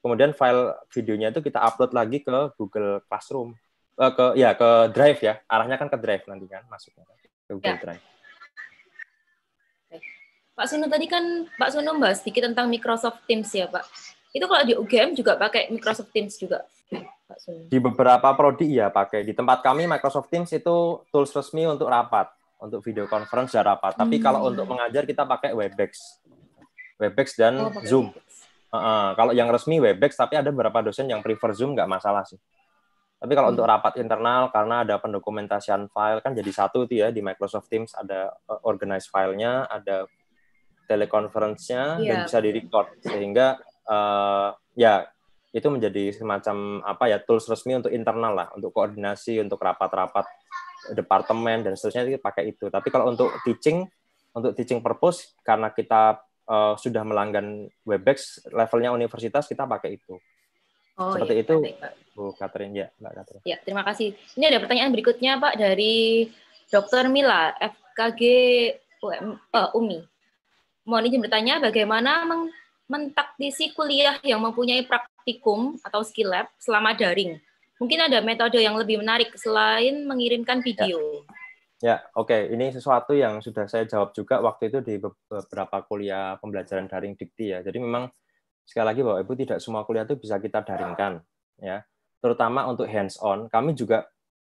kemudian file videonya itu kita upload lagi ke Google Classroom, uh, ke ya ke Drive ya, arahnya kan ke Drive nanti kan masuknya kan. ke Google ya. Drive. Pak Suno tadi kan Pak Suno bahas sedikit tentang Microsoft Teams ya Pak. Itu kalau di UGM juga pakai Microsoft Teams juga. Pak Suno. Di beberapa prodi ya pakai. Di tempat kami Microsoft Teams itu tools resmi untuk rapat, untuk video conference dan rapat. Tapi hmm. kalau untuk mengajar kita pakai Webex, Webex dan oh, Zoom. Webex. Uh, uh, kalau yang resmi Webex, tapi ada beberapa dosen yang prefer Zoom nggak masalah sih. Tapi kalau hmm. untuk rapat internal karena ada pendokumentasian file kan jadi satu itu ya di Microsoft Teams ada eh, organize filenya, ada telekonferensinya yeah. dan bisa direcord sehingga uh, ya itu menjadi semacam apa ya tools resmi untuk internal lah untuk koordinasi untuk rapat-rapat departemen dan seterusnya itu pakai itu tapi kalau untuk teaching untuk teaching purpose karena kita uh, sudah melanggan webex levelnya universitas kita pakai itu Oh, Seperti iya, itu, iya. Bu Catherine. Ya, Mbak Catherine. Ya, terima kasih. Ini ada pertanyaan berikutnya, Pak, dari Dr. Mila, FKG UM, uh, eh, UMI mohon izin bertanya bagaimana mentaktisi kuliah yang mempunyai praktikum atau skill lab selama daring? Mungkin ada metode yang lebih menarik selain mengirimkan ya. video. Ya, ya oke. Okay. Ini sesuatu yang sudah saya jawab juga waktu itu di beberapa kuliah pembelajaran daring dikti ya. Jadi memang sekali lagi bahwa Ibu tidak semua kuliah itu bisa kita daringkan ya. Terutama untuk hands on, kami juga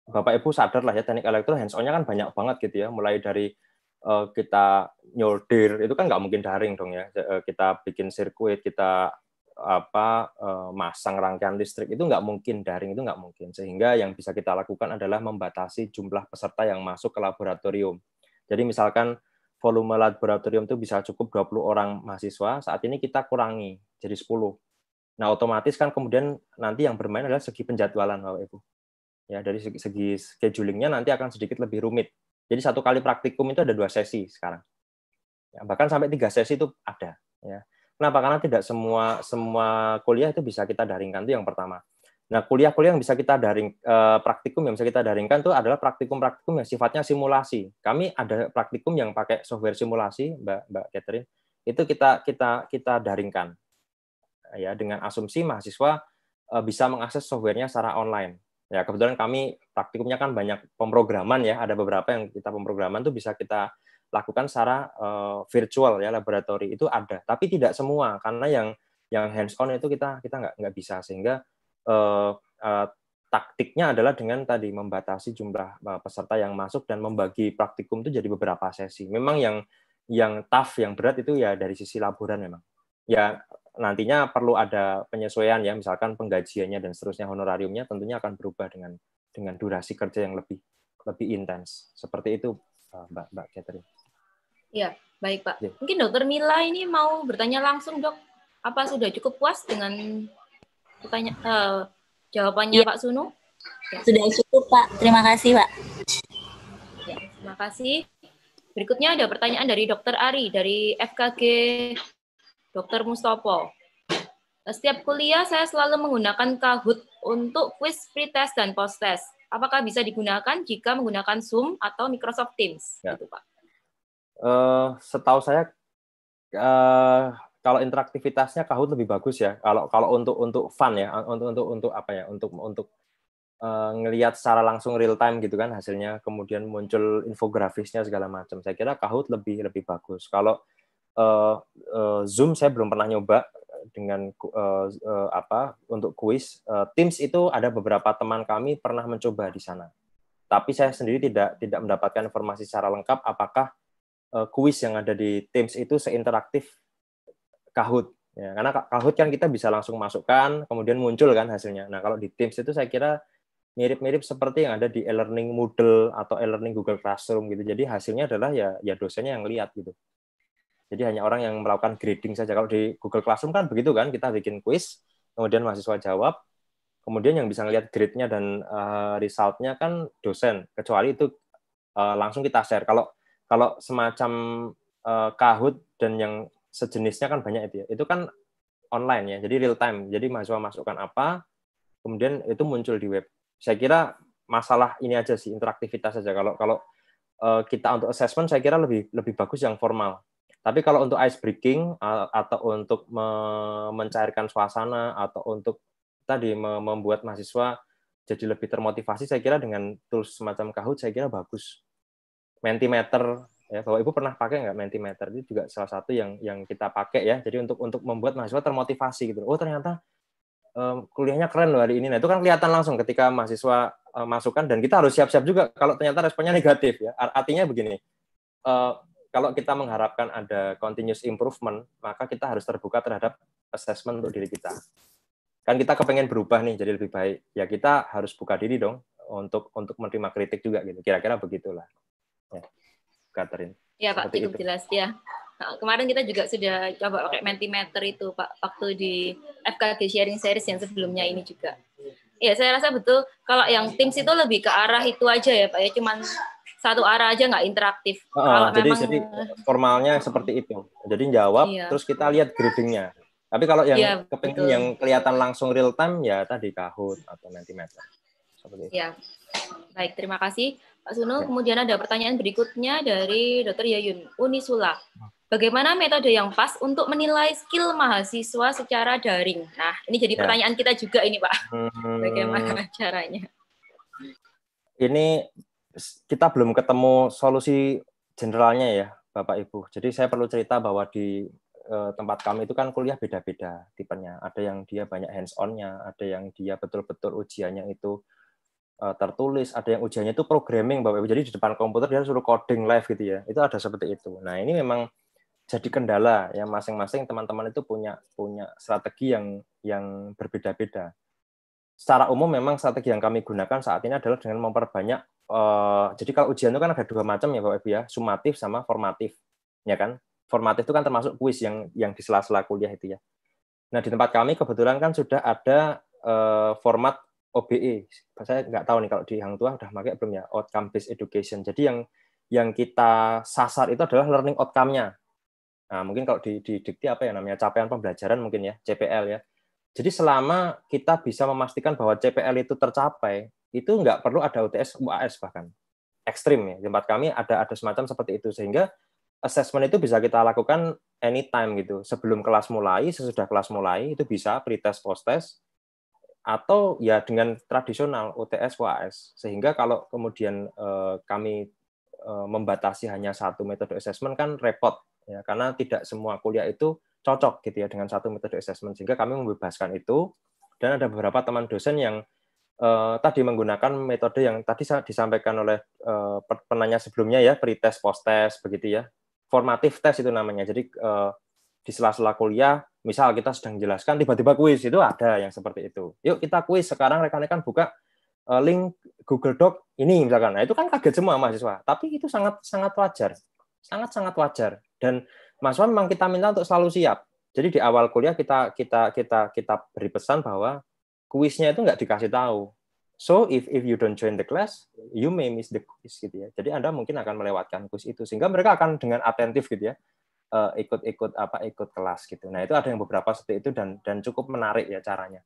Bapak Ibu sadar lah ya teknik elektro hands onnya kan banyak banget gitu ya, mulai dari Eh, kita nyolder itu kan nggak mungkin daring dong ya eh, kita bikin sirkuit kita apa eh, masang rangkaian listrik itu nggak mungkin daring itu nggak mungkin sehingga yang bisa kita lakukan adalah membatasi jumlah peserta yang masuk ke laboratorium jadi misalkan volume laboratorium itu bisa cukup 20 orang mahasiswa saat ini kita kurangi jadi 10 nah otomatis kan kemudian nanti yang bermain adalah segi penjadwalan bapak ibu ya dari segi schedulingnya nanti akan sedikit lebih rumit jadi satu kali praktikum itu ada dua sesi sekarang. Ya, bahkan sampai tiga sesi itu ada. Ya. Kenapa? Karena tidak semua semua kuliah itu bisa kita daringkan itu yang pertama. Nah, kuliah-kuliah yang bisa kita daring eh, praktikum yang bisa kita daringkan itu adalah praktikum-praktikum yang sifatnya simulasi. Kami ada praktikum yang pakai software simulasi, Mbak Mbak Catherine. Itu kita kita kita daringkan. Ya, dengan asumsi mahasiswa eh, bisa mengakses softwarenya secara online. Ya kebetulan kami praktikumnya kan banyak pemrograman ya, ada beberapa yang kita pemrograman tuh bisa kita lakukan secara uh, virtual ya laboratori itu ada, tapi tidak semua karena yang yang hands on itu kita kita nggak nggak bisa sehingga uh, uh, taktiknya adalah dengan tadi membatasi jumlah peserta yang masuk dan membagi praktikum itu jadi beberapa sesi. Memang yang yang tough, yang berat itu ya dari sisi laboran memang. Ya nantinya perlu ada penyesuaian ya, misalkan penggajiannya dan seterusnya honorariumnya tentunya akan berubah dengan dengan durasi kerja yang lebih lebih intens. Seperti itu, eh, Mbak Mbak Catherine. Iya, baik Pak. Ya. Mungkin Dokter Mila ini mau bertanya langsung dok, apa sudah cukup puas dengan bertanya, uh, eh, jawabannya ya. Pak Sunu? Ya. Sudah cukup Pak. Terima kasih Pak. Ya, terima kasih. Berikutnya ada pertanyaan dari Dokter Ari dari FKG Dr. Mustopo. Setiap kuliah saya selalu menggunakan Kahoot untuk quiz pre-test dan post-test. Apakah bisa digunakan jika menggunakan Zoom atau Microsoft Teams? Ya. Gitu, Pak. Uh, setahu saya uh, kalau interaktivitasnya Kahoot lebih bagus ya. Kalau kalau untuk untuk fun ya, untuk untuk untuk apa ya, untuk untuk eh, ngelihat secara langsung real time gitu kan hasilnya, kemudian muncul infografisnya segala macam. Saya kira Kahoot lebih lebih bagus. Kalau uh, uh, Zoom saya belum pernah nyoba dengan uh, uh, apa untuk kuis uh, Teams itu ada beberapa teman kami pernah mencoba di sana tapi saya sendiri tidak tidak mendapatkan informasi secara lengkap apakah uh, kuis yang ada di Teams itu seinteraktif Kahoot ya karena Kahoot kan kita bisa langsung masukkan kemudian muncul kan hasilnya nah kalau di Teams itu saya kira mirip-mirip seperti yang ada di e-learning Moodle atau e-learning Google Classroom gitu jadi hasilnya adalah ya ya dosennya yang lihat gitu jadi hanya orang yang melakukan grading saja. Kalau di Google Classroom kan begitu kan, kita bikin quiz, kemudian mahasiswa jawab, kemudian yang bisa ngelihat grade-nya dan uh, result-nya kan dosen. Kecuali itu uh, langsung kita share. Kalau kalau semacam uh, Kahoot dan yang sejenisnya kan banyak itu ya. Itu kan online ya, jadi real time. Jadi mahasiswa masukkan apa, kemudian itu muncul di web. Saya kira masalah ini aja sih interaktivitas saja. Kalau kalau kita untuk assessment saya kira lebih lebih bagus yang formal tapi kalau untuk ice breaking atau untuk mencairkan suasana atau untuk tadi membuat mahasiswa jadi lebih termotivasi, saya kira dengan tools semacam Kahoot saya kira bagus. Mentimeter ya, Bapak Ibu pernah pakai nggak Mentimeter? Itu juga salah satu yang yang kita pakai ya. Jadi untuk untuk membuat mahasiswa termotivasi gitu. Oh, ternyata um, kuliahnya keren loh hari ini. Nah, itu kan kelihatan langsung ketika mahasiswa um, masukkan dan kita harus siap-siap juga kalau ternyata responnya negatif ya. Artinya begini. Uh, kalau kita mengharapkan ada continuous improvement, maka kita harus terbuka terhadap assessment untuk diri kita. Kan kita kepengen berubah nih jadi lebih baik. Ya kita harus buka diri dong untuk untuk menerima kritik juga gitu. Kira-kira begitulah. Ya. Catherine. Ya Pak, itu. jelas ya. Nah, kemarin kita juga sudah coba pakai Mentimeter itu Pak waktu di FKG sharing series yang sebelumnya ini juga. Ya saya rasa betul kalau yang Teams itu lebih ke arah itu aja ya Pak ya cuman satu arah aja nggak interaktif. Uh, Kalau jadi, memang jadi eh, formalnya seperti itu. Jadi jawab, iya. terus kita lihat gradingnya. Tapi kalau yang iya, kepentingan yang kelihatan langsung real time ya tadi Kahoot atau nanti Seperti itu. Ya. Baik, terima kasih Pak Suno. Okay. Iya. Kemudian ada pertanyaan berikutnya dari Dr. Yayun Unisula. Bagaimana metode yang pas untuk menilai skill mahasiswa secara daring? Nah, ini jadi ya. pertanyaan ya. kita juga ini, Pak. Hmm. Bagaimana caranya? Ini kita belum ketemu solusi generalnya ya Bapak Ibu. Jadi saya perlu cerita bahwa di eh, tempat kami itu kan kuliah beda-beda tipenya. Ada yang dia banyak hands on-nya, ada yang dia betul-betul ujiannya itu eh, tertulis, ada yang ujiannya itu programming Bapak Ibu. Jadi di depan komputer dia suruh coding live gitu ya. Itu ada seperti itu. Nah, ini memang jadi kendala ya masing-masing teman-teman itu punya punya strategi yang yang berbeda-beda. Secara umum memang strategi yang kami gunakan saat ini adalah dengan memperbanyak uh, jadi kalau ujian itu kan ada dua macam ya Bapak Ibu ya, sumatif sama formatif. Ya kan? Formatif itu kan termasuk kuis yang yang di sela-sela kuliah itu ya. Nah, di tempat kami kebetulan kan sudah ada uh, format OBE. Saya nggak tahu nih kalau di Hang Tua udah pakai belum ya, outcome based education. Jadi yang yang kita sasar itu adalah learning outcome-nya. Nah, mungkin kalau di, di dikti apa ya namanya capaian pembelajaran mungkin ya, CPL ya. Jadi selama kita bisa memastikan bahwa CPL itu tercapai, itu nggak perlu ada UTS UAS bahkan ekstrim ya tempat kami ada ada semacam seperti itu sehingga assessment itu bisa kita lakukan anytime gitu sebelum kelas mulai sesudah kelas mulai itu bisa pretest post test atau ya dengan tradisional UTS UAS sehingga kalau kemudian eh, kami eh, membatasi hanya satu metode assessment kan repot ya karena tidak semua kuliah itu cocok gitu ya dengan satu metode assessment sehingga kami membebaskan itu dan ada beberapa teman dosen yang Eh, tadi menggunakan metode yang tadi disampaikan oleh uh, penanya sebelumnya ya, pretest, test begitu ya. Formatif test itu namanya. Jadi uh, di sela-sela kuliah, misal kita sedang jelaskan tiba-tiba kuis itu ada yang seperti itu. Yuk kita kuis sekarang rekan-rekan buka uh, link Google Doc ini misalkan. Nah, itu kan kaget semua mahasiswa, tapi itu sangat sangat wajar. Sangat-sangat wajar dan mahasiswa memang kita minta untuk selalu siap. Jadi di awal kuliah kita kita kita kita beri pesan bahwa kuisnya itu nggak dikasih tahu. So if if you don't join the class, you may miss the quiz gitu ya. Jadi Anda mungkin akan melewatkan kuis itu sehingga mereka akan dengan atentif gitu ya eh, ikut-ikut apa ikut kelas gitu. Nah, itu ada yang beberapa seperti itu dan dan cukup menarik ya caranya.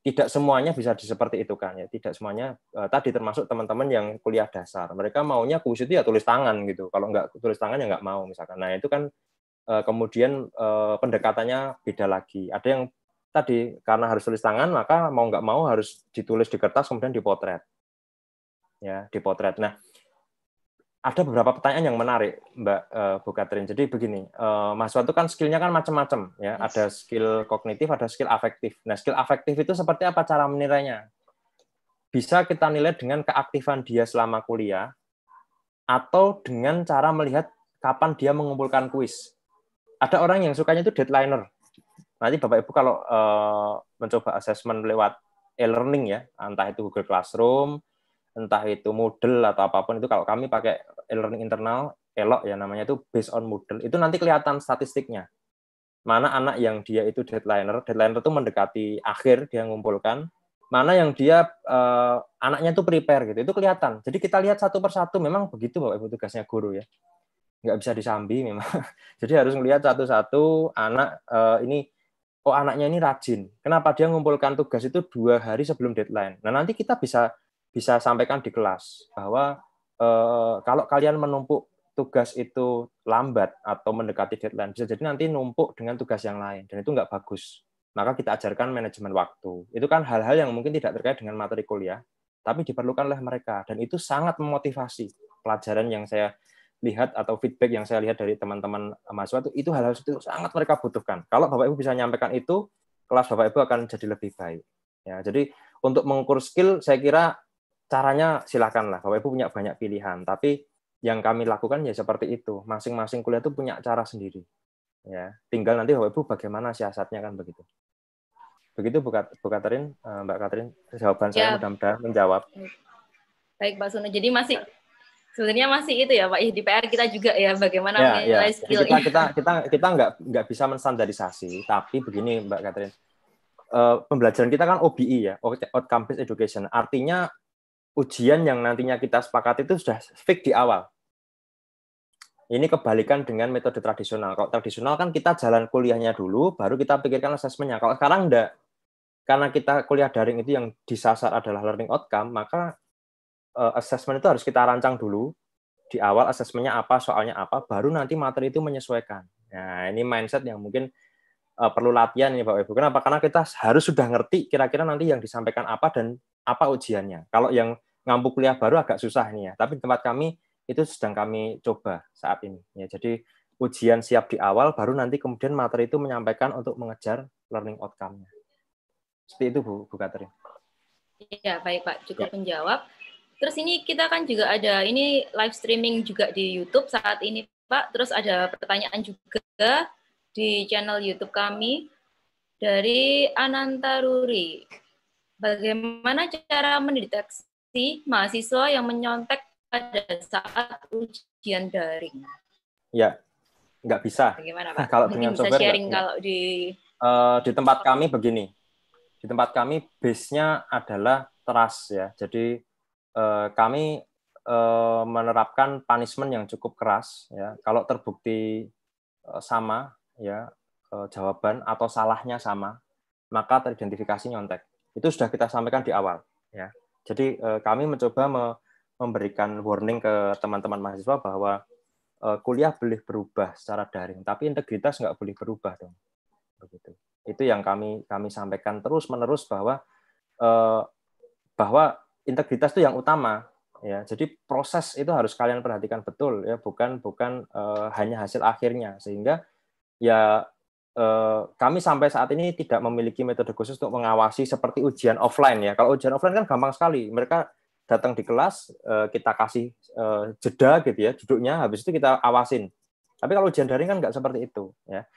Tidak semuanya bisa di seperti itu kan ya. Tidak semuanya uh, tadi termasuk teman-teman yang kuliah dasar. Mereka maunya kuis itu ya tulis tangan gitu. Kalau nggak tulis tangan ya nggak mau misalkan. Nah, itu kan uh, kemudian uh, pendekatannya beda lagi. Ada yang tadi karena harus tulis tangan maka mau nggak mau harus ditulis di kertas kemudian dipotret ya dipotret nah ada beberapa pertanyaan yang menarik Mbak uh, Bu Katrin. Jadi begini, uh, mahasiswa itu kan skillnya kan macam-macam ya. Yes. Ada skill kognitif, ada skill afektif. Nah, skill afektif itu seperti apa cara menilainya? Bisa kita nilai dengan keaktifan dia selama kuliah atau dengan cara melihat kapan dia mengumpulkan kuis. Ada orang yang sukanya itu deadliner nanti Bapak Ibu kalau uh, mencoba asesmen lewat e-learning ya, entah itu Google Classroom, entah itu Moodle atau apapun itu kalau kami pakai e-learning internal elok ya namanya itu based on Moodle itu nanti kelihatan statistiknya mana anak yang dia itu deadlineer deadlineer itu mendekati akhir dia ngumpulkan mana yang dia eh, anaknya itu prepare gitu itu kelihatan jadi kita lihat satu persatu memang begitu bapak ibu tugasnya guru ya nggak bisa disambi memang jadi harus melihat satu-satu anak eh, ini oh anaknya ini rajin. Kenapa dia ngumpulkan tugas itu dua hari sebelum deadline? Nah nanti kita bisa bisa sampaikan di kelas bahwa eh, kalau kalian menumpuk tugas itu lambat atau mendekati deadline, bisa jadi nanti numpuk dengan tugas yang lain dan itu nggak bagus. Maka kita ajarkan manajemen waktu. Itu kan hal-hal yang mungkin tidak terkait dengan materi kuliah, tapi diperlukan oleh mereka dan itu sangat memotivasi pelajaran yang saya lihat atau feedback yang saya lihat dari teman-teman mahasiswa itu itu hal-hal itu sangat mereka butuhkan. Kalau Bapak Ibu bisa menyampaikan itu, kelas Bapak Ibu akan jadi lebih baik. Ya, jadi untuk mengukur skill saya kira caranya silakanlah. Bapak Ibu punya banyak pilihan, tapi yang kami lakukan ya seperti itu. Masing-masing kuliah itu punya cara sendiri. Ya, tinggal nanti Bapak Ibu bagaimana siasatnya kan begitu. Begitu Bu, Bu Katerin, eh, Mbak Katrin, jawaban ya. saya mudah-mudahan menjawab. Baik, Pak Suno. Jadi masih sebenarnya masih itu ya Pak ya, di PR kita juga ya bagaimana ya, menilai ya. skill kita, ini. Kita kita kita nggak nggak bisa menstandarisasi, tapi begini Mbak Catherine, uh, eh, pembelajaran kita kan OBE ya, outcome Campus education. Artinya ujian yang nantinya kita sepakati itu sudah fix di awal. Ini kebalikan dengan metode tradisional. Kalau tradisional kan kita jalan kuliahnya dulu, baru kita pikirkan asesmennya. Kalau sekarang enggak, karena kita kuliah daring itu yang disasar adalah learning outcome, maka Eh, assessment itu harus kita rancang dulu di awal assessmentnya apa, soalnya apa, baru nanti materi itu menyesuaikan. Nah, ini mindset yang mungkin uh, perlu latihan ini Bapak Ibu. Kenapa? Karena kita harus sudah ngerti kira-kira nanti yang disampaikan apa dan apa ujiannya. Kalau yang ngampu kuliah baru agak susah nih ya. Tapi tempat kami itu sedang kami coba saat ini. Ya, jadi ujian siap di awal, baru nanti kemudian materi itu menyampaikan untuk mengejar learning outcome-nya. Seperti itu Bu, Bu Katrin. Iya, baik Pak. Cukup ya. menjawab. Terus ini kita kan juga ada ini live streaming juga di YouTube saat ini Pak. Terus ada pertanyaan juga di channel YouTube kami dari Anantaruri. Bagaimana cara mendeteksi mahasiswa yang menyontek pada saat ujian daring? Ya, nggak bisa. Bagaimana Pak? kalau dengan bisa software, sharing kalau di uh, di tempat kami begini. Di tempat kami base-nya adalah teras ya. Jadi Eh, kami eh, menerapkan punishment yang cukup keras ya kalau terbukti eh, sama ya jawaban atau salahnya sama maka teridentifikasi nyontek itu sudah kita sampaikan di awal ya jadi kami mencoba memberikan warning ke teman-teman mahasiswa bahwa kuliah boleh berubah secara daring tapi integritas nggak boleh berubah dong begitu itu yang kami kami sampaikan terus menerus bahwa bahwa integritas itu yang utama ya jadi proses itu harus kalian perhatikan betul ya bukan bukan uh, hanya hasil akhirnya sehingga ya uh, kami sampai saat ini tidak memiliki metode khusus untuk mengawasi seperti ujian offline ya kalau ujian offline kan gampang sekali mereka datang di kelas uh, kita kasih uh, jeda gitu ya duduknya habis itu kita awasin tapi kalau ujian daring kan nggak seperti itu ya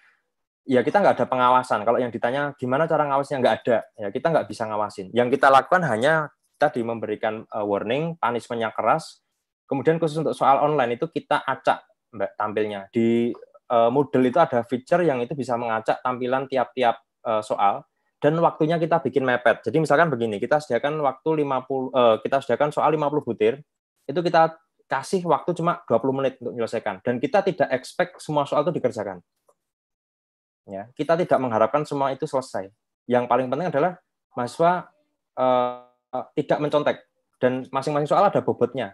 ya kita nggak ada pengawasan kalau yang ditanya gimana cara ngawasnya nggak ada ya kita nggak bisa ngawasin yang kita lakukan hanya tadi memberikan uh, warning, punishment yang keras. Kemudian khusus untuk soal online itu kita acak Mbak tampilnya. Di uh, Moodle itu ada feature yang itu bisa mengacak tampilan tiap-tiap uh, soal dan waktunya kita bikin mepet. Jadi misalkan begini, kita sediakan waktu 50 uh, kita sediakan soal 50 butir, itu kita kasih waktu cuma 20 menit untuk menyelesaikan dan kita tidak expect semua soal itu dikerjakan. Ya, kita tidak mengharapkan semua itu selesai. Yang paling penting adalah mahasiswa Eh, tidak mencontek dan masing-masing soal ada bobotnya.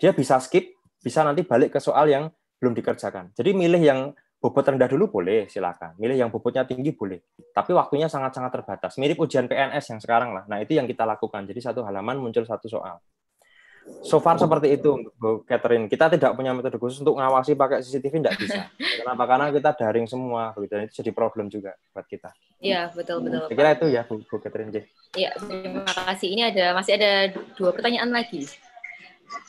Dia bisa skip, bisa nanti balik ke soal yang belum dikerjakan. Jadi milih yang bobot rendah dulu boleh, silakan. Milih yang bobotnya tinggi boleh. Tapi waktunya sangat-sangat terbatas. Mirip ujian PNS yang sekarang lah. Nah, itu yang kita lakukan. Jadi satu halaman muncul satu soal. So far seperti itu Bu Catherine. Kita tidak punya metode khusus untuk ngawasi pakai CCTV tidak bisa. Kenapa? Karena kita daring semua, itu jadi problem juga buat kita. Iya, betul betul. Saya hmm, kira itu ya Bu, Bu Catherine. Iya, terima kasih. Ini ada masih ada dua pertanyaan lagi.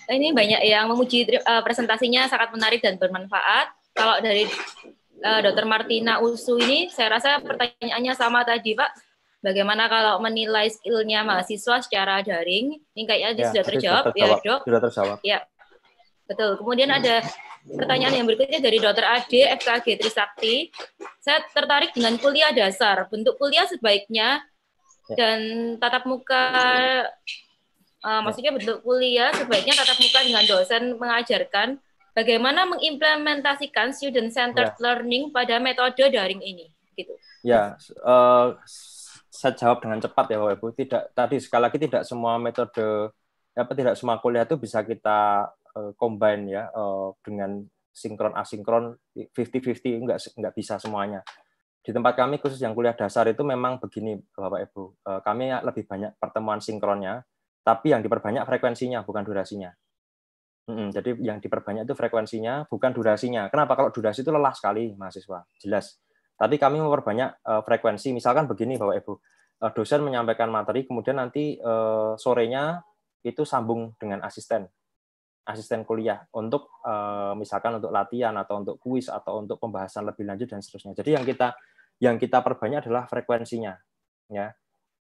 Ini banyak yang memuji eh, presentasinya sangat menarik dan bermanfaat. Kalau dari eh, Dokter Martina Usu ini, saya rasa pertanyaannya sama tadi, Pak Bagaimana kalau menilai skillnya mahasiswa secara daring? Ini kayaknya ya, sudah terjawab, sudah terjawab ya dok. Sudah terjawab. Ya, betul. Kemudian ada pertanyaan yang berikutnya dari Dr. Ade FKG Trisakti. Saya tertarik dengan kuliah dasar. Bentuk kuliah sebaiknya ya. dan tatap muka uh, maksudnya bentuk kuliah sebaiknya tatap muka dengan dosen mengajarkan bagaimana mengimplementasikan student centered ya. learning pada metode daring ini gitu. Ya, uh, saya jawab dengan cepat ya Bapak Ibu. Tidak tadi sekali lagi tidak semua metode apa tidak semua kuliah itu bisa kita uh, combine ya uh, dengan sinkron asinkron 50-50 enggak enggak bisa semuanya. Di tempat kami khusus yang kuliah dasar itu memang begini Bapak Ibu. Uh, kami lebih banyak pertemuan sinkronnya tapi yang diperbanyak frekuensinya bukan durasinya. Mm-hmm. Jadi yang diperbanyak itu frekuensinya bukan durasinya. Kenapa? Kalau durasi itu lelah sekali mahasiswa, jelas. Tapi kami memperbanyak uh, frekuensi. Misalkan begini Bapak Ibu, uh, dosen menyampaikan materi, kemudian nanti uh, sorenya itu sambung dengan asisten, asisten kuliah untuk uh, misalkan untuk latihan atau untuk kuis atau untuk pembahasan lebih lanjut dan seterusnya. Jadi yang kita yang kita perbanyak adalah frekuensinya, ya.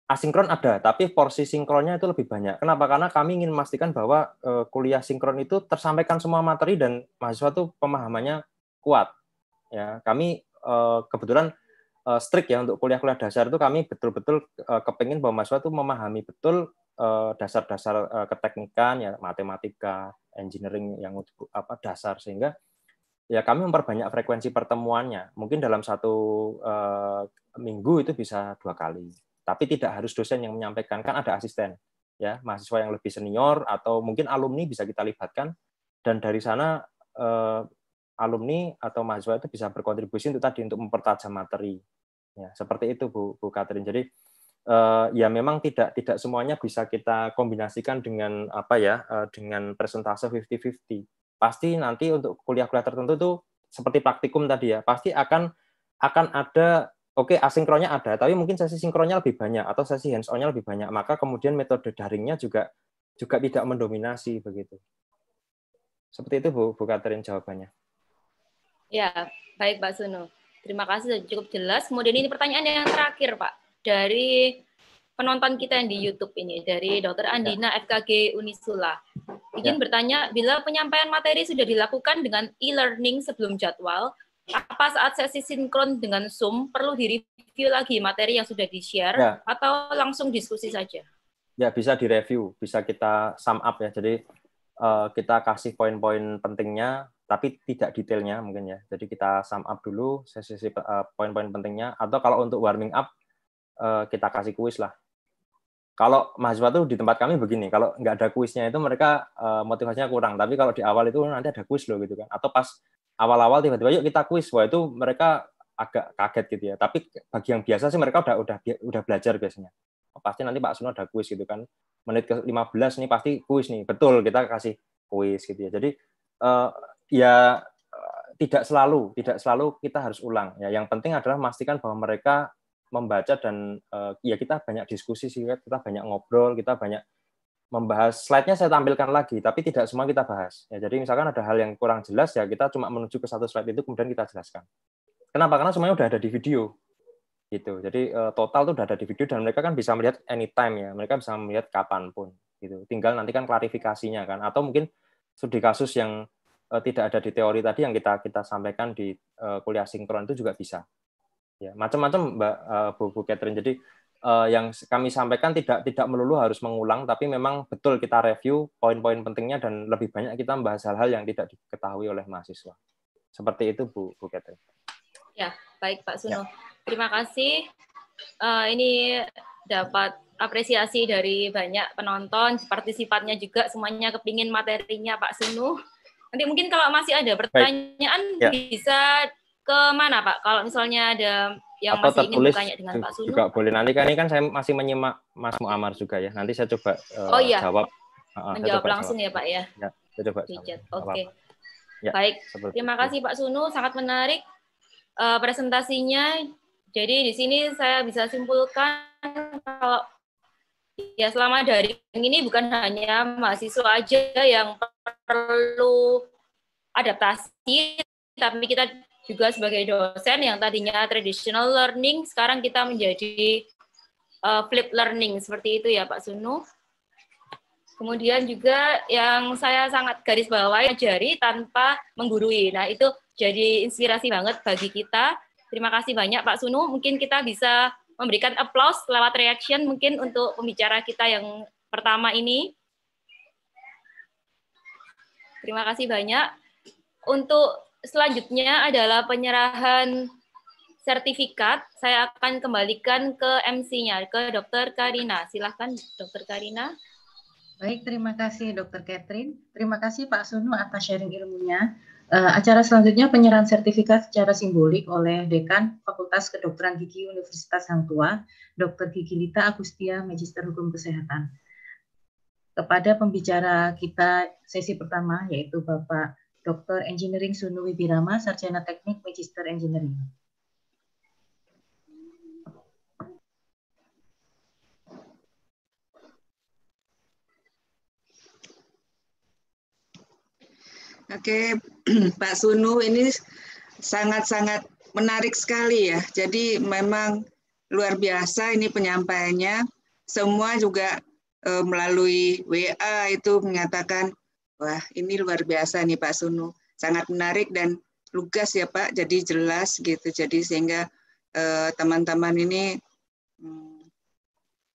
Asinkron ada, tapi porsi sinkronnya itu lebih banyak. Kenapa? Karena kami ingin memastikan bahwa kuliah sinkron itu tersampaikan semua materi dan mahasiswa itu pemahamannya kuat. Ya, kami Eh, kebetulan uh, strict ya untuk kuliah-kuliah dasar itu kami betul-betul uh, kepingin bahwa mahasiswa itu memahami betul dasar-dasar uh, uh, keteknikan ya matematika engineering yang apa dasar sehingga ya kami memperbanyak frekuensi pertemuannya mungkin dalam satu uh, minggu itu bisa dua kali tapi tidak harus dosen yang menyampaikan kan ada asisten ya mahasiswa yang lebih senior atau mungkin alumni bisa kita libatkan dan dari sana alumni atau mahasiswa itu bisa berkontribusi untuk tadi untuk mempertajam materi. Ya, seperti itu Bu Bu Katrin. Jadi uh, ya memang tidak tidak semuanya bisa kita kombinasikan dengan apa ya uh, dengan presentase 50-50. Pasti nanti untuk kuliah-kuliah tertentu tuh seperti praktikum tadi ya, pasti akan akan ada oke okay, asinkronnya ada, tapi mungkin sesi sinkronnya lebih banyak atau sesi hands onnya lebih banyak. Maka kemudian metode daringnya juga juga tidak mendominasi begitu. Seperti itu Bu Bu jawabannya. Ya, baik Pak Suno. Terima kasih sudah cukup jelas. Kemudian ini pertanyaan yang terakhir Pak dari penonton kita yang di YouTube ini dari Dr. Ya. Andina ya. FKG Unisula. Izin ya. bertanya, bila penyampaian materi sudah dilakukan dengan e-learning sebelum jadwal, apa saat sesi sinkron dengan Zoom perlu direview lagi materi yang sudah di-share ya. atau langsung diskusi saja? Ya, bisa direview, bisa kita sum up ya. Jadi eh, kita kasih poin-poin pentingnya, tapi tidak detailnya mungkin ya. Jadi kita sum up dulu sesi-sesi eh, poin-poin pentingnya atau kalau untuk warming up eh, kita kasih kuis lah. Kalau mahasiswa tuh di tempat kami begini, kalau nggak ada kuisnya itu mereka eh, motivasinya kurang. Tapi kalau di awal itu nanti ada kuis loh gitu kan. Atau pas awal-awal tiba-tiba yuk kita kuis, wah itu mereka agak kaget gitu ya. Tapi bagi yang biasa sih mereka udah udah udah belajar biasanya. Oh, pasti nanti Pak Suno ada kuis gitu kan. Menit ke 15 nih pasti kuis nih. Betul kita kasih kuis gitu ya. Jadi ya eh, tidak selalu, tidak selalu kita harus ulang. Ya, yang penting adalah memastikan bahwa mereka membaca dan eh, ya kita banyak diskusi sih, kita banyak ngobrol, kita banyak membahas slide-nya saya tampilkan lagi, tapi tidak semua kita bahas. Ya, jadi misalkan ada hal yang kurang jelas ya kita cuma menuju ke satu slide itu kemudian kita jelaskan. Kenapa? Karena semuanya sudah ada di video. Gitu. Jadi eh, total tuh sudah ada di video dan mereka kan bisa melihat anytime ya. Mereka bisa melihat kapanpun gitu. Tinggal nanti kan klarifikasinya kan atau mungkin studi kasus yang Eh, tidak ada di teori tadi yang kita kita sampaikan di eh, kuliah sinkron itu juga bisa. Ya, macam-macam Mbak eh, Bu, Bu Catherine. Jadi yang kami sampaikan tidak tidak melulu harus mengulang, tapi memang betul kita review poin-poin pentingnya dan lebih banyak kita membahas hal-hal yang tidak diketahui oleh mahasiswa. Seperti itu Bu Bu Catherine. Ya, baik Pak Suno. Ya. Terima kasih. Uh, ini dapat apresiasi dari banyak penonton, partisipannya juga semuanya kepingin materinya Pak Suno. Nanti mungkin kalau masih ada pertanyaan ya. bisa ke mana Pak? Kalau misalnya ada yang Atau masih ingin bertanya dengan Pak Sunu. Juga boleh. Nanti kan ini kan saya masih menyimak Mas Muamar juga ya. Nanti saya coba uh, oh, iya. jawab. Uh, Menjawab coba langsung jawab. ya Pak ya. Ya, saya coba. Oke. Okay. Ya, Baik. Terima kasih Pak Sunu, sangat menarik uh, presentasinya. Jadi di sini saya bisa simpulkan kalau ya selama daring ini bukan hanya mahasiswa aja yang perlu adaptasi, tapi kita juga sebagai dosen yang tadinya traditional learning, sekarang kita menjadi uh, flip learning seperti itu ya Pak Sunu. Kemudian juga yang saya sangat garis bawahi jari tanpa menggurui. Nah, itu jadi inspirasi banget bagi kita. Terima kasih banyak Pak Sunu. Mungkin kita bisa memberikan aplaus lewat reaction mungkin untuk pembicara kita yang pertama ini. Terima kasih banyak. Untuk selanjutnya adalah penyerahan sertifikat. Saya akan kembalikan ke MC-nya, ke Dr. Karina. Silahkan, Dr. Karina. Baik, terima kasih Dr. Catherine. Terima kasih Pak Sunu atas sharing ilmunya. Eh, acara selanjutnya penyerahan sertifikat secara simbolik oleh Dekan Fakultas Kedokteran Gigi Universitas Hang Tua, Dr. Gigi Lita Agustia, Magister Hukum Kesehatan. Kepada pembicara kita sesi pertama, yaitu Bapak Dr. Engineering Sunu Wibirama, Sarjana Teknik Magister Engineering. Oke, okay Pak Sunu ini sangat-sangat menarik sekali ya. Jadi memang luar biasa ini penyampaiannya. Semua juga e, melalui WA itu menyatakan, wah ini luar biasa nih Pak Sunu. Sangat menarik dan lugas ya Pak, jadi jelas gitu. Jadi sehingga e, teman-teman ini hmm,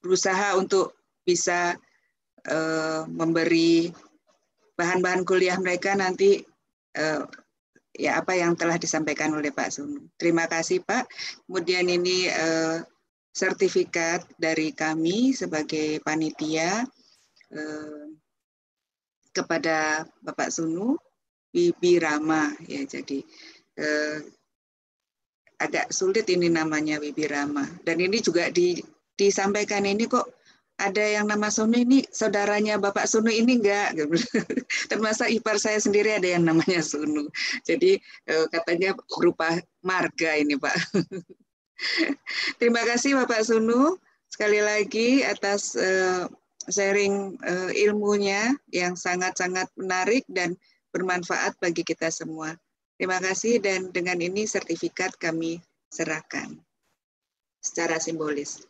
berusaha untuk bisa e, memberi bahan-bahan kuliah mereka nanti uh, ya apa yang telah disampaikan oleh Pak Sunu. Terima kasih Pak. Kemudian ini uh, sertifikat dari kami sebagai panitia uh, kepada Bapak Sunu Bibi Rama ya jadi uh, agak sulit ini namanya Bibi Rama dan ini juga di, disampaikan ini kok ada yang nama Sunu ini saudaranya Bapak Sunu ini enggak termasuk gitu. ipar saya sendiri ada yang namanya Sunu. jadi eh, katanya berupa marga ini Pak terima kasih Bapak Sunu sekali lagi atas eh, sharing eh, ilmunya yang sangat-sangat menarik dan bermanfaat bagi kita semua terima kasih dan dengan ini sertifikat kami serahkan secara simbolis.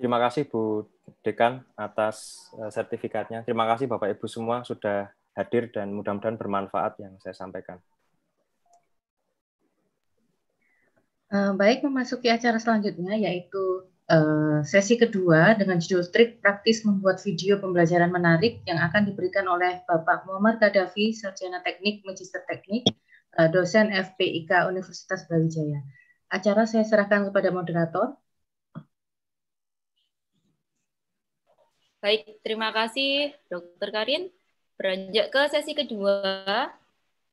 Terima kasih Bu Dekan atas e, sertifikatnya. Terima kasih Bapak Ibu semua sudah hadir dan mudah-mudahan bermanfaat yang saya sampaikan. E, baik, memasuki acara selanjutnya yaitu e, sesi kedua dengan judul trik praktis membuat video pembelajaran menarik yang akan diberikan oleh Bapak Muhammad Kadafi, Sarjana Teknik, Magister Teknik, dosen FPIK Universitas Brawijaya. Acara saya serahkan kepada moderator. Baik, terima kasih Dr. Karin. Beranjak ke sesi kedua,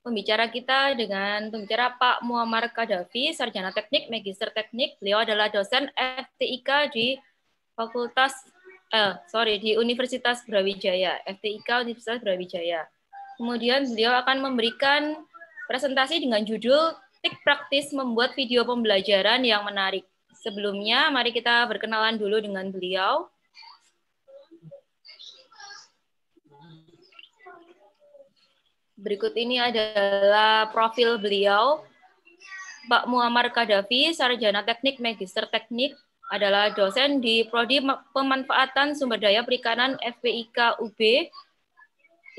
pembicara kita dengan pembicara Pak Muammar Kadhafi, Sarjana Teknik, Magister Teknik. Beliau adalah dosen FTIK di Fakultas, eh, sorry, di Universitas Brawijaya, FTIK Universitas Brawijaya. Kemudian beliau akan memberikan presentasi dengan judul Tik Praktis Membuat Video Pembelajaran yang Menarik. Sebelumnya, mari kita berkenalan dulu dengan beliau. Berikut ini adalah profil beliau. Pak Muammar Kadhafi, Sarjana Teknik Magister Teknik, adalah dosen di Prodi Pemanfaatan Sumber Daya Perikanan FPIK UB,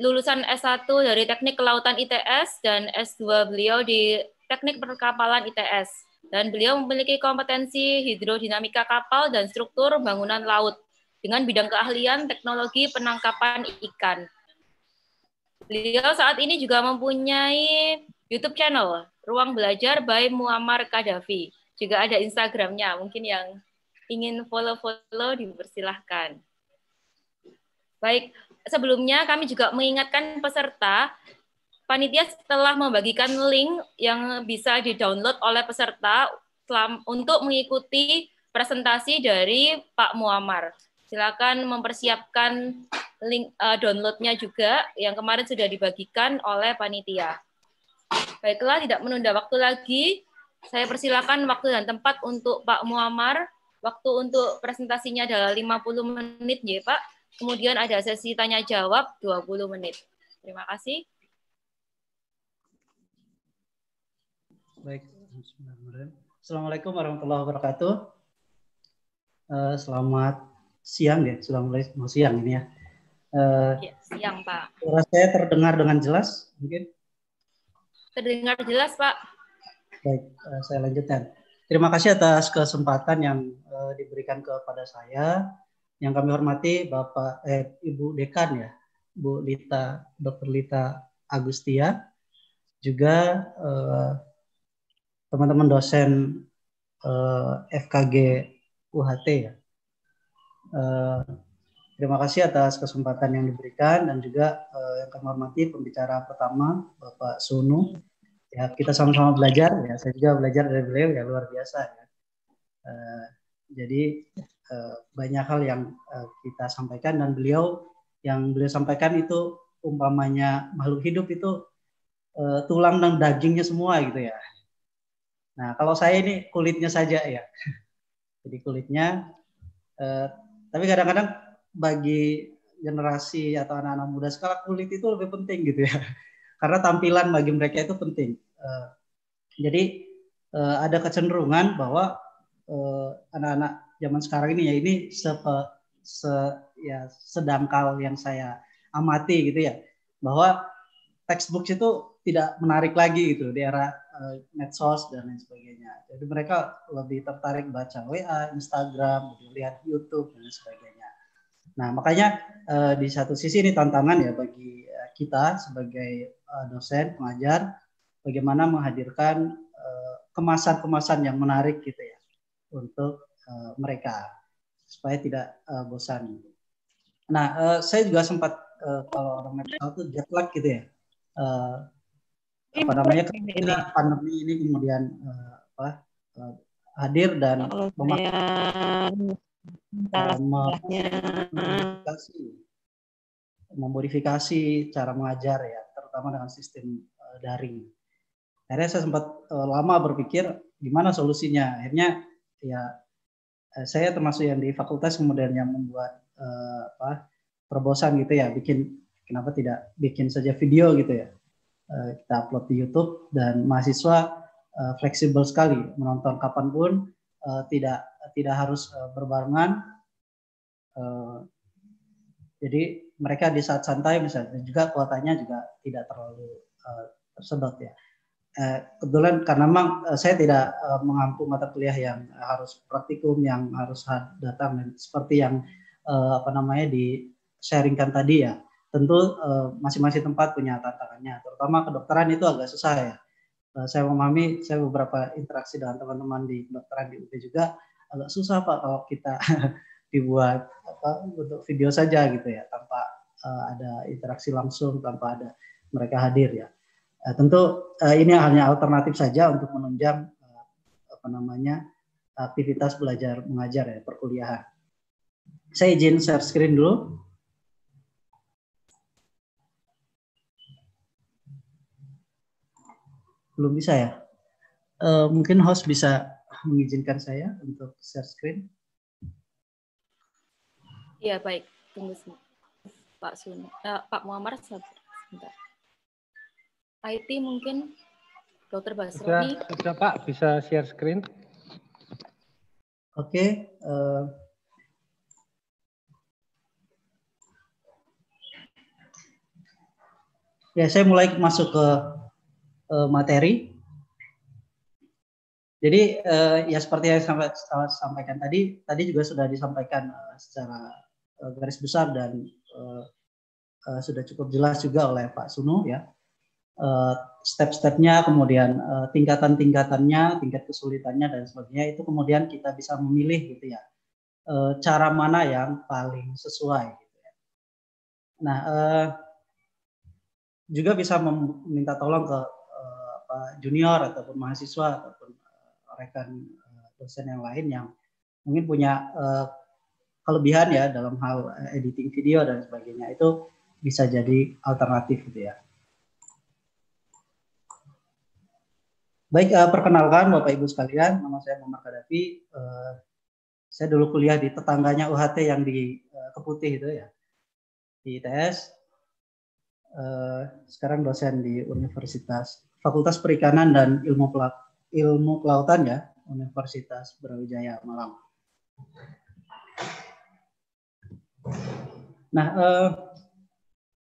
lulusan S1 dari Teknik Kelautan ITS dan S2 beliau di Teknik Perkapalan ITS. Dan beliau memiliki kompetensi hidrodinamika kapal dan struktur bangunan laut dengan bidang keahlian teknologi penangkapan ikan. Beliau saat ini juga mempunyai YouTube channel Ruang Belajar by Muammar Kadhafi. Juga ada Instagramnya, mungkin yang ingin follow-follow dipersilahkan. Baik, sebelumnya kami juga mengingatkan peserta, panitia setelah membagikan link yang bisa di-download oleh peserta untuk mengikuti presentasi dari Pak Muammar. Silakan mempersiapkan link uh, downloadnya juga yang kemarin sudah dibagikan oleh panitia. Baiklah, tidak menunda waktu lagi. Saya persilakan waktu dan tempat untuk Pak Muammar. Waktu untuk presentasinya adalah 50 menit, ya Pak. Kemudian ada sesi tanya jawab 20 menit. Terima kasih. Baik, Assalamualaikum warahmatullahi wabarakatuh. Eh, selamat siang ya, Selamat siang ini ya. Eh, iya, siang Pak. Suara saya terdengar dengan jelas mungkin? Terdengar jelas Pak. Baik, eh, saya lanjutkan. Terima kasih atas kesempatan yang uh, diberikan kepada saya. Yang kami hormati Bapak eh, Ibu Dekan ya, Bu Lita, Dokter Lita Agustia, juga teman-teman uh, dosen uh, FKG UHT ya. Uh, Terima kasih atas kesempatan yang diberikan dan juga eh, yang kami hormati pembicara pertama Bapak Sunu. Ya, kita sama-sama belajar ya. Saya juga belajar dari beliau ya luar biasa ya. Eh, jadi eh, banyak hal yang eh, kita sampaikan dan beliau yang beliau sampaikan itu umpamanya makhluk hidup itu eh, tulang dan dagingnya semua gitu ya. Nah, kalau saya ini kulitnya saja ya. Jadi kulitnya eh, tapi kadang-kadang bagi generasi atau anak-anak muda sekarang kulit itu lebih penting gitu ya karena tampilan bagi mereka itu penting eh, jadi eh, ada kecenderungan bahwa eh, anak-anak zaman sekarang ini ya ini sepe, se ya sedangkal yang saya amati gitu ya bahwa textbook itu tidak menarik lagi gitu di era medsos dan lain sebagainya. Jadi mereka lebih tertarik baca WA, Instagram, gitu, lihat YouTube dan lain sebagainya. Nah, makanya uh, di satu sisi ini tantangan ya bagi eh, kita sebagai uh, dosen, pengajar, bagaimana menghadirkan kemasan-kemasan yang menarik gitu ya untuk mereka supaya tidak bosan. Nah, saya juga sempat kalau orang metal itu jet lag gitu ya. apa namanya ini pandemi ini kemudian apa hadir dan memakai memodifikasi, memodifikasi cara mengajar ya, terutama dengan sistem eh, daring. Akhirnya saya sempat eh, lama berpikir gimana solusinya. Akhirnya ya eh, saya termasuk yang di fakultas kemudian yang membuat uh, apa terobosan gitu ya, bikin kenapa tidak bikin saja video gitu ya. kita upload di YouTube dan mahasiswa uh, fleksibel sekali menonton kapanpun uh, tidak tidak harus uh, berbarengan. Eh, jadi mereka di saat santai misalnya juga kuotanya juga tidak terlalu uh, tersedot ya. kebetulan karena memang saya tidak mengampu mata kuliah yang harus praktikum yang harus datang dan seperti yang uh, apa namanya di sharingkan tadi ya. Tentu masing-masing tempat punya tantangannya, terutama kedokteran itu agak susah ya. saya memahami, saya beberapa interaksi dengan teman-teman di kedokteran di UPI juga agak susah pak kalau kita dibuat apa untuk video saja gitu ya tanpa uh, ada interaksi langsung tanpa ada mereka hadir ya uh, tentu uh, ini hanya alternatif saja untuk menunjang uh, apa namanya aktivitas belajar mengajar ya perkuliahan saya izin share screen dulu belum bisa ya uh, mungkin host bisa mengizinkan saya untuk share screen? Iya, baik. Tunggu sebentar. Pak Sun, uh, Pak Muammar sebentar. IT mungkin Dokter Basroni. Sudah, Pak, bisa share screen. Oke, okay, uh, eh, Ya, saya mulai masuk ke eh, materi. Jadi uh, ya seperti yang saya sampaikan tadi, tadi juga sudah disampaikan uh, secara uh, garis besar dan uh, uh, sudah cukup jelas juga oleh Pak Sunu ya. Uh, step-stepnya, kemudian uh, tingkatan-tingkatannya, tingkat kesulitannya dan sebagainya itu kemudian kita bisa memilih gitu ya uh, cara mana yang paling sesuai. Gitu ya. Nah uh, juga bisa meminta tolong ke uh, junior ataupun mahasiswa atau rekan eh, dosen yang lain yang mungkin punya eh, kelebihan ya dalam hal eh, editing video dan sebagainya itu bisa jadi alternatif gitu ya. Baik, perkenalkan Bapak Ibu sekalian, nama saya Muhammad Kadafi. saya dulu kuliah di tetangganya UHT yang di Keputih itu ya, di ITS. sekarang dosen di Universitas Fakultas Perikanan dan Ilmu Pelaku Ilmu Kelautan ya, Universitas Brawijaya Malang. Nah, eh,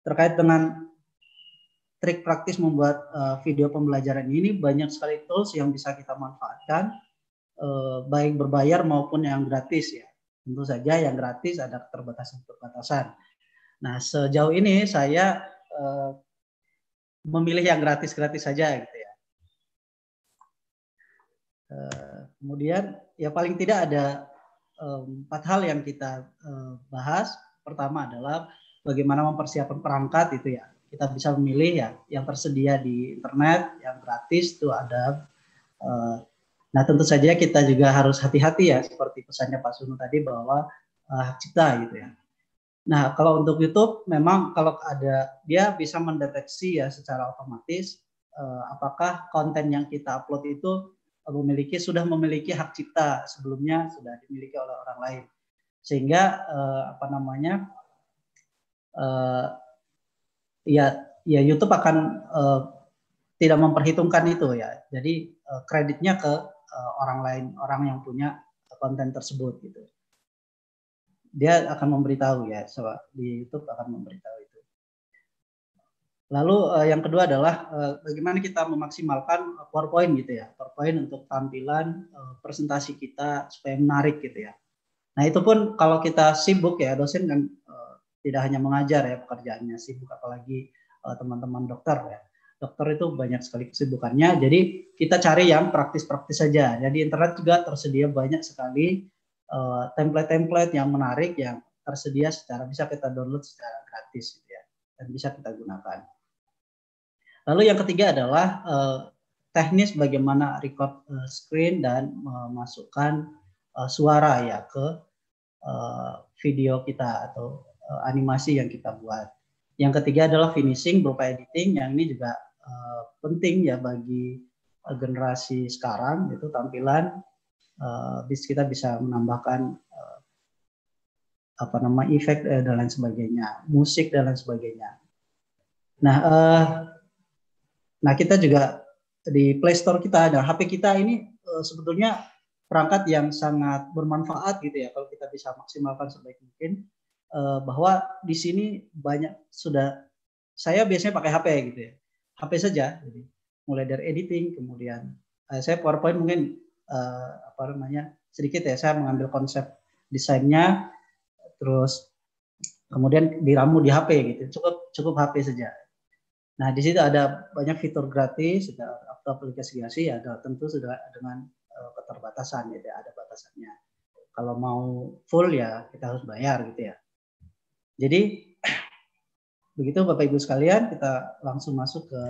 terkait dengan trik praktis membuat eh, video pembelajaran ini, banyak sekali tools yang bisa kita manfaatkan, eh, baik berbayar maupun yang gratis ya. Tentu saja yang gratis ada keterbatasan-keterbatasan. Nah, sejauh ini saya eh, memilih yang gratis-gratis saja gitu ya. Eh, kemudian ya paling tidak ada eh, empat hal yang kita eh, bahas. Pertama adalah bagaimana mempersiapkan perangkat itu ya. Kita bisa memilih ya yang tersedia di internet, yang gratis itu ada. Nah tentu saja kita juga harus hati-hati ya seperti pesannya Pak Sunu tadi bahwa hak cipta gitu ya. Nah kalau untuk YouTube memang kalau ada dia bisa mendeteksi ya secara otomatis apakah konten yang kita upload itu memiliki sudah memiliki hak cipta sebelumnya sudah dimiliki oleh orang lain sehingga eh, apa namanya eh, ya ya YouTube akan eh, tidak memperhitungkan itu ya jadi eh, kreditnya ke eh, orang lain orang yang punya konten tersebut gitu dia akan memberitahu ya so, di YouTube akan memberitahu Lalu uh, yang kedua adalah uh, bagaimana kita memaksimalkan eh, PowerPoint gitu ya, PowerPoint untuk tampilan uh, presentasi kita supaya menarik gitu ya. Nah itu pun kalau kita sibuk ya dosen kan uh, tidak hanya mengajar ya pekerjaannya sibuk apalagi teman teman-teman dokter ya. Dokter itu banyak sekali kesibukannya, jadi kita cari yang praktis-praktis saja. Jadi internet juga tersedia banyak sekali template template-template yang menarik yang tersedia secara bisa kita download secara gratis gitu ya dan bisa kita gunakan. Lalu yang ketiga adalah uh, teknis bagaimana record uh, screen dan memasukkan uh, suara ya ke uh, video kita atau uh, animasi yang kita buat. Yang ketiga adalah finishing berupa editing yang ini juga uh, penting ya bagi uh, generasi sekarang itu tampilan uh, kita bisa menambahkan uh, apa nama efek uh, dan lain sebagainya, musik dan lain sebagainya. Nah, uh, Nah, kita juga di Play Store kita ada nah, HP kita ini e, sebetulnya perangkat yang sangat bermanfaat gitu ya kalau kita bisa maksimalkan sebaik mungkin e, bahwa di sini banyak sudah saya biasanya pakai HP gitu ya. HP saja jadi mulai dari editing kemudian e, saya PowerPoint mungkin e, apa namanya sedikit ya saya mengambil konsep desainnya terus kemudian diramu di HP gitu. Cukup cukup HP saja Nah, di situ ada banyak fitur gratis, ada aplikasi ya, ada tentu sudah dengan uh, keterbatasan, ya, ada batasannya. Kalau mau full ya kita harus bayar gitu ya. Jadi begitu Bapak Ibu sekalian, kita langsung masuk ke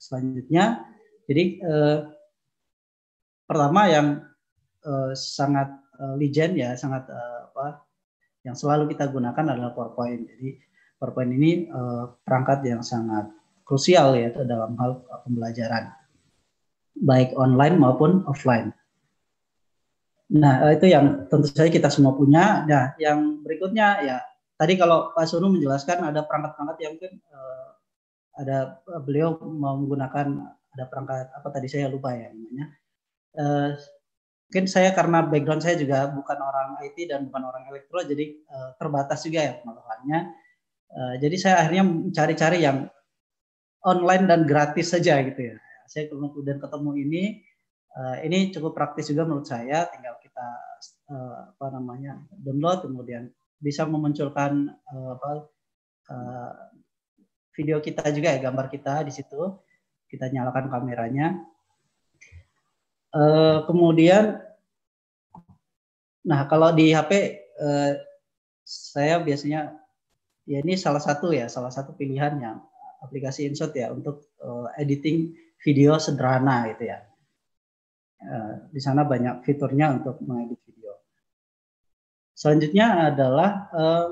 selanjutnya. Jadi uh, pertama yang uh, sangat uh, legend ya, sangat uh, apa yang selalu kita gunakan adalah PowerPoint. Jadi PowerPoint ini uh, perangkat yang sangat krusial ya dalam hal pembelajaran baik online maupun offline. Nah, eh, itu yang tentu saja kita semua punya. Nah, yang berikutnya ya tadi kalau Pak Sunu menjelaskan ada perangkat-perangkat yang mungkin eh, ada eh, beliau mau menggunakan ada perangkat apa tadi saya lupa ya namanya. Eh, mungkin saya karena background saya juga bukan orang IT dan bukan orang elektro jadi eh, terbatas juga ya pengetahuannya. Eh, jadi saya akhirnya mencari-cari yang online dan gratis saja gitu ya. Saya kemudian ketemu ini, uh, ini cukup praktis juga menurut saya. Tinggal kita uh, apa namanya download kemudian bisa memunculkan uh, apa, uh, video kita juga ya gambar kita di situ. Kita nyalakan kameranya. Uh, kemudian, nah kalau di HP uh, saya biasanya ya ini salah satu ya salah satu pilihan yang aplikasi InShot ya untuk uh, editing video sederhana gitu ya. Uh, di sana banyak fiturnya untuk mengedit video. Selanjutnya adalah uh,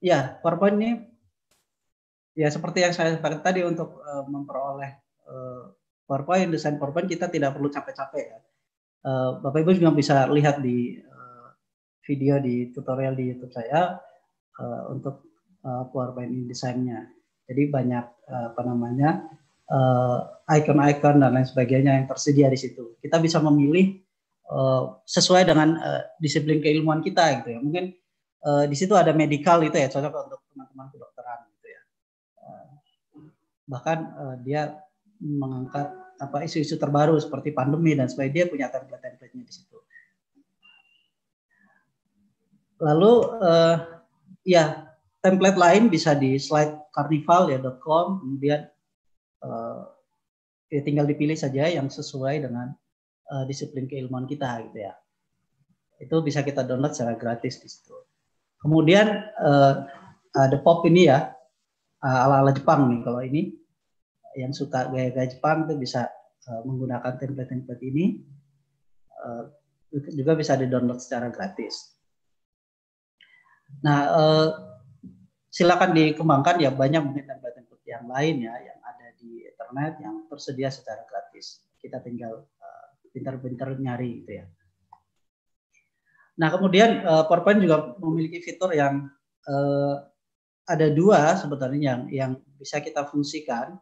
ya PowerPoint ini ya seperti yang saya sampaikan tadi untuk uh, memperoleh uh, PowerPoint desain PowerPoint kita tidak perlu capek-capek ya. Uh, Bapak Ibu juga bisa lihat di uh, video di tutorial di YouTube saya uh, untuk uh, PowerPoint desainnya. Jadi banyak eh, apa namanya eh, icon-icon dan lain sebagainya yang tersedia di situ. Kita bisa memilih eh, sesuai dengan disiplin keilmuan kita gitu ya. Mungkin di situ ada medical itu ya cocok untuk teman-teman kedokteran gitu ya. bahkan dia mengangkat apa isu-isu terbaru seperti pandemi dan sebagainya dia punya template-templatenya di situ. Lalu uh, ya template lain bisa di slide carnival .com kemudian uh, ya tinggal dipilih saja yang sesuai dengan uh, disiplin keilmuan kita gitu ya itu bisa kita download secara gratis di situ kemudian uh, eh, the pop ini ya ala ala Jepang nih kalau ini yang suka gaya-gaya Jepang itu bisa uh, menggunakan template-template ini uh, juga bisa di download secara gratis nah uh, silakan dikembangkan ya banyak mungkin template template yang lain ya yang ada di internet yang tersedia secara gratis. Kita tinggal eh, pintar-pintar uh, nyari gitu ya. Nah kemudian uh, PowerPoint juga memiliki fitur yang uh, ada dua sebetulnya yang yang bisa kita fungsikan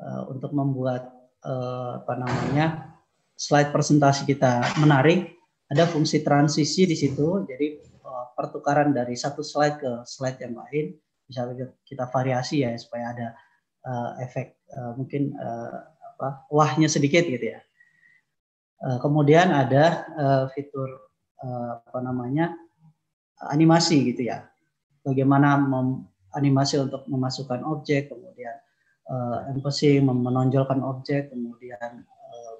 uh, untuk membuat uh, apa namanya slide presentasi kita menarik. Ada fungsi transisi di situ. Jadi pertukaran dari satu slide ke slide yang lain bisa kita variasi ya supaya ada uh, efek uh, mungkin uh, apa wahnya sedikit gitu ya. Uh, kemudian ada uh, fitur uh, apa namanya animasi gitu ya. Bagaimana mem animasi untuk memasukkan objek, kemudian uh, emosi menonjolkan objek, kemudian uh,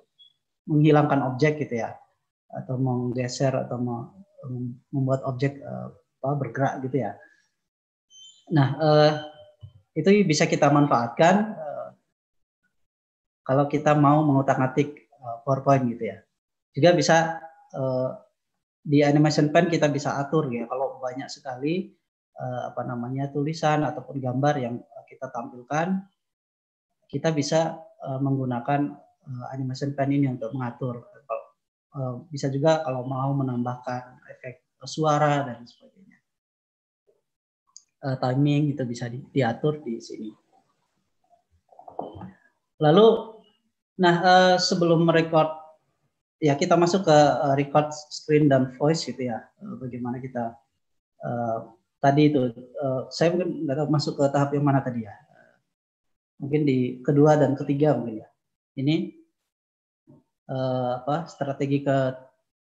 menghilangkan objek gitu ya, atau menggeser atau membuat objek eh, apa bergerak gitu ya. Nah, eh, itu bisa kita manfaatkan eh, kalau kita mau mengutak-atik PowerPoint gitu ya. Juga bisa di animation pen kita bisa atur ya kalau banyak sekali apa namanya tulisan ataupun gambar yang kita tampilkan kita bisa menggunakan animation pen ini untuk mengatur kalau Eh, bisa juga kalau mau menambahkan efek suara dan sebagainya. Eh, timing itu bisa diatur di sini. Lalu, nah eh, sebelum merekod, ya kita masuk ke record screen dan voice gitu ya. Bagaimana kita tadi itu, saya mungkin nggak tahu masuk ke tahap yang mana tadi ya. Mungkin di kedua dan ketiga mungkin ya. Ini uh, apa strategi ke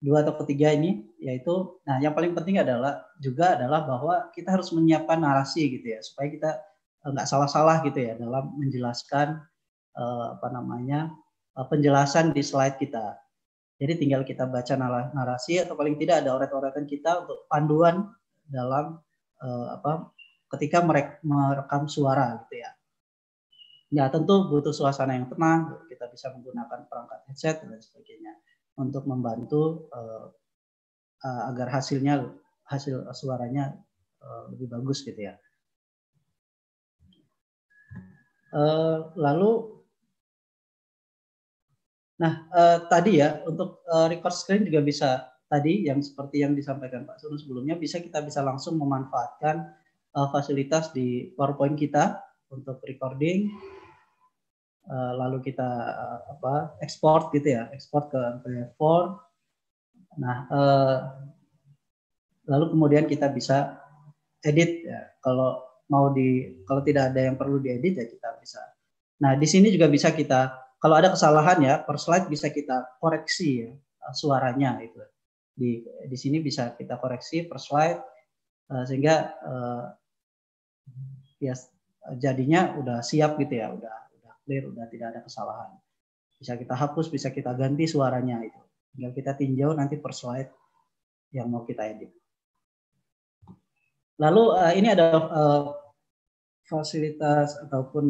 dua atau ketiga ini yaitu nah yang paling penting adalah juga adalah bahwa kita harus menyiapkan narasi gitu ya supaya kita eh, nggak salah-salah gitu ya dalam menjelaskan uh, apa namanya penjelasan di slide kita jadi tinggal kita baca narasi atau paling tidak ada oret-oretan kita untuk panduan dalam uh, apa ketika merekam suara gitu ya Ya tentu butuh suasana yang tenang, kita bisa menggunakan perangkat headset dan sebagainya untuk membantu uh, uh, agar hasilnya hasil suaranya uh, lebih bagus gitu ya. Uh, lalu, nah uh, tadi ya untuk uh, record screen juga bisa tadi yang seperti yang disampaikan Pak Sunu sebelumnya bisa kita bisa langsung memanfaatkan uh, fasilitas di PowerPoint kita untuk recording Eh, lalu kita eh, apa ekspor gitu ya ekspor ke mp nah uh, lalu kemudian kita bisa edit ya kalau mau di kalau tidak ada yang perlu diedit ya kita bisa nah di sini juga bisa kita kalau ada kesalahan ya per slide bisa kita koreksi ya suaranya itu di di sini bisa kita koreksi per slide uh, sehingga uh, ya jadinya udah siap gitu ya udah clear, udah tidak ada kesalahan. Bisa kita hapus, bisa kita ganti suaranya itu. Tinggal kita tinjau nanti per slide yang mau kita edit. Lalu eh, ini ada eh, fasilitas ataupun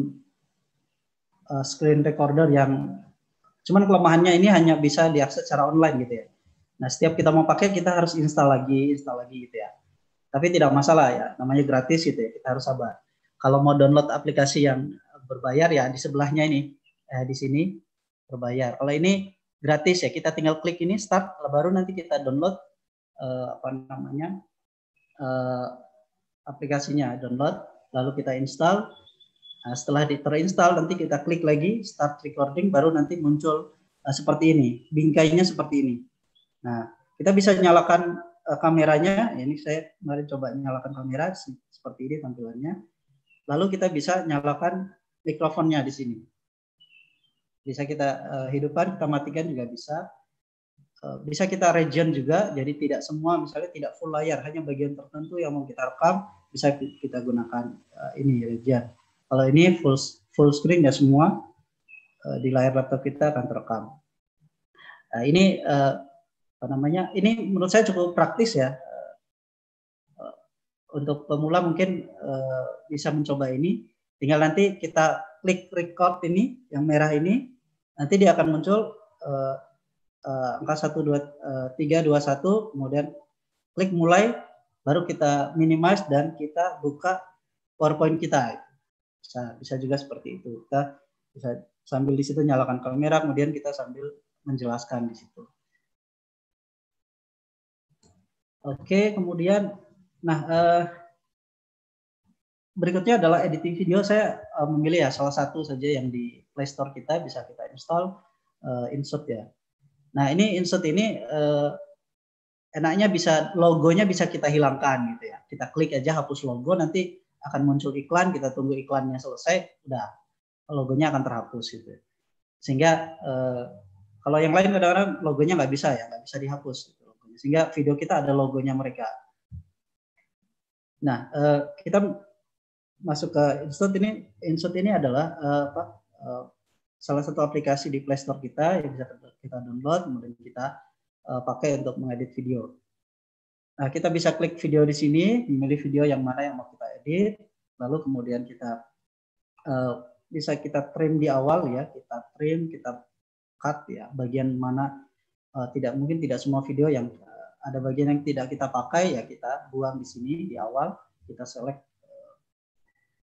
eh, screen recorder yang cuman kelemahannya ini hanya bisa diakses secara online gitu ya. Nah, setiap kita mau pakai kita harus install lagi, install lagi gitu ya. Tapi tidak masalah ya, namanya gratis gitu ya, kita harus sabar. Kalau mau download aplikasi yang berbayar ya di sebelahnya ini eh, di sini berbayar. Kalau ini gratis ya kita tinggal klik ini start baru nanti kita download eh, apa namanya eh, aplikasinya download lalu kita install. Nah, setelah di terinstall nanti kita klik lagi start recording baru nanti muncul eh, seperti ini bingkainya seperti ini. Nah kita bisa nyalakan eh, kameranya. ini saya kemarin coba nyalakan kamera seperti ini tampilannya. Lalu kita bisa nyalakan mikrofonnya di sini. Bisa kita uh, hidupkan, kita matikan juga bisa. Uh, bisa kita region juga, jadi tidak semua misalnya tidak full layar, hanya bagian tertentu yang mau kita rekam bisa kita gunakan uh, ini region. Kalau ini full full screen ya semua uh, di layar laptop kita akan terekam. Nah, ini uh, apa namanya? Ini menurut saya cukup praktis ya untuk pemula mungkin bisa mencoba ini Tinggal nanti kita klik record ini yang merah ini, nanti dia akan muncul uh, uh, angka satu dua eh, tiga dua satu, kemudian klik mulai, baru kita minimize dan kita buka PowerPoint kita. Bisa bisa juga seperti itu. Kita bisa sambil di situ nyalakan kamera, kemudian kita sambil menjelaskan di situ. Oke, kemudian, nah. Uh, berikutnya adalah editing video. Saya uh, memilih ya salah satu saja yang di Play Store kita bisa kita install uh, Insert ya. Nah ini Insert ini uh, enaknya bisa logonya bisa kita hilangkan gitu ya. Kita klik aja hapus logo nanti akan muncul iklan. Kita tunggu iklannya selesai, udah logonya akan terhapus gitu. Sehingga uh, kalau yang lain kadang-kadang logonya nggak bisa ya, nggak bisa dihapus. Gitu, Sehingga video kita ada logonya mereka. Nah, kita masuk ke Insert ini Insert ini adalah uh, apa, uh, salah satu aplikasi di Play Store kita yang bisa kita download kemudian kita uh, pakai untuk mengedit video. Nah, kita bisa klik video di sini, memilih video yang mana yang mau kita edit, lalu kemudian kita uh, bisa kita trim di awal ya, kita trim, kita cut ya, bagian mana uh, tidak mungkin tidak semua video yang uh, ada bagian yang tidak kita pakai ya kita buang di sini di awal, kita select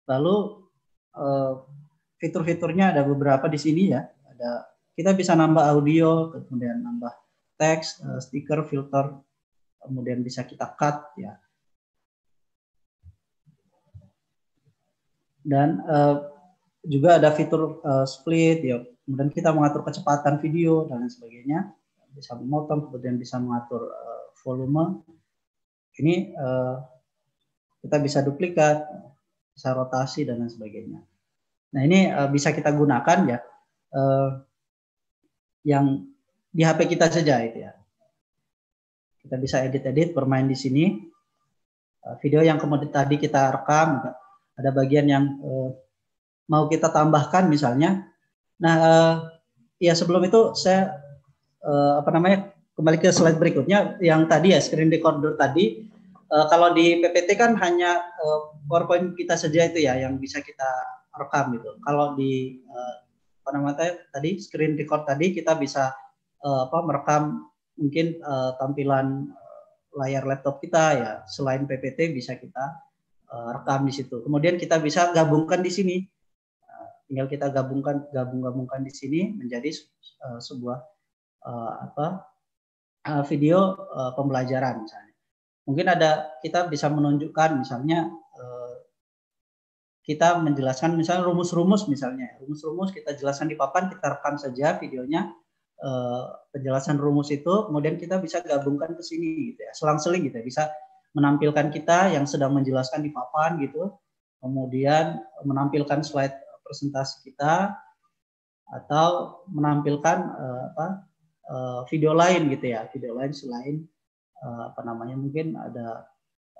Lalu eh, fitur-fiturnya ada beberapa di sini ya. Ada kita bisa nambah audio, kemudian nambah teks, eh, stiker, filter, kemudian bisa kita cut ya. Dan eh, juga ada fitur split ya. Kemudian kita mengatur kecepatan video dan sebagainya. Bisa memotong, kemudian bisa mengatur volume. Ini kita bisa duplikat bisa rotasi dan lain sebagainya. Nah ini uh, bisa kita gunakan ya uh, yang di HP kita saja itu ya. Kita bisa edit-edit, bermain di sini. Uh, video yang kemudian tadi kita rekam, ada bagian yang uh, mau kita tambahkan misalnya. Nah uh, ya sebelum itu saya uh, apa namanya kembali ke slide berikutnya yang tadi ya screen recorder tadi Uh, kalau di PPT kan hanya uh, PowerPoint kita saja itu ya yang bisa kita rekam gitu. Kalau di uh, apa namanya tadi screen record tadi kita bisa uh, apa merekam mungkin uh, tampilan layar laptop kita ya selain PPT bisa kita uh, rekam di situ. Kemudian kita bisa gabungkan di sini. Uh, tinggal kita gabungkan gabung-gabungkan di sini menjadi uh, sebuah uh, apa uh, video uh, pembelajaran misalnya Mungkin ada kita bisa menunjukkan misalnya eh, kita menjelaskan misalnya rumus-rumus misalnya rumus-rumus kita jelaskan di papan kita rekam saja videonya eh, penjelasan rumus itu kemudian kita bisa gabungkan ke sini gitu ya selang-seling gitu ya. bisa menampilkan kita yang sedang menjelaskan di papan gitu kemudian menampilkan slide presentasi kita atau menampilkan eh, apa video lain gitu ya video lain selain Eh, apa namanya mungkin ada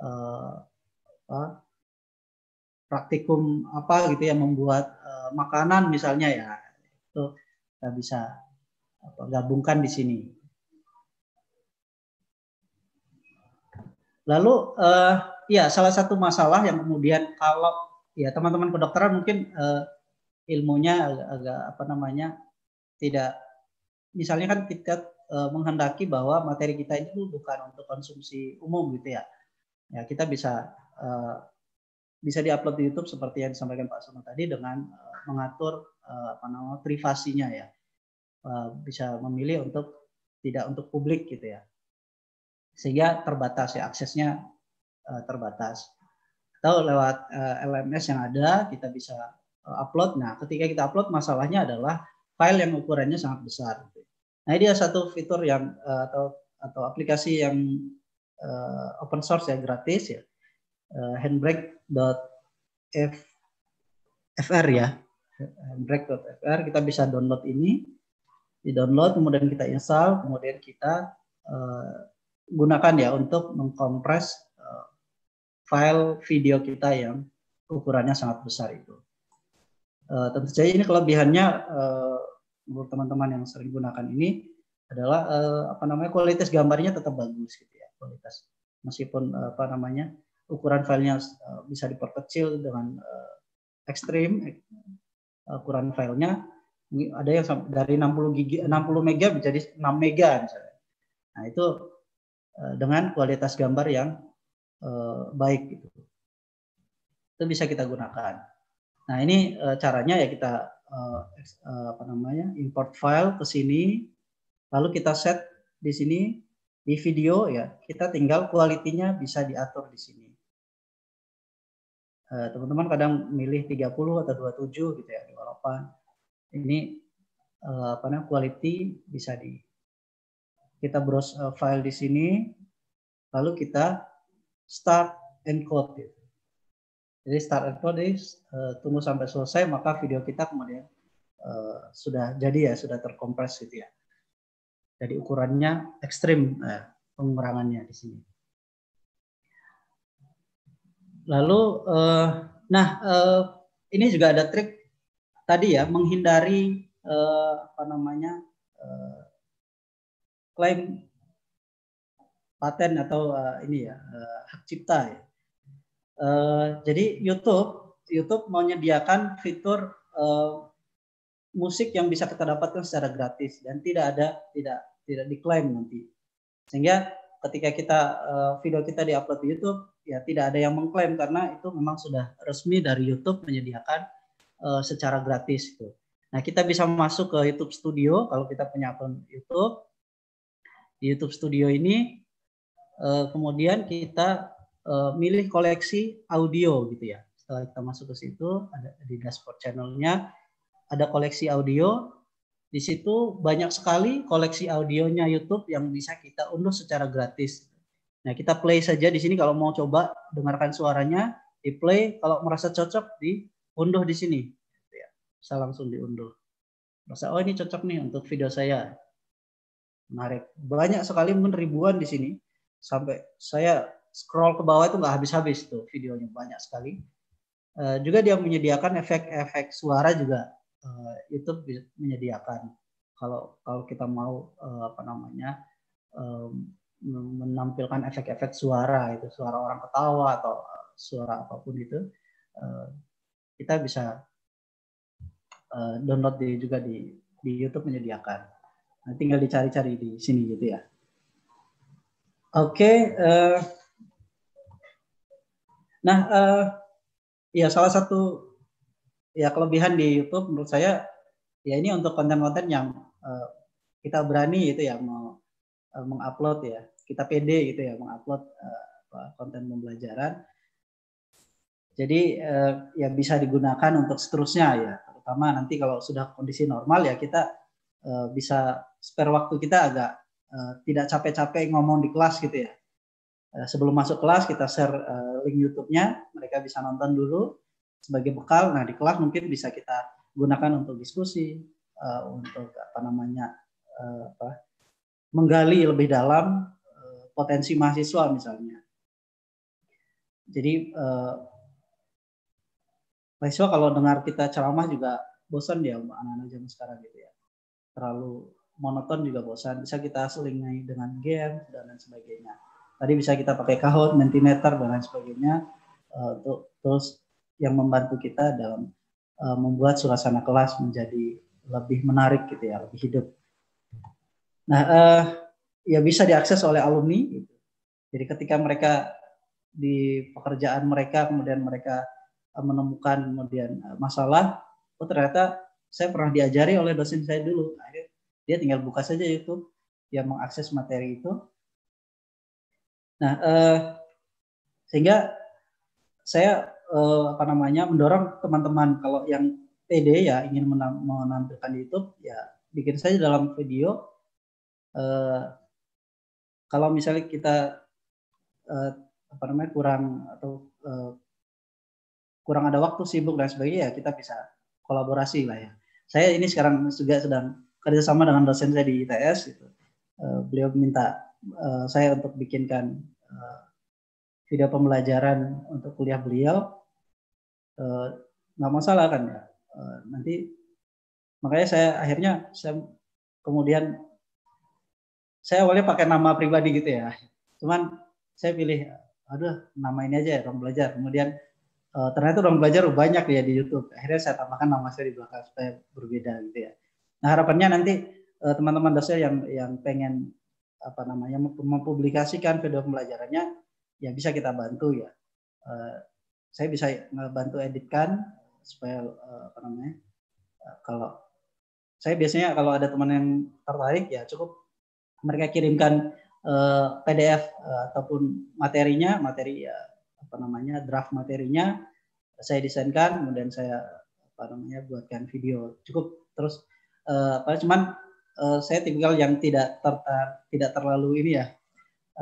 eh, apa, praktikum apa gitu yang membuat eh, makanan misalnya ya itu kita bisa apa, gabungkan di sini. Lalu uh, ya salah satu masalah yang kemudian kalau ya teman-teman kedokteran mungkin uh, ilmunya agak, agak apa namanya tidak misalnya kan kita Eh, menghendaki bahwa materi kita ini bukan untuk konsumsi umum gitu ya. Ya kita bisa uh, bisa diupload di YouTube seperti yang disampaikan Pak Sumo tadi dengan eh, mengatur apa namanya privasinya ya. bisa memilih untuk tidak untuk publik gitu ya. Sehingga terbatas ya aksesnya terbatas. Atau lewat LMS yang ada kita bisa uh, upload. Nah, ketika kita upload masalahnya adalah file yang ukurannya sangat besar. Nah, ini dia satu fitur yang uh, atau atau aplikasi yang uh, open source ya gratis ya. Uh, eh, handbrake.fr ya. handbrake.fr kita bisa download ini. Di-download kemudian kita install, kemudian kita uh, gunakan ya untuk mengkompres uh, file video kita yang ukurannya sangat besar itu. Uh, tentu saja ini kelebihannya uh, menurut teman-teman yang sering gunakan ini adalah uh, apa namanya kualitas gambarnya tetap bagus gitu ya kualitas meskipun uh, apa namanya ukuran filenya uh, bisa diperkecil dengan uh, ekstrim uh, ukuran filenya ada yang dari 60 gigi 60 mega menjadi 6 mega misalnya nah itu uh, dengan kualitas gambar yang uh, baik gitu itu bisa kita gunakan nah ini uh, caranya ya kita uh, apa namanya import file ke sini, lalu kita set di sini di video ya, kita tinggal kualitinya bisa diatur di sini. Eh, teman-teman uh, kadang milih 30 atau 27 gitu ya, 28. Ini uh, apa namanya quality bisa di kita browse uh, file di sini, lalu kita start encode. Gitu. Jadi start and finish, eh, tunggu sampai selesai maka video kita kemudian eh, sudah jadi ya sudah terkompres gitu ya. Jadi ukurannya ekstrim eh, pengurangannya di sini. Lalu nah ini juga ada trik tadi ya menghindari apa namanya klaim paten atau ini ya hak cipta ya Eh, jadi YouTube YouTube menyediakan fitur uh, musik yang bisa kita dapatkan secara gratis dan tidak ada tidak tidak diklaim nanti sehingga ketika kita uh, video kita diupload di YouTube ya tidak ada yang mengklaim karena itu memang sudah resmi dari YouTube menyediakan uh, secara gratis itu. Nah kita bisa masuk ke YouTube Studio kalau kita punya akun YouTube di YouTube Studio ini kemudian kita uh, milih koleksi audio gitu ya. Setelah kita masuk ke situ ada di dashboard channelnya ada koleksi audio. Di situ banyak sekali koleksi audionya YouTube yang bisa kita unduh secara gratis. Nah, kita play saja di sini kalau mau coba dengarkan suaranya, di play kalau merasa cocok diunduh di sini. Gitu ya. Bisa langsung diunduh. Merasa oh ini cocok nih untuk video saya. Menarik. Banyak sekali mungkin ribuan di sini sampai saya scroll ke bawah itu nggak habis-habis tuh videonya banyak sekali. Uh, juga dia menyediakan efek-efek suara juga uh, YouTube menyediakan kalau kalau kita mau uh, apa namanya um, menampilkan efek-efek suara itu suara orang ketawa atau suara apapun itu uh, kita bisa uh, download di juga di di YouTube menyediakan nah, tinggal dicari-cari di sini gitu ya oke okay, uh, Nah, uh, ya salah satu ya kelebihan di YouTube menurut saya ya ini untuk konten-konten yang uh, kita berani itu ya mau uh, mengupload ya kita pede gitu ya mengupload uh, konten pembelajaran jadi uh, ya bisa digunakan untuk seterusnya ya terutama nanti kalau sudah kondisi normal ya kita uh, bisa spare waktu kita agak uh, tidak capek-capek ngomong di kelas gitu ya sebelum masuk kelas kita share uh, link YouTube-nya, mereka bisa nonton dulu sebagai bekal. Nah, di kelas mungkin bisa kita gunakan untuk diskusi, uh, untuk apa namanya, uh, apa, menggali lebih dalam uh, potensi mahasiswa misalnya. Jadi uh, mahasiswa kalau dengar kita ceramah juga bosan dia anak-anak zaman sekarang gitu ya. Terlalu monoton juga bosan. Bisa kita selingi dengan game dan lain sebagainya. Tadi bisa kita pakai Kahoot, Mentimeter dan lain sebagainya uh, untuk terus yang membantu kita dalam uh, membuat suasana kelas menjadi lebih menarik gitu ya, lebih hidup. Nah, uh, ya bisa diakses oleh alumni. Gitu. Jadi ketika mereka di pekerjaan mereka kemudian mereka menemukan kemudian masalah, oh ternyata saya pernah diajari oleh dosen saya dulu. Akhirnya dia tinggal buka saja YouTube dia mengakses materi itu Nah, eh, sehingga saya eh, apa namanya mendorong teman-teman kalau yang PD ya ingin menampilkan di YouTube ya bikin saja dalam video. Eh, kalau misalnya kita eh, apa namanya kurang atau eh, kurang ada waktu sibuk dan sebagainya ya kita bisa kolaborasi lah ya. Saya ini sekarang juga sedang kerjasama dengan dosen saya di ITS gitu. Eh, beliau minta Eh, saya untuk bikinkan uh, video pembelajaran untuk kuliah beliau uh, nggak masalah kan ya uh, nanti makanya saya akhirnya saya kemudian saya awalnya pakai nama pribadi gitu ya cuman saya pilih aduh nama ini aja ya orang belajar kemudian uh, ternyata orang belajar banyak ya di YouTube akhirnya saya tambahkan nama saya di belakang supaya berbeda gitu ya nah harapannya nanti teman-teman uh, dosen yang yang pengen apa namanya mempublikasikan video pembelajarannya ya bisa kita bantu ya uh, saya bisa bantu editkan supaya uh, apa namanya uh, kalau saya biasanya kalau ada teman yang tertarik ya cukup mereka kirimkan uh, PDF uh, ataupun materinya materi ya apa namanya draft materinya saya desainkan kemudian saya apa namanya buatkan video cukup terus uh, apa cuman Eh, saya tinggal yang tidak eh, tidak terlalu ini ya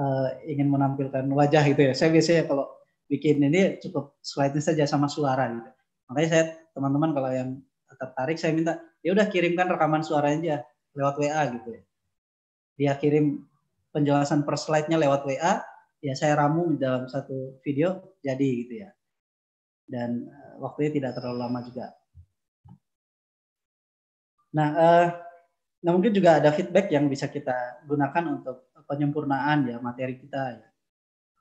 uh, ingin menampilkan wajah gitu ya. Saya biasanya kalau bikin ini cukup slide-nya saja sama suara gitu. Makanya saya teman-teman kalau yang tertarik saya minta ya udah kirimkan rekaman suaranya aja lewat WA gitu ya. Dia kirim penjelasan per slide-nya lewat WA, ya saya ramu dalam satu video jadi gitu ya. Dan waktunya tidak terlalu lama juga. Nah, eh, Nah mungkin juga ada feedback yang bisa kita gunakan untuk penyempurnaan ya materi kita ya.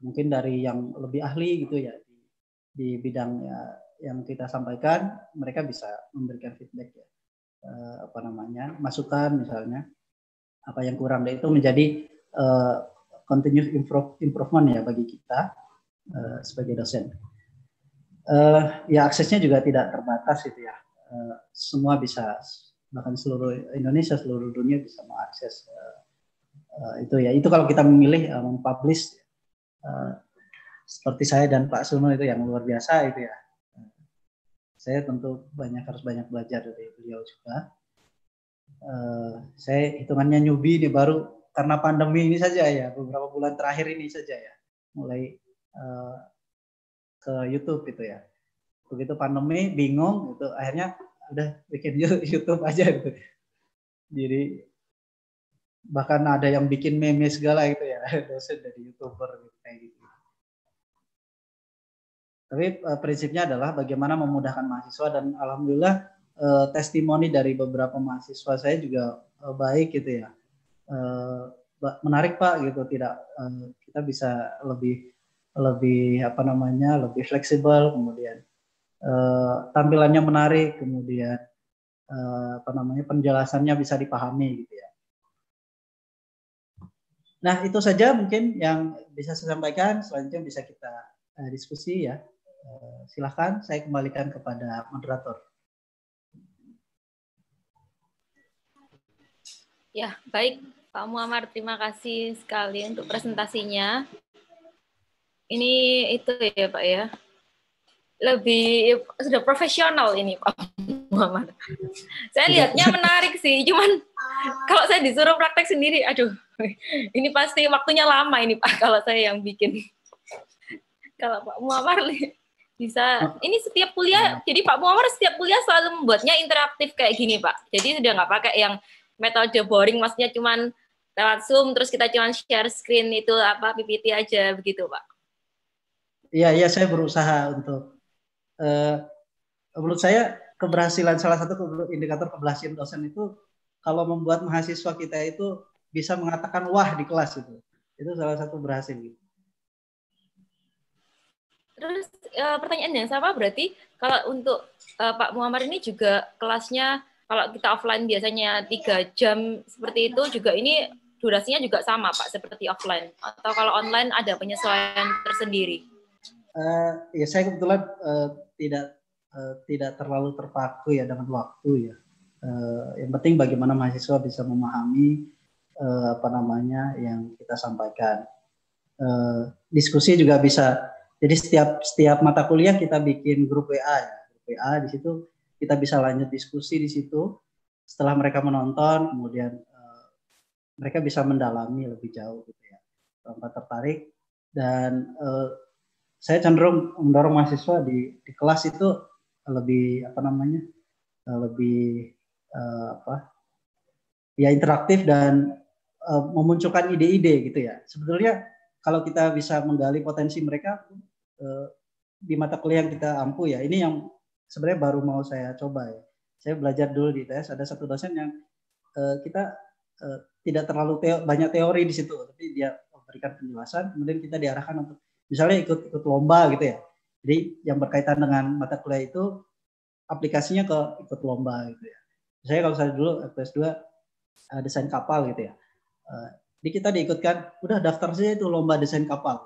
Mungkin dari yang lebih ahli gitu ya di, di bidang ya, yang kita sampaikan, mereka bisa memberikan feedback ya eh, apa namanya masukan misalnya apa yang kurang dan itu menjadi eh, continuous improve, improvement ya bagi kita eh, sebagai dosen. Uh, ya aksesnya juga tidak terbatas itu ya, uh, semua bisa bahkan seluruh Indonesia seluruh dunia bisa mengakses uh, itu ya itu kalau kita memilih uh, mempublish uh, seperti saya dan Pak Suno itu yang luar biasa itu ya saya tentu banyak harus banyak belajar dari beliau juga uh, saya hitungannya nyubi ini baru karena pandemi ini saja ya beberapa bulan terakhir ini saja ya mulai uh, ke YouTube itu ya begitu pandemi bingung itu akhirnya udah bikin YouTube aja gitu. Jadi bahkan ada yang bikin meme segala gitu ya dosen dari youtuber gitu kayak gitu. Tapi eh, prinsipnya adalah bagaimana memudahkan mahasiswa dan alhamdulillah eh, testimoni dari beberapa mahasiswa saya juga eh, baik gitu ya. menarik pak gitu tidak kita bisa lebih lebih apa namanya lebih fleksibel kemudian Eh, tampilannya menarik, kemudian uh, apa namanya penjelasannya bisa dipahami gitu ya. Nah itu saja mungkin yang bisa saya sampaikan. Selanjutnya bisa kita uh, diskusi ya. Uh, silahkan saya kembalikan kepada moderator. Ya baik Pak Muammar terima kasih sekali untuk presentasinya. Ini itu ya Pak ya lebih sudah profesional ini Pak Muhammad. Saya lihatnya menarik sih, cuman kalau saya disuruh praktek sendiri, aduh, ini pasti waktunya lama ini Pak kalau saya yang bikin. Kalau Pak Muhammad bisa, ini setiap kuliah, jadi Pak Muhammad setiap kuliah selalu membuatnya interaktif kayak gini Pak. Jadi sudah nggak pakai yang metode boring, maksudnya cuman lewat Zoom, terus kita cuman share screen itu apa PPT aja begitu Pak. Iya, iya saya berusaha untuk eh, menurut saya keberhasilan salah satu indikator keberhasilan dosen itu kalau membuat mahasiswa kita itu bisa mengatakan wah di kelas itu. Itu salah satu berhasil gitu. Terus e, pertanyaan yang sama berarti kalau untuk e, Pak Muhammad ini juga kelasnya kalau kita offline biasanya tiga jam seperti itu juga ini durasinya juga sama Pak seperti offline atau kalau online ada penyesuaian tersendiri? Uh, ya saya kebetulan uh, tidak uh, tidak terlalu terpaku ya dengan waktu ya. Uh, yang penting bagaimana mahasiswa bisa memahami uh, apa namanya yang kita sampaikan. Uh, diskusi juga bisa. Jadi setiap setiap mata kuliah kita bikin grup WA ya. Grup WA di situ kita bisa lanjut diskusi di situ. Setelah mereka menonton, kemudian uh, mereka bisa mendalami lebih jauh gitu ya. Tanpa tertarik dan uh, saya cenderung mendorong mahasiswa di, di kelas itu lebih apa namanya eh, lebih uh, apa ya interaktif dan uh, memunculkan ide-ide gitu ya sebetulnya kalau kita bisa menggali potensi mereka uh, di mata kuliah yang kita ampu ya ini yang sebenarnya baru mau saya coba ya saya belajar dulu di tes ada satu dosen yang uh, kita uh, tidak terlalu teo banyak teori di situ tapi dia memberikan penjelasan kemudian kita diarahkan untuk misalnya ikut ikut lomba gitu ya jadi yang berkaitan dengan mata kuliah itu aplikasinya ke ikut lomba gitu ya saya kalau saya dulu s 2 eh, desain kapal gitu ya eh, jadi kita diikutkan udah daftar saja itu lomba desain kapal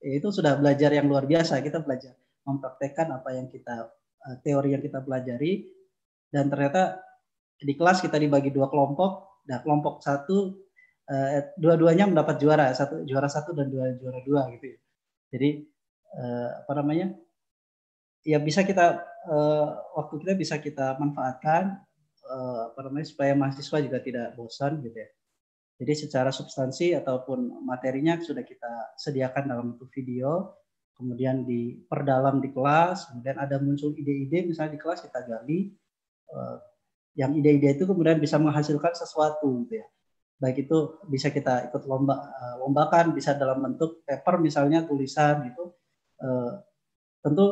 ya, itu sudah belajar yang luar biasa kita belajar mempraktekkan apa yang kita eh, teori yang kita pelajari dan ternyata di kelas kita dibagi dua kelompok nah kelompok satu dua-duanya mendapat juara satu juara satu dan dua juara dua gitu ya jadi eh, apa namanya? Ya bisa kita eh, waktu kita bisa kita manfaatkan eh, apa namanya supaya mahasiswa juga tidak bosan gitu ya. Jadi secara substansi ataupun materinya sudah kita sediakan dalam bentuk video, kemudian diperdalam di kelas, kemudian ada muncul ide-ide misalnya di kelas kita gali, eh, yang ide-ide itu kemudian bisa menghasilkan sesuatu gitu ya baik itu bisa kita ikut lomba eh, lombakan bisa dalam bentuk paper misalnya tulisan gitu eh, tentu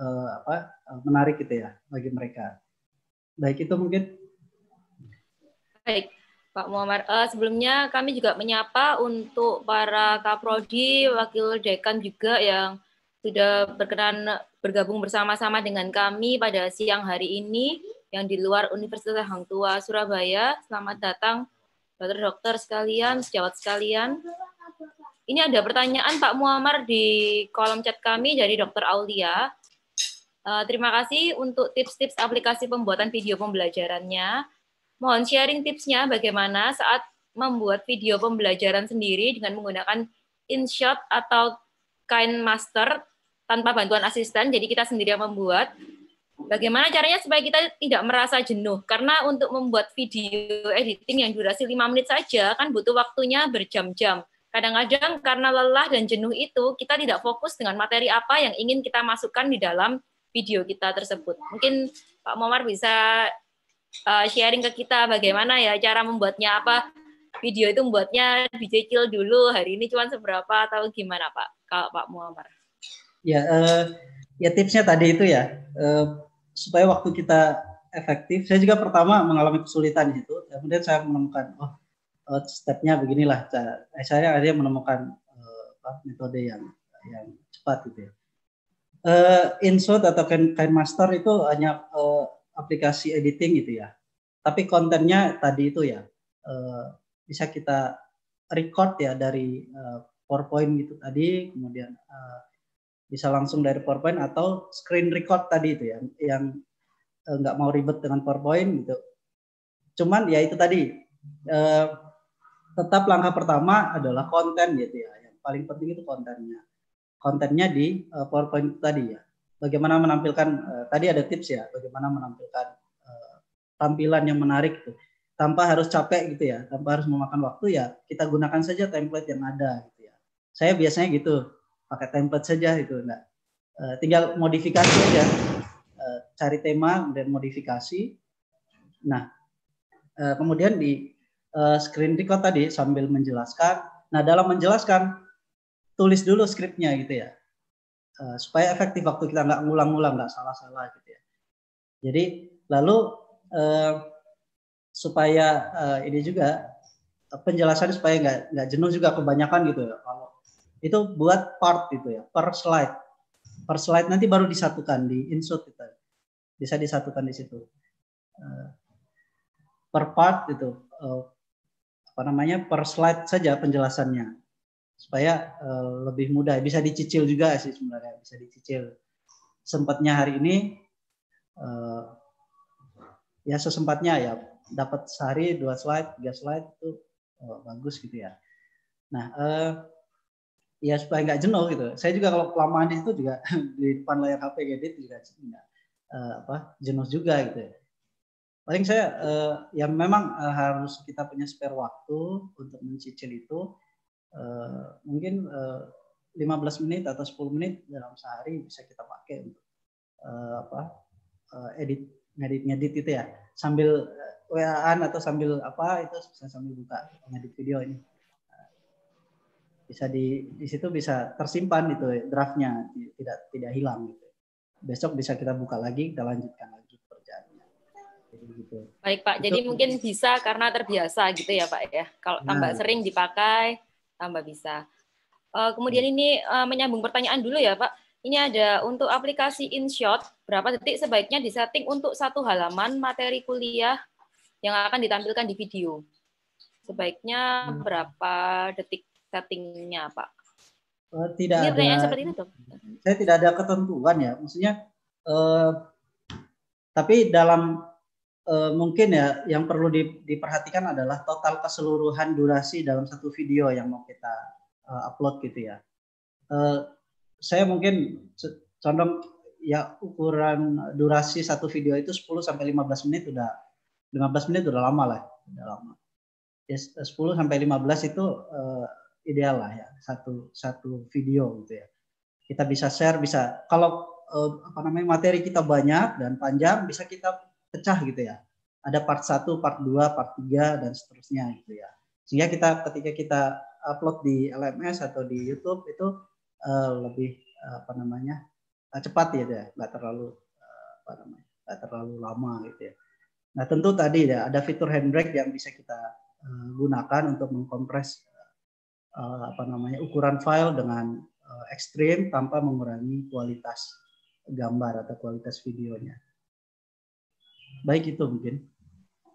eh, apa menarik gitu ya bagi mereka baik itu mungkin baik Pak Muammar. Uh, sebelumnya kami juga menyapa untuk para kaprodi, wakil dekan juga yang sudah berkenan bergabung bersama-sama dengan kami pada siang hari ini yang di luar Universitas Hang Tua Surabaya. Selamat datang dokter-dokter sekalian, sejawat sekalian. Ini ada pertanyaan Pak Muammar di kolom chat kami dari Dokter Aulia. Uh, terima kasih untuk tips-tips aplikasi pembuatan video pembelajarannya. Mohon sharing tipsnya bagaimana saat membuat video pembelajaran sendiri dengan menggunakan InShot atau KineMaster tanpa bantuan asisten. Jadi kita sendiri yang membuat Bagaimana caranya supaya kita tidak merasa jenuh? Karena untuk membuat video editing yang durasi 5 menit saja kan butuh waktunya berjam-jam. Kadang-kadang karena lelah dan jenuh itu, kita tidak fokus dengan materi apa yang ingin kita masukkan di dalam video kita tersebut. Mungkin Pak Momar bisa uh, sharing ke kita bagaimana ya cara membuatnya apa video itu membuatnya dicicil dulu hari ini cuma seberapa atau gimana Pak kalau Pak Muammar? Ya, uh, ya tipsnya tadi itu ya uh, supaya waktu kita efektif. Saya juga pertama mengalami kesulitan di situ. Kemudian saya menemukan oh, oh stepnya beginilah. Cara. Eh, saya akhirnya menemukan uh, metode yang yang cepat gitu ya. Uh, eh, InShot atau Kain Master itu hanya uh, aplikasi editing gitu ya. Tapi kontennya tadi itu ya uh, bisa kita record ya dari uh, PowerPoint gitu tadi, kemudian uh, bisa langsung dari PowerPoint atau screen record tadi itu ya yang eh, nggak mau ribet dengan PowerPoint gitu. Cuman ya itu tadi eh, tetap langkah pertama adalah konten gitu ya. Yang paling penting itu kontennya. Kontennya di eh, PowerPoint tadi ya. Bagaimana menampilkan eh, tadi ada tips ya bagaimana menampilkan eh, tampilan yang menarik gitu. Tanpa harus capek gitu ya, tanpa harus memakan waktu ya, kita gunakan saja template yang ada gitu ya. Saya biasanya gitu pakai template saja itu nah, enggak eh, tinggal modifikasi aja eh, cari tema dan modifikasi nah eh, kemudian di screen record tadi sambil menjelaskan nah dalam menjelaskan tulis dulu skripnya gitu ya supaya efektif waktu kita nggak ngulang-ngulang nggak salah-salah gitu ya jadi lalu supaya ini juga penjelasan supaya nggak jenuh juga kebanyakan gitu ya itu buat part itu ya per slide per slide nanti baru disatukan di insert kita gitu. bisa disatukan di situ eh, per part itu eh, apa namanya per slide saja penjelasannya supaya eh, lebih mudah bisa dicicil juga sih sebenarnya bisa dicicil sempatnya hari ini ya sesempatnya ya dapat sehari dua slide tiga slide itu bagus gitu ya nah ya supaya nggak jenuh gitu. Saya juga kalau kelamaan di situ juga di depan layar HP kayak gitu juga nggak uh, apa jenuh juga gitu. Ya. Paling saya uh, ya memang uh, harus kita punya spare waktu untuk mencicil itu uh, mungkin uh, 15 menit atau 10 menit dalam sehari bisa kita pakai untuk uh, apa uh, edit ngedit ngedit itu ya sambil uh, WA-an atau sambil apa itu bisa sambil buka ngedit video ini bisa di di situ bisa tersimpan itu draftnya tidak tidak hilang gitu. Besok bisa kita buka lagi, kita lanjutkan lagi pekerjaannya. gitu. Baik Pak, itu, jadi mungkin bisa karena terbiasa gitu ya Pak ya. Kalau tambah nah. sering dipakai, tambah bisa. Uh, kemudian hmm. ini uh, menyambung pertanyaan dulu ya Pak. Ini ada untuk aplikasi InShot, berapa detik sebaiknya disetting untuk satu halaman materi kuliah yang akan ditampilkan di video? Sebaiknya hmm. berapa detik? settingnya apa? Eh, tidak. Ini ada, seperti itu. Saya tidak ada ketentuan ya, maksudnya. Eh, tapi dalam eh, mungkin ya yang perlu di, diperhatikan adalah total keseluruhan durasi dalam satu video yang mau kita uh, upload gitu ya. Eh, saya mungkin condong ya ukuran durasi satu video itu 10 sampai 15 menit udah 15 menit udah lama lah, udah lama. Ya, 10 eh, sampai 15 itu ideal lah ya satu satu video gitu ya kita bisa share bisa kalau eh, apa namanya materi kita banyak dan panjang bisa kita pecah gitu ya ada part 1, part 2, part 3 dan seterusnya gitu ya sehingga kita ketika kita upload di LMS atau di YouTube itu eh, lebih eh, apa namanya eh, cepat ya deh nggak terlalu eh, apa namanya nggak terlalu lama gitu ya nah tentu tadi ya ada fitur handbrake yang bisa kita eh, gunakan untuk mengkompres uh, apa namanya ukuran file dengan uh, ekstrim tanpa mengurangi kualitas gambar atau kualitas videonya. Baik itu mungkin.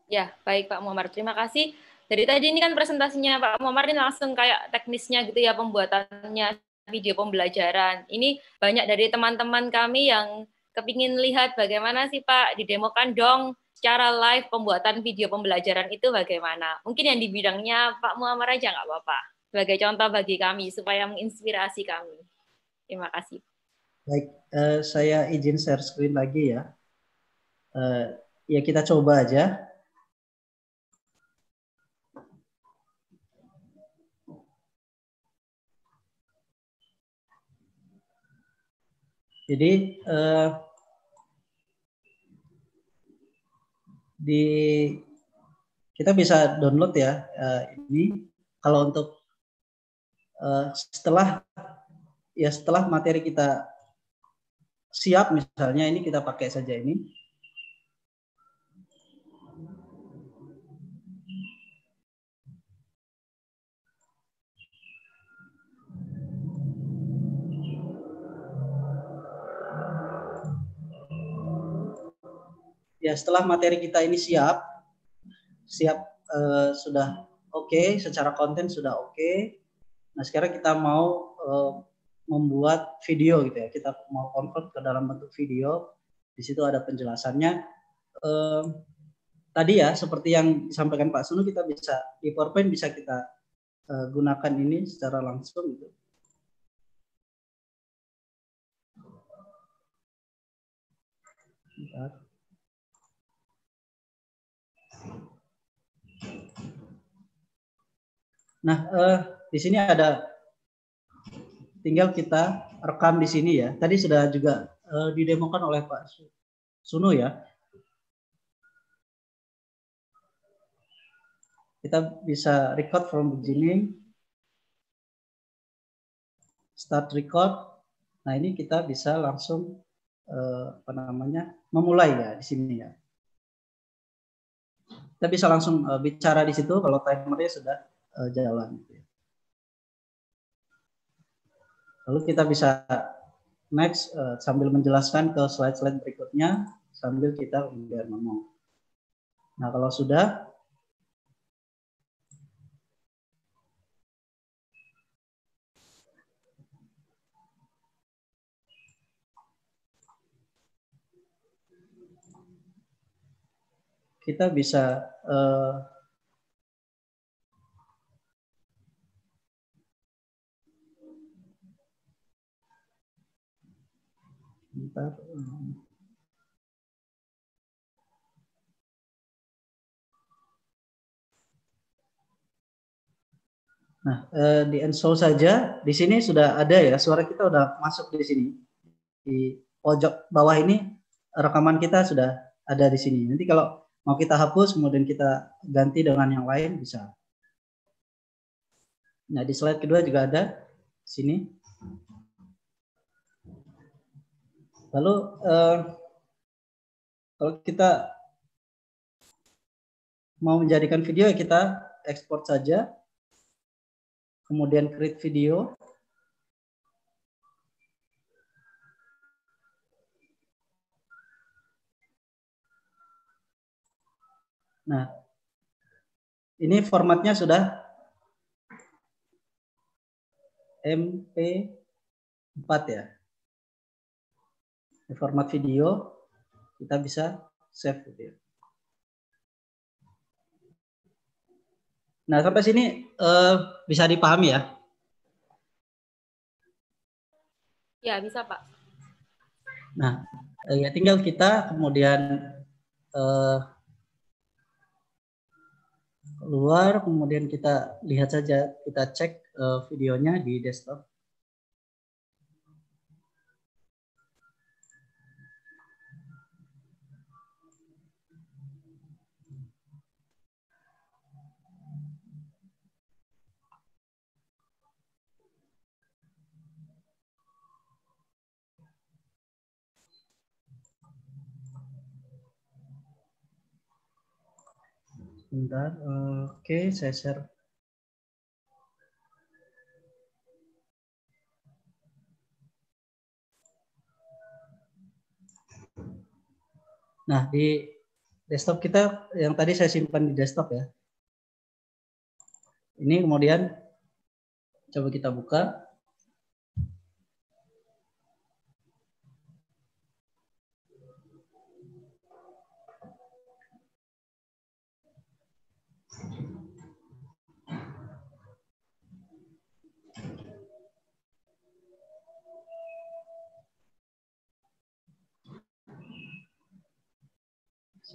Ya, baik Pak Muhammad. Terima kasih. jadi tadi ini kan presentasinya Pak Muhammad ini langsung kayak teknisnya gitu ya pembuatannya video pembelajaran. Ini banyak dari teman-teman kami yang kepingin lihat bagaimana sih Pak didemokan dong secara live pembuatan video pembelajaran itu bagaimana. Mungkin yang di bidangnya Pak Muhammad aja nggak apa-apa sebagai contoh bagi kami supaya menginspirasi kami. Terima kasih. Baik, uh, saya izin share screen lagi ya. Uh, ya kita coba aja. Jadi uh, di kita bisa download ya uh, ini kalau untuk Eh, setelah ya setelah materi kita siap misalnya ini kita pakai saja ini ya setelah materi kita ini siap siap eh, sudah oke okay, secara konten sudah oke okay. Nah sekarang kita mau uh, membuat video gitu ya, kita mau convert ke dalam bentuk video. Di situ ada penjelasannya. Uh, tadi ya seperti yang disampaikan Pak Sunu kita bisa di PowerPoint bisa kita uh, gunakan ini secara langsung gitu. Nah, eh, di sini ada tinggal kita rekam di sini ya. Tadi sudah juga uh, didemokan oleh Pak Sunu ya. Kita bisa record from beginning. Start record. Nah, ini kita bisa langsung uh, apa namanya? memulai ya di sini ya. Kita bisa langsung uh, bicara di situ kalau timernya sudah uh, jalan. Lalu kita bisa next uh, sambil menjelaskan ke slide-slide berikutnya sambil kita unggah ngomong. Nah, kalau sudah kita bisa uh, sebentar. Nah, eh, di Enso saja, di sini sudah ada ya, suara kita udah masuk di sini. Di pojok bawah ini, rekaman kita sudah ada di sini. Nanti kalau mau kita hapus, kemudian kita ganti dengan yang lain, bisa. Nah, di slide kedua juga ada, di sini. Lalu eh, kalau kita mau menjadikan video ya kita ekspor saja. Kemudian create video. Nah, ini formatnya sudah MP4 ya format video kita bisa save video. Gitu ya. Nah sampai sini uh, bisa dipahami ya? Ya bisa Pak. Nah uh, ya tinggal kita kemudian uh, keluar kemudian kita lihat saja kita cek uh, videonya di desktop. Bentar. Uh, Oke, okay, saya share. Nah, di desktop kita yang tadi saya simpan di desktop ya. Ini kemudian coba kita buka.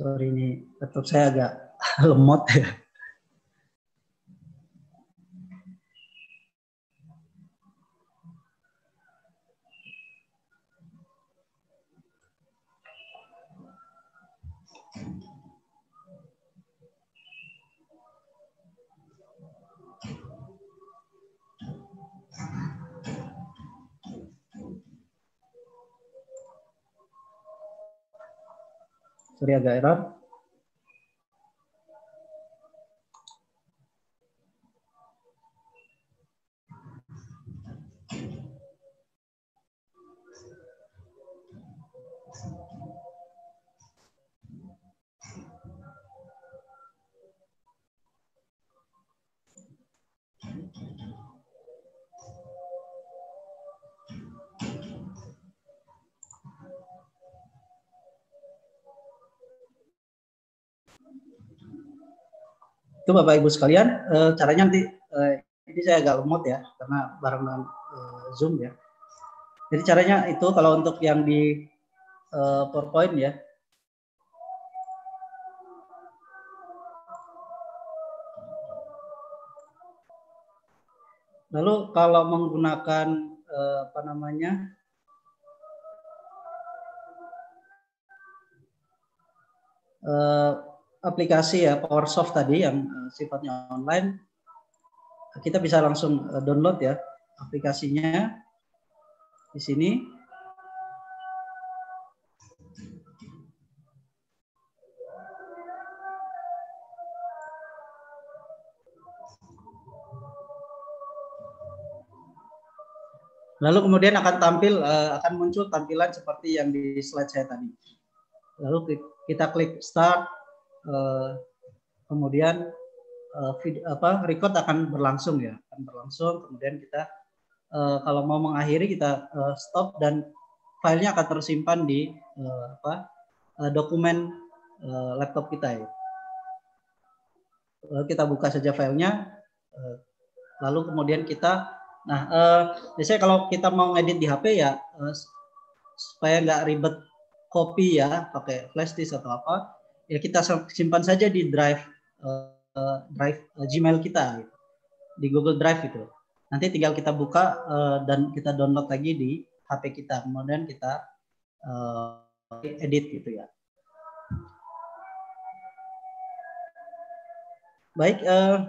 sorry ini laptop saya agak lemot ya. Surya Gairah. itu Bapak Ibu sekalian uh, caranya nanti uh, ini saya agak lemot ya karena bareng dengan uh, Zoom ya. Jadi caranya itu kalau untuk yang di uh, PowerPoint ya. Lalu kalau menggunakan uh, apa namanya uh, aplikasi ya power soft tadi yang eh, sifatnya online, kita bisa langsung eh, download ya aplikasinya di sini. Lalu kemudian akan tampil eh, akan muncul tampilan seperti yang di slide saya tadi. Lalu kita klik start Eh, kemudian eh, video, apa record akan berlangsung ya akan berlangsung kemudian kita eh, kalau mau mengakhiri kita stop dan filenya akan tersimpan di apa dokumen laptop kita ya kita buka saja filenya lalu kemudian kita nah biasanya kalau kita mau ngedit di HP ya supaya nggak ribet copy ya pakai flash disk atau apa ya kita simpan saja di drive uh, drive uh, Gmail kita gitu. di Google Drive itu. Nanti tinggal kita buka uh, dan kita download lagi di HP kita, kemudian kita uh, edit gitu ya. Baik, uh,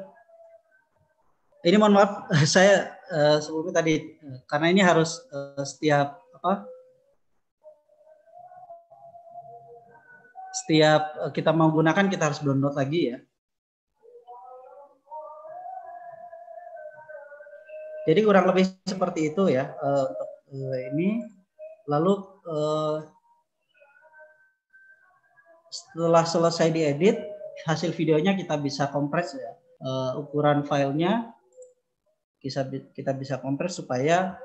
ini mohon maaf saya uh, sebelumnya tadi uh, karena ini harus uh, setiap apa setiap eh, kita menggunakan kita harus download lagi ya. Jadi kurang lebih seperti itu ya eh, untuk eh, ini. Lalu setelah selesai diedit hasil videonya kita bisa kompres ya ukuran filenya kita kita bisa kompres supaya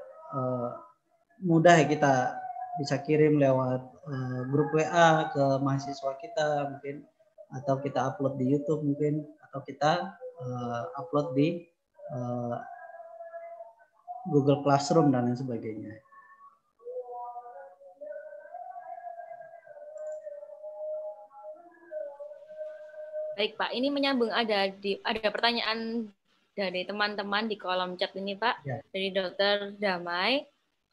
mudah ya kita bisa kirim lewat uh, grup WA ke mahasiswa kita mungkin atau kita upload di YouTube mungkin atau kita uh, upload di uh, Google Classroom dan lain sebagainya. Baik Pak, ini menyambung ada di ada pertanyaan dari teman-teman di kolom chat ini Pak ya. dari Dokter Damai.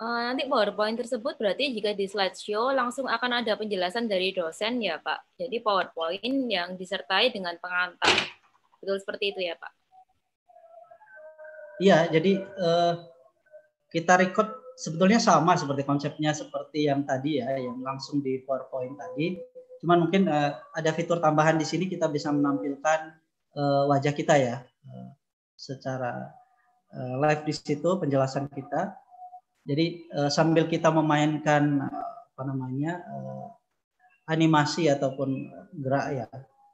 Eh, nanti PowerPoint tersebut berarti jika di slideshow langsung akan ada penjelasan dari dosen ya Pak. Jadi PowerPoint yang disertai dengan pengantar. Betul seperti itu ya Pak? Iya, jadi uh, kita record sebetulnya sama seperti konsepnya seperti yang tadi ya, yang langsung di PowerPoint tadi. Cuman mungkin uh, ada fitur tambahan di sini kita bisa menampilkan uh, wajah kita ya secara live di situ penjelasan kita jadi uh, sambil kita memainkan eh, apa namanya uh, animasi ataupun gerak ya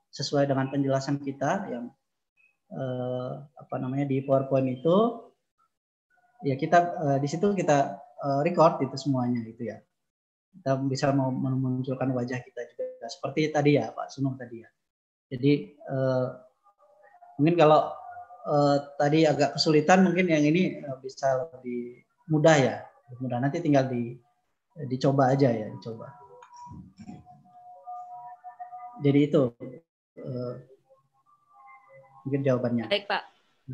sesuai dengan penjelasan kita yang uh, apa namanya di PowerPoint itu ya kita uh, di situ kita uh, record itu semuanya itu ya. Kita bisa mau memunculkan wajah kita juga seperti tadi ya Pak Sunung tadi ya. Jadi uh, mungkin kalau uh, tadi agak kesulitan mungkin yang ini uh, bisa lebih mudah ya mudah nanti tinggal di dicoba aja ya dicoba jadi itu uh, mungkin jawabannya baik pak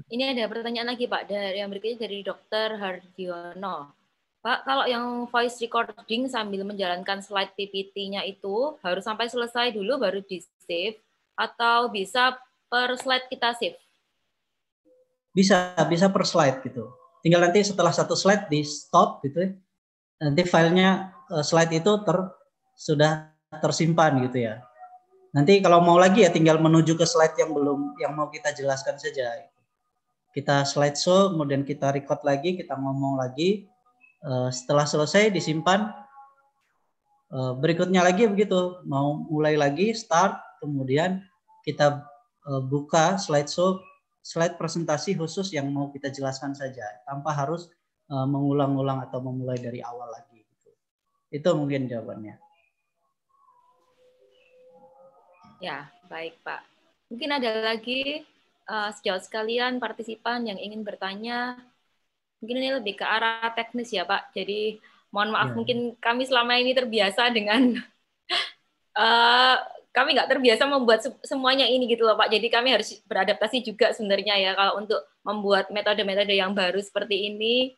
ini ada pertanyaan lagi pak dari yang berikutnya dari dokter Hardiono pak kalau yang voice recording sambil menjalankan slide PPT-nya itu harus sampai selesai dulu baru di save atau bisa per slide kita save bisa bisa per slide gitu tinggal nanti setelah satu slide di stop gitu ya. Nanti filenya eh, slide itu ter sudah tersimpan gitu ya. Nanti kalau mau lagi ya tinggal menuju ke slide yang belum yang mau kita jelaskan saja. Kita slide show kemudian kita record lagi, kita ngomong lagi. Eh, setelah selesai disimpan. Eh, berikutnya lagi begitu, mau mulai lagi start, kemudian kita buka slide show slide presentasi khusus yang mau kita jelaskan saja tanpa harus eh, mengulang-ulang atau memulai dari awal lagi. Gitu. Itu mungkin jawabannya. Ya, baik Pak. Mungkin ada lagi uh, sejauh sekalian partisipan yang ingin bertanya. Mungkin ini lebih ke arah teknis ya Pak. Jadi mohon maaf ya. mungkin kami selama ini terbiasa dengan uh, kami nggak terbiasa membuat semuanya ini gitu loh Pak. Jadi kami harus beradaptasi juga sebenarnya ya kalau untuk membuat metode-metode yang baru seperti ini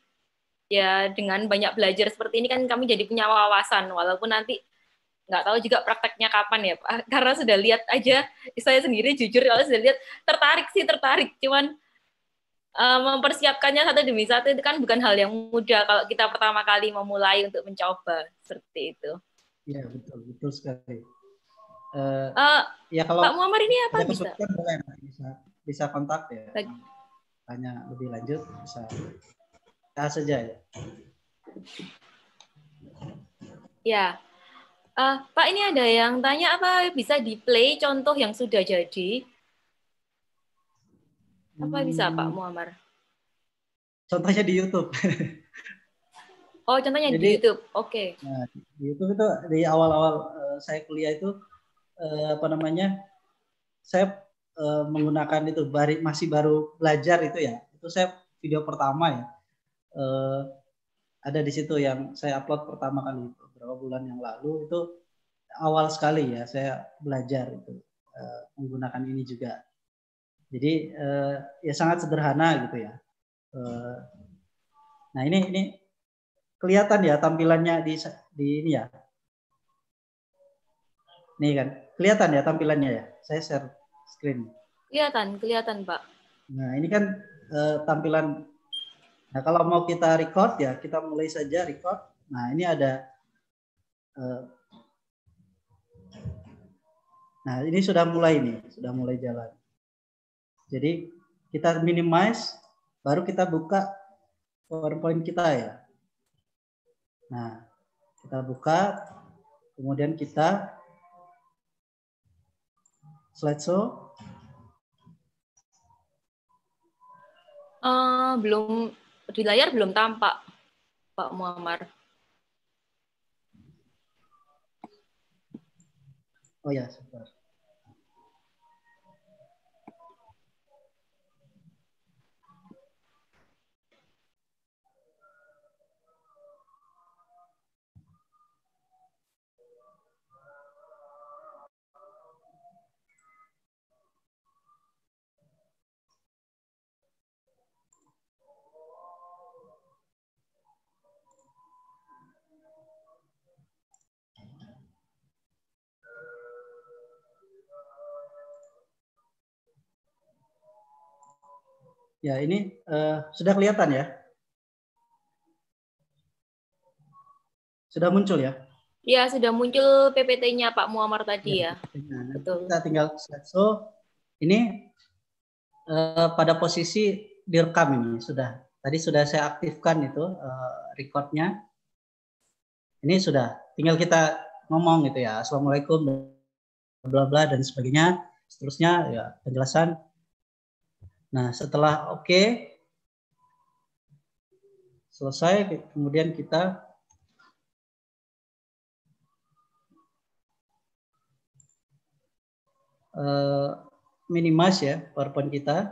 ya dengan banyak belajar seperti ini kan kami jadi punya wawasan walaupun nanti nggak tahu juga prakteknya kapan ya Pak. Karena sudah lihat aja saya sendiri jujur kalau sudah lihat tertarik sih tertarik cuman eh, mempersiapkannya satu demi satu itu kan bukan hal yang mudah kalau kita pertama kali memulai untuk mencoba seperti itu. Iya betul betul sekali. Uh, uh, ya kalau Pak Muammar ini apa bisa? Boleh, bisa bisa kontak ya. Bagi. Tanya lebih lanjut bisa. Nah, saja ya. Ya. Uh, Pak ini ada yang tanya apa bisa di play contoh yang sudah jadi? Apa hmm. bisa Pak hmm. Muammar? Contohnya di YouTube. oh, contohnya Jadi, di YouTube. Oke. Okay. Nah, di YouTube itu di awal-awal uh, saya kuliah itu eh, apa namanya saya eh, menggunakan itu bari, masih baru belajar itu ya itu saya video pertama ya eh, ada di situ yang saya upload pertama kali beberapa bulan yang lalu itu awal sekali ya saya belajar itu eh, menggunakan ini juga jadi eh, ya sangat sederhana gitu ya eh, nah ini ini kelihatan ya tampilannya di di ini ya nih kan Kelihatan ya tampilannya ya? Saya share screen. Kelihatan, kelihatan Pak. Nah ini kan uh, tampilan. Nah kalau mau kita record ya kita mulai saja record. Nah ini ada. Uh, nah ini sudah mulai nih, sudah mulai jalan. Jadi kita minimize, baru kita buka PowerPoint kita ya. Nah kita buka, kemudian kita slideshow? Uh, eh, belum di layar belum tampak, Pak Muammar. Oh ya, sebentar. Ya, ini uh, sudah kelihatan ya? Sudah muncul ya? Ya, sudah muncul PPT-nya Pak Muammar tadi ya. ya. Nah, Betul. Kita tinggal so ini uh, pada posisi direkam ini sudah. Tadi sudah saya aktifkan itu uh, record-nya. Ini sudah. Tinggal kita ngomong gitu ya. Assalamualaikum, bla bla dan sebagainya. Seterusnya ya penjelasan Nah, setelah oke okay, selesai kemudian kita uh, minimize ya PowerPoint kita.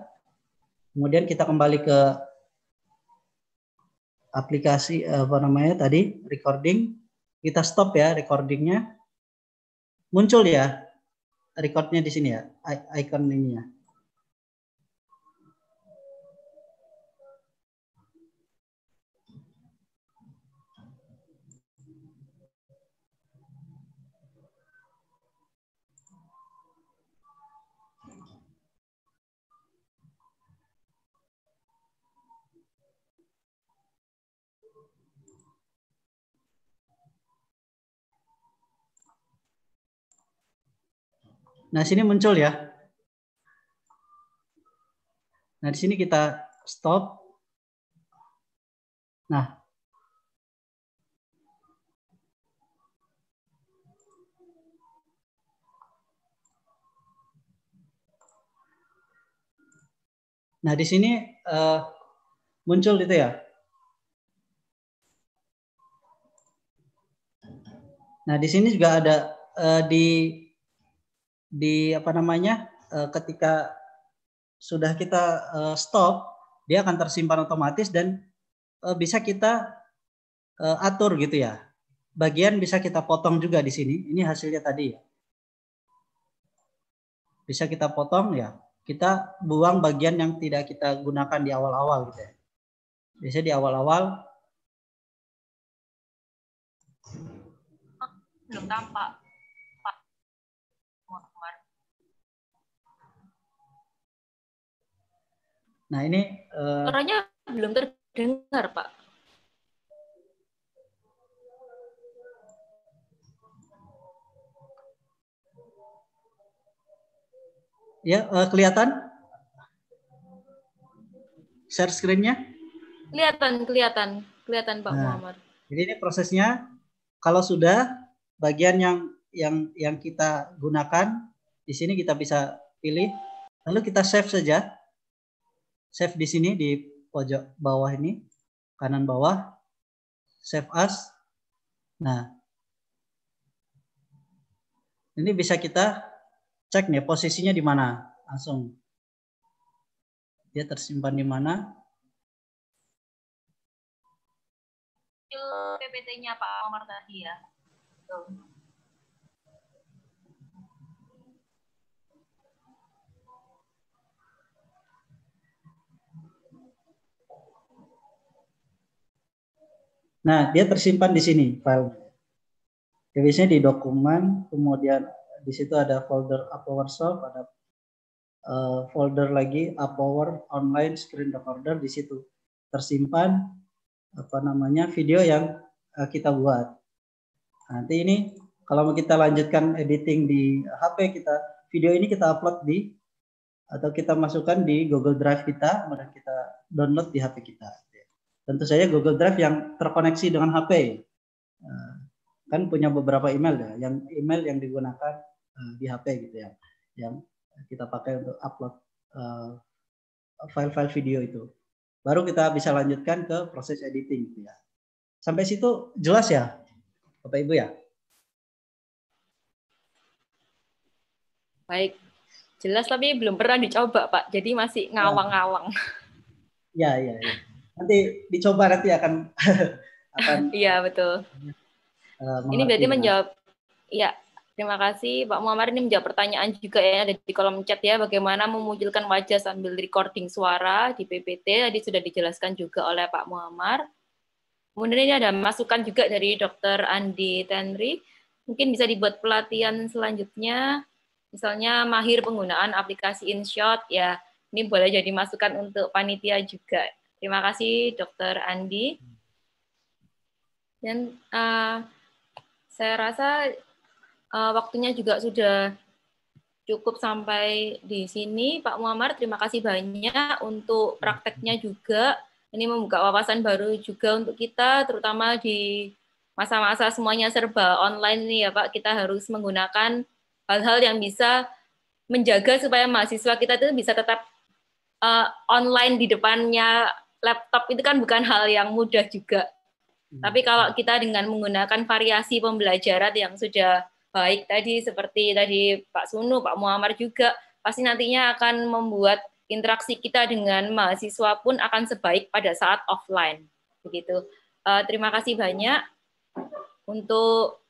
Kemudian kita kembali ke aplikasi eh, apa namanya tadi recording. Kita stop ya recordingnya. Muncul ya recordnya di sini ya, icon ini ya. Nah, sini muncul ya. Nah, di sini kita stop. Nah, Nah, di sini uh, muncul itu ya. Nah, di sini juga ada uh, di di apa namanya uh, ketika sudah kita uh, stop dia akan tersimpan otomatis dan uh, bisa kita uh, atur gitu ya bagian bisa kita potong juga di sini ini hasilnya tadi ya bisa kita potong ya kita buang bagian yang tidak kita gunakan di awal-awal gitu ya bisa di awal-awal belum tampak Nah ini uh, belum terdengar Pak. Ya uh, kelihatan? Share screennya? Kelihatan, kelihatan, kelihatan Pak nah, Muhammad. Jadi ini prosesnya kalau sudah bagian yang yang yang kita gunakan di sini kita bisa pilih lalu kita save saja save di sini di pojok bawah ini, kanan bawah, save as. Nah, ini bisa kita cek nih posisinya di mana langsung. Dia tersimpan di mana? PPT-nya Pak Omar tadi ya. Nah, dia tersimpan di sini file. Jadi biasanya di dokumen, kemudian di situ ada folder Upload Shop, ada uh, folder lagi Apower Online Screen Recorder di situ tersimpan apa namanya video yang uh, kita buat. Nanti ini kalau kita lanjutkan editing di HP kita, video ini kita upload di atau kita masukkan di Google Drive kita, kemudian kita download di HP kita. Tentu saja Google Drive yang terkoneksi dengan HP. Eh, kan punya beberapa email ya, yang email yang digunakan eh, di HP gitu ya, yang kita pakai untuk upload eh, file-file video itu. Baru kita bisa lanjutkan ke proses editing gitu ya. Sampai situ jelas ya, Bapak Ibu ya. Baik, jelas tapi belum pernah dicoba Pak, jadi masih ngawang-ngawang. Ya, ya, ya nanti dicoba nanti akan iya betul uh, ini berarti menjawab ya terima kasih Pak Muhammad ini menjawab pertanyaan juga ya ada di kolom chat ya bagaimana memunculkan wajah sambil recording suara di PPT tadi sudah dijelaskan juga oleh Pak Muhammad kemudian ini ada masukan juga dari Dr. Andi Tenri mungkin bisa dibuat pelatihan selanjutnya misalnya mahir penggunaan aplikasi InShot ya ini boleh jadi masukan untuk panitia juga Terima kasih Dokter Andi. Dan uh, saya rasa uh, waktunya juga sudah cukup sampai di sini. Pak Muammar, terima kasih banyak untuk prakteknya juga. Ini membuka wawasan baru juga untuk kita, terutama di masa-masa semuanya serba online nih ya Pak. Kita harus menggunakan hal-hal yang bisa menjaga supaya mahasiswa kita itu bisa tetap uh, online di depannya laptop itu kan bukan hal yang mudah juga. Hmm. Tapi kalau kita dengan menggunakan variasi pembelajaran yang sudah baik tadi seperti tadi Pak Sunu, Pak Muammar juga pasti nantinya akan membuat interaksi kita dengan mahasiswa pun akan sebaik pada saat offline. Begitu. Uh, terima kasih banyak untuk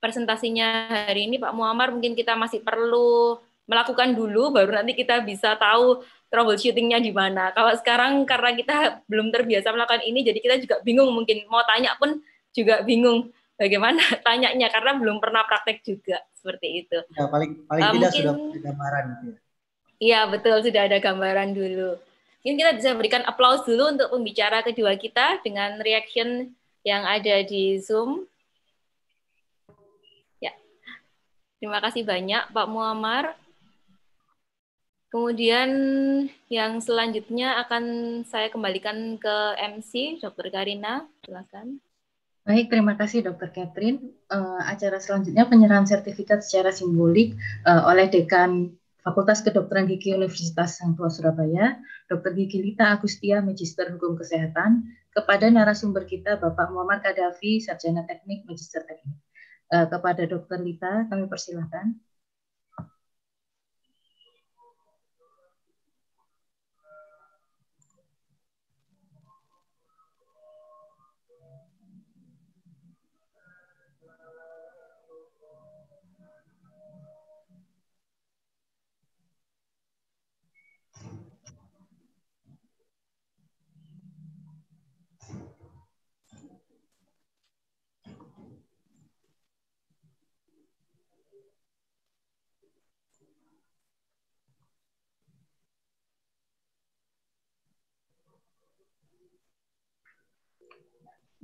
presentasinya hari ini Pak Muammar mungkin kita masih perlu melakukan dulu baru nanti kita bisa tahu troubleshootingnya di mana. Kalau sekarang karena kita belum terbiasa melakukan ini, jadi kita juga bingung mungkin mau tanya pun juga bingung bagaimana tanyanya karena belum pernah praktek juga seperti itu. Ya, paling paling uh, tidak mungkin, sudah ada gambaran. Gitu ya. Iya betul sudah ada gambaran dulu. Mungkin kita bisa berikan aplaus dulu untuk pembicara kedua kita dengan reaction yang ada di Zoom. Ya, terima kasih banyak Pak Muammar. Kemudian yang selanjutnya akan saya kembalikan ke MC, Dr. Karina, silakan. Baik, terima kasih Dr. Catherine. Uh, acara selanjutnya penyerahan sertifikat secara simbolik uh, oleh Dekan Fakultas Kedokteran Gigi Universitas Sang Surabaya, Dr. Gigi Lita Agustia, Magister Hukum Kesehatan, kepada narasumber kita Bapak Muhammad Kadhafi, Sarjana Teknik, Magister Teknik. Uh, kepada Dr. Lita, kami persilahkan.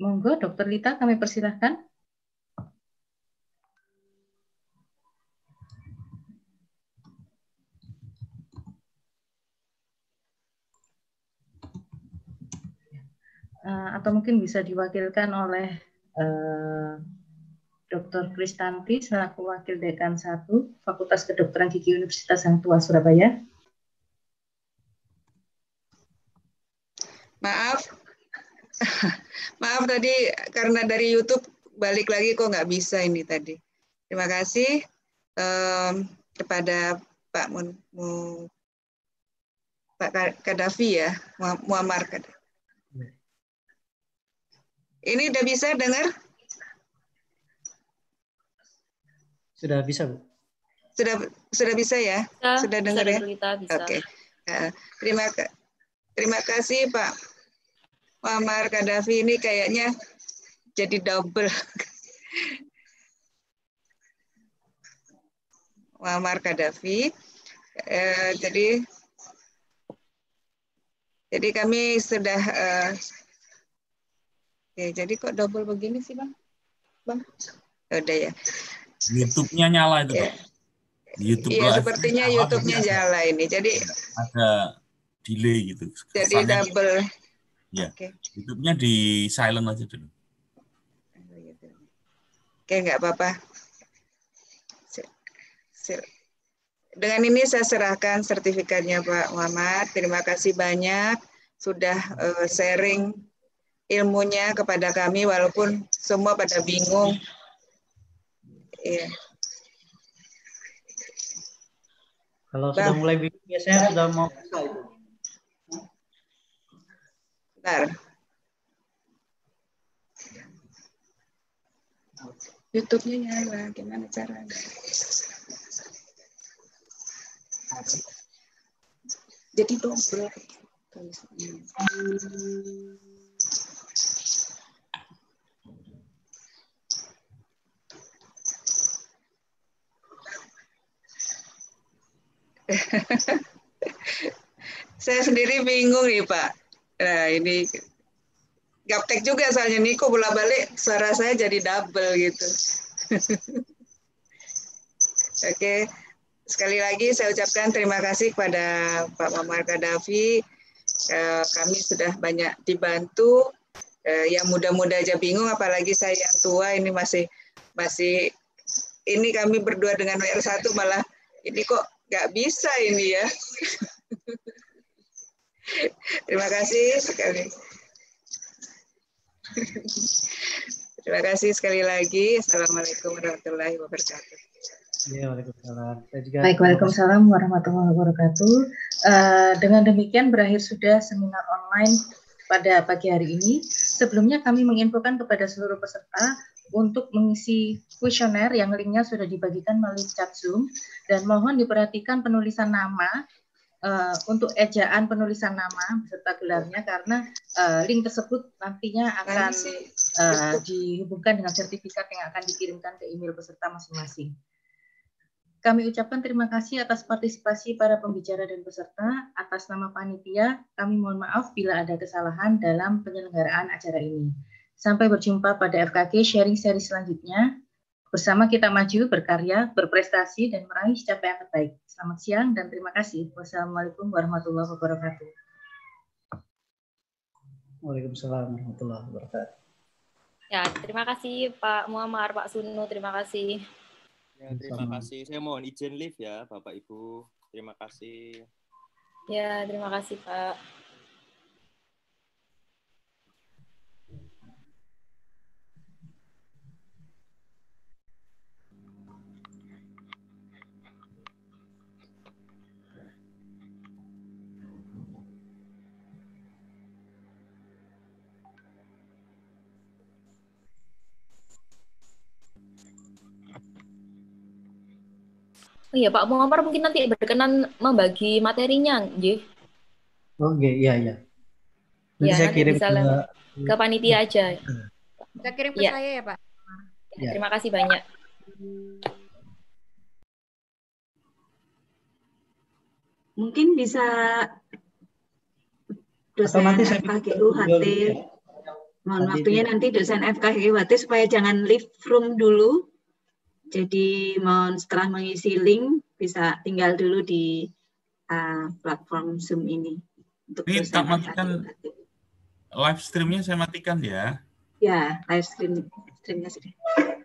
Monggo, Dokter Lita, kami persilahkan. Eh, atau mungkin bisa diwakilkan oleh uh, eh, Dr. Kristanti selaku Wakil Dekan Satu Fakultas Kedokteran Gigi Universitas Yang Tua Surabaya. Maaf, Maaf tadi karena dari YouTube balik lagi kok nggak bisa ini tadi. Terima kasih um, kepada Pak Mun, Mu, Pak Kadafi ya, Muammar Kadafi. Ini udah bisa dengar? Sudah bisa, Bu. Sudah sudah bisa ya? Sudah, sudah dengar ya? Oke. Okay. Nah, terima terima kasih Pak Muammar Gaddafi ini kayaknya jadi double. Muammar Gaddafi. Eh, jadi jadi kami sudah eh, ya jadi kok double begini sih bang, bang. Ya udah ya. YouTube-nya nyala itu. Ya. YouTube ya, sepertinya YouTube-nya nyala ini. Jadi ada delay gitu. Jadi Kesannya double. Ya. Okay. youtube di silent aja dulu. Oh, iya, iya. Oke, nggak apa-apa. Dengan ini saya serahkan sertifikatnya Pak Muhammad. Terima kasih banyak sudah eh, sharing ilmunya kepada kami walaupun semua pada bingung. Iya. Kalau Bang. sudah mulai bingung biasanya sudah mau Bentar. YouTube-nya nyala, gimana caranya? Jadi bro. Saya sendiri bingung nih Pak. Nah ini gaptek juga soalnya Niko bola balik suara saya jadi double gitu. Oke, okay. sekali lagi saya ucapkan terima kasih kepada Pak Mamar Gaddafi. Eh, kami sudah banyak dibantu. Eh, yang muda-muda aja bingung, apalagi saya yang tua ini masih masih ini kami berdua dengan WR1 malah ini kok nggak bisa ini ya. Terima kasih sekali. Terima kasih sekali lagi. Assalamualaikum warahmatullahi wabarakatuh. Iya, Baik, Waalaikumsalam warahmatullahi wabarakatuh. Uh, dengan demikian berakhir sudah seminar online pada pagi hari ini. Sebelumnya kami menginfokan kepada seluruh peserta untuk mengisi kuesioner yang linknya sudah dibagikan melalui chat Zoom dan mohon diperhatikan penulisan nama Eh, untuk ejaan penulisan nama beserta gelarnya karena uh, link tersebut nantinya akan uh, dihubungkan dengan sertifikat yang akan dikirimkan ke email peserta masing-masing. Kami ucapkan terima kasih atas partisipasi para pembicara dan peserta. Atas nama panitia, kami mohon maaf bila ada kesalahan dalam penyelenggaraan acara ini. Sampai berjumpa pada FKG sharing seri selanjutnya. Bersama kita maju, berkarya, berprestasi, dan meraih capaian terbaik. Selamat siang dan terima kasih. Wassalamualaikum warahmatullahi wabarakatuh. Waalaikumsalam warahmatullahi wabarakatuh. Ya, terima kasih Pak Muammar, Pak sunu terima kasih. Ya, terima kasih. Saya mohon izin lift ya, Bapak Ibu. Terima kasih. Ya, terima kasih Pak. Oh iya Pak Muammar mungkin nanti berkenan membagi materinya, Oke, Oh iya iya. Nanti ya, saya kirim ke, ke panitia aja. Kita kirim ke ya. saya ya, Pak. Ya, Terima kasih banyak. Mungkin bisa dosen nanti saya FKGU HT. Ya. Mohon waktunya nanti dosen FKGU supaya jangan leave room dulu jadi mohon setelah mengisi link bisa tinggal dulu di uh, platform Zoom ini. Untuk ini tak matikan live streamnya saya matikan ya. Ya, live stream streamnya sudah.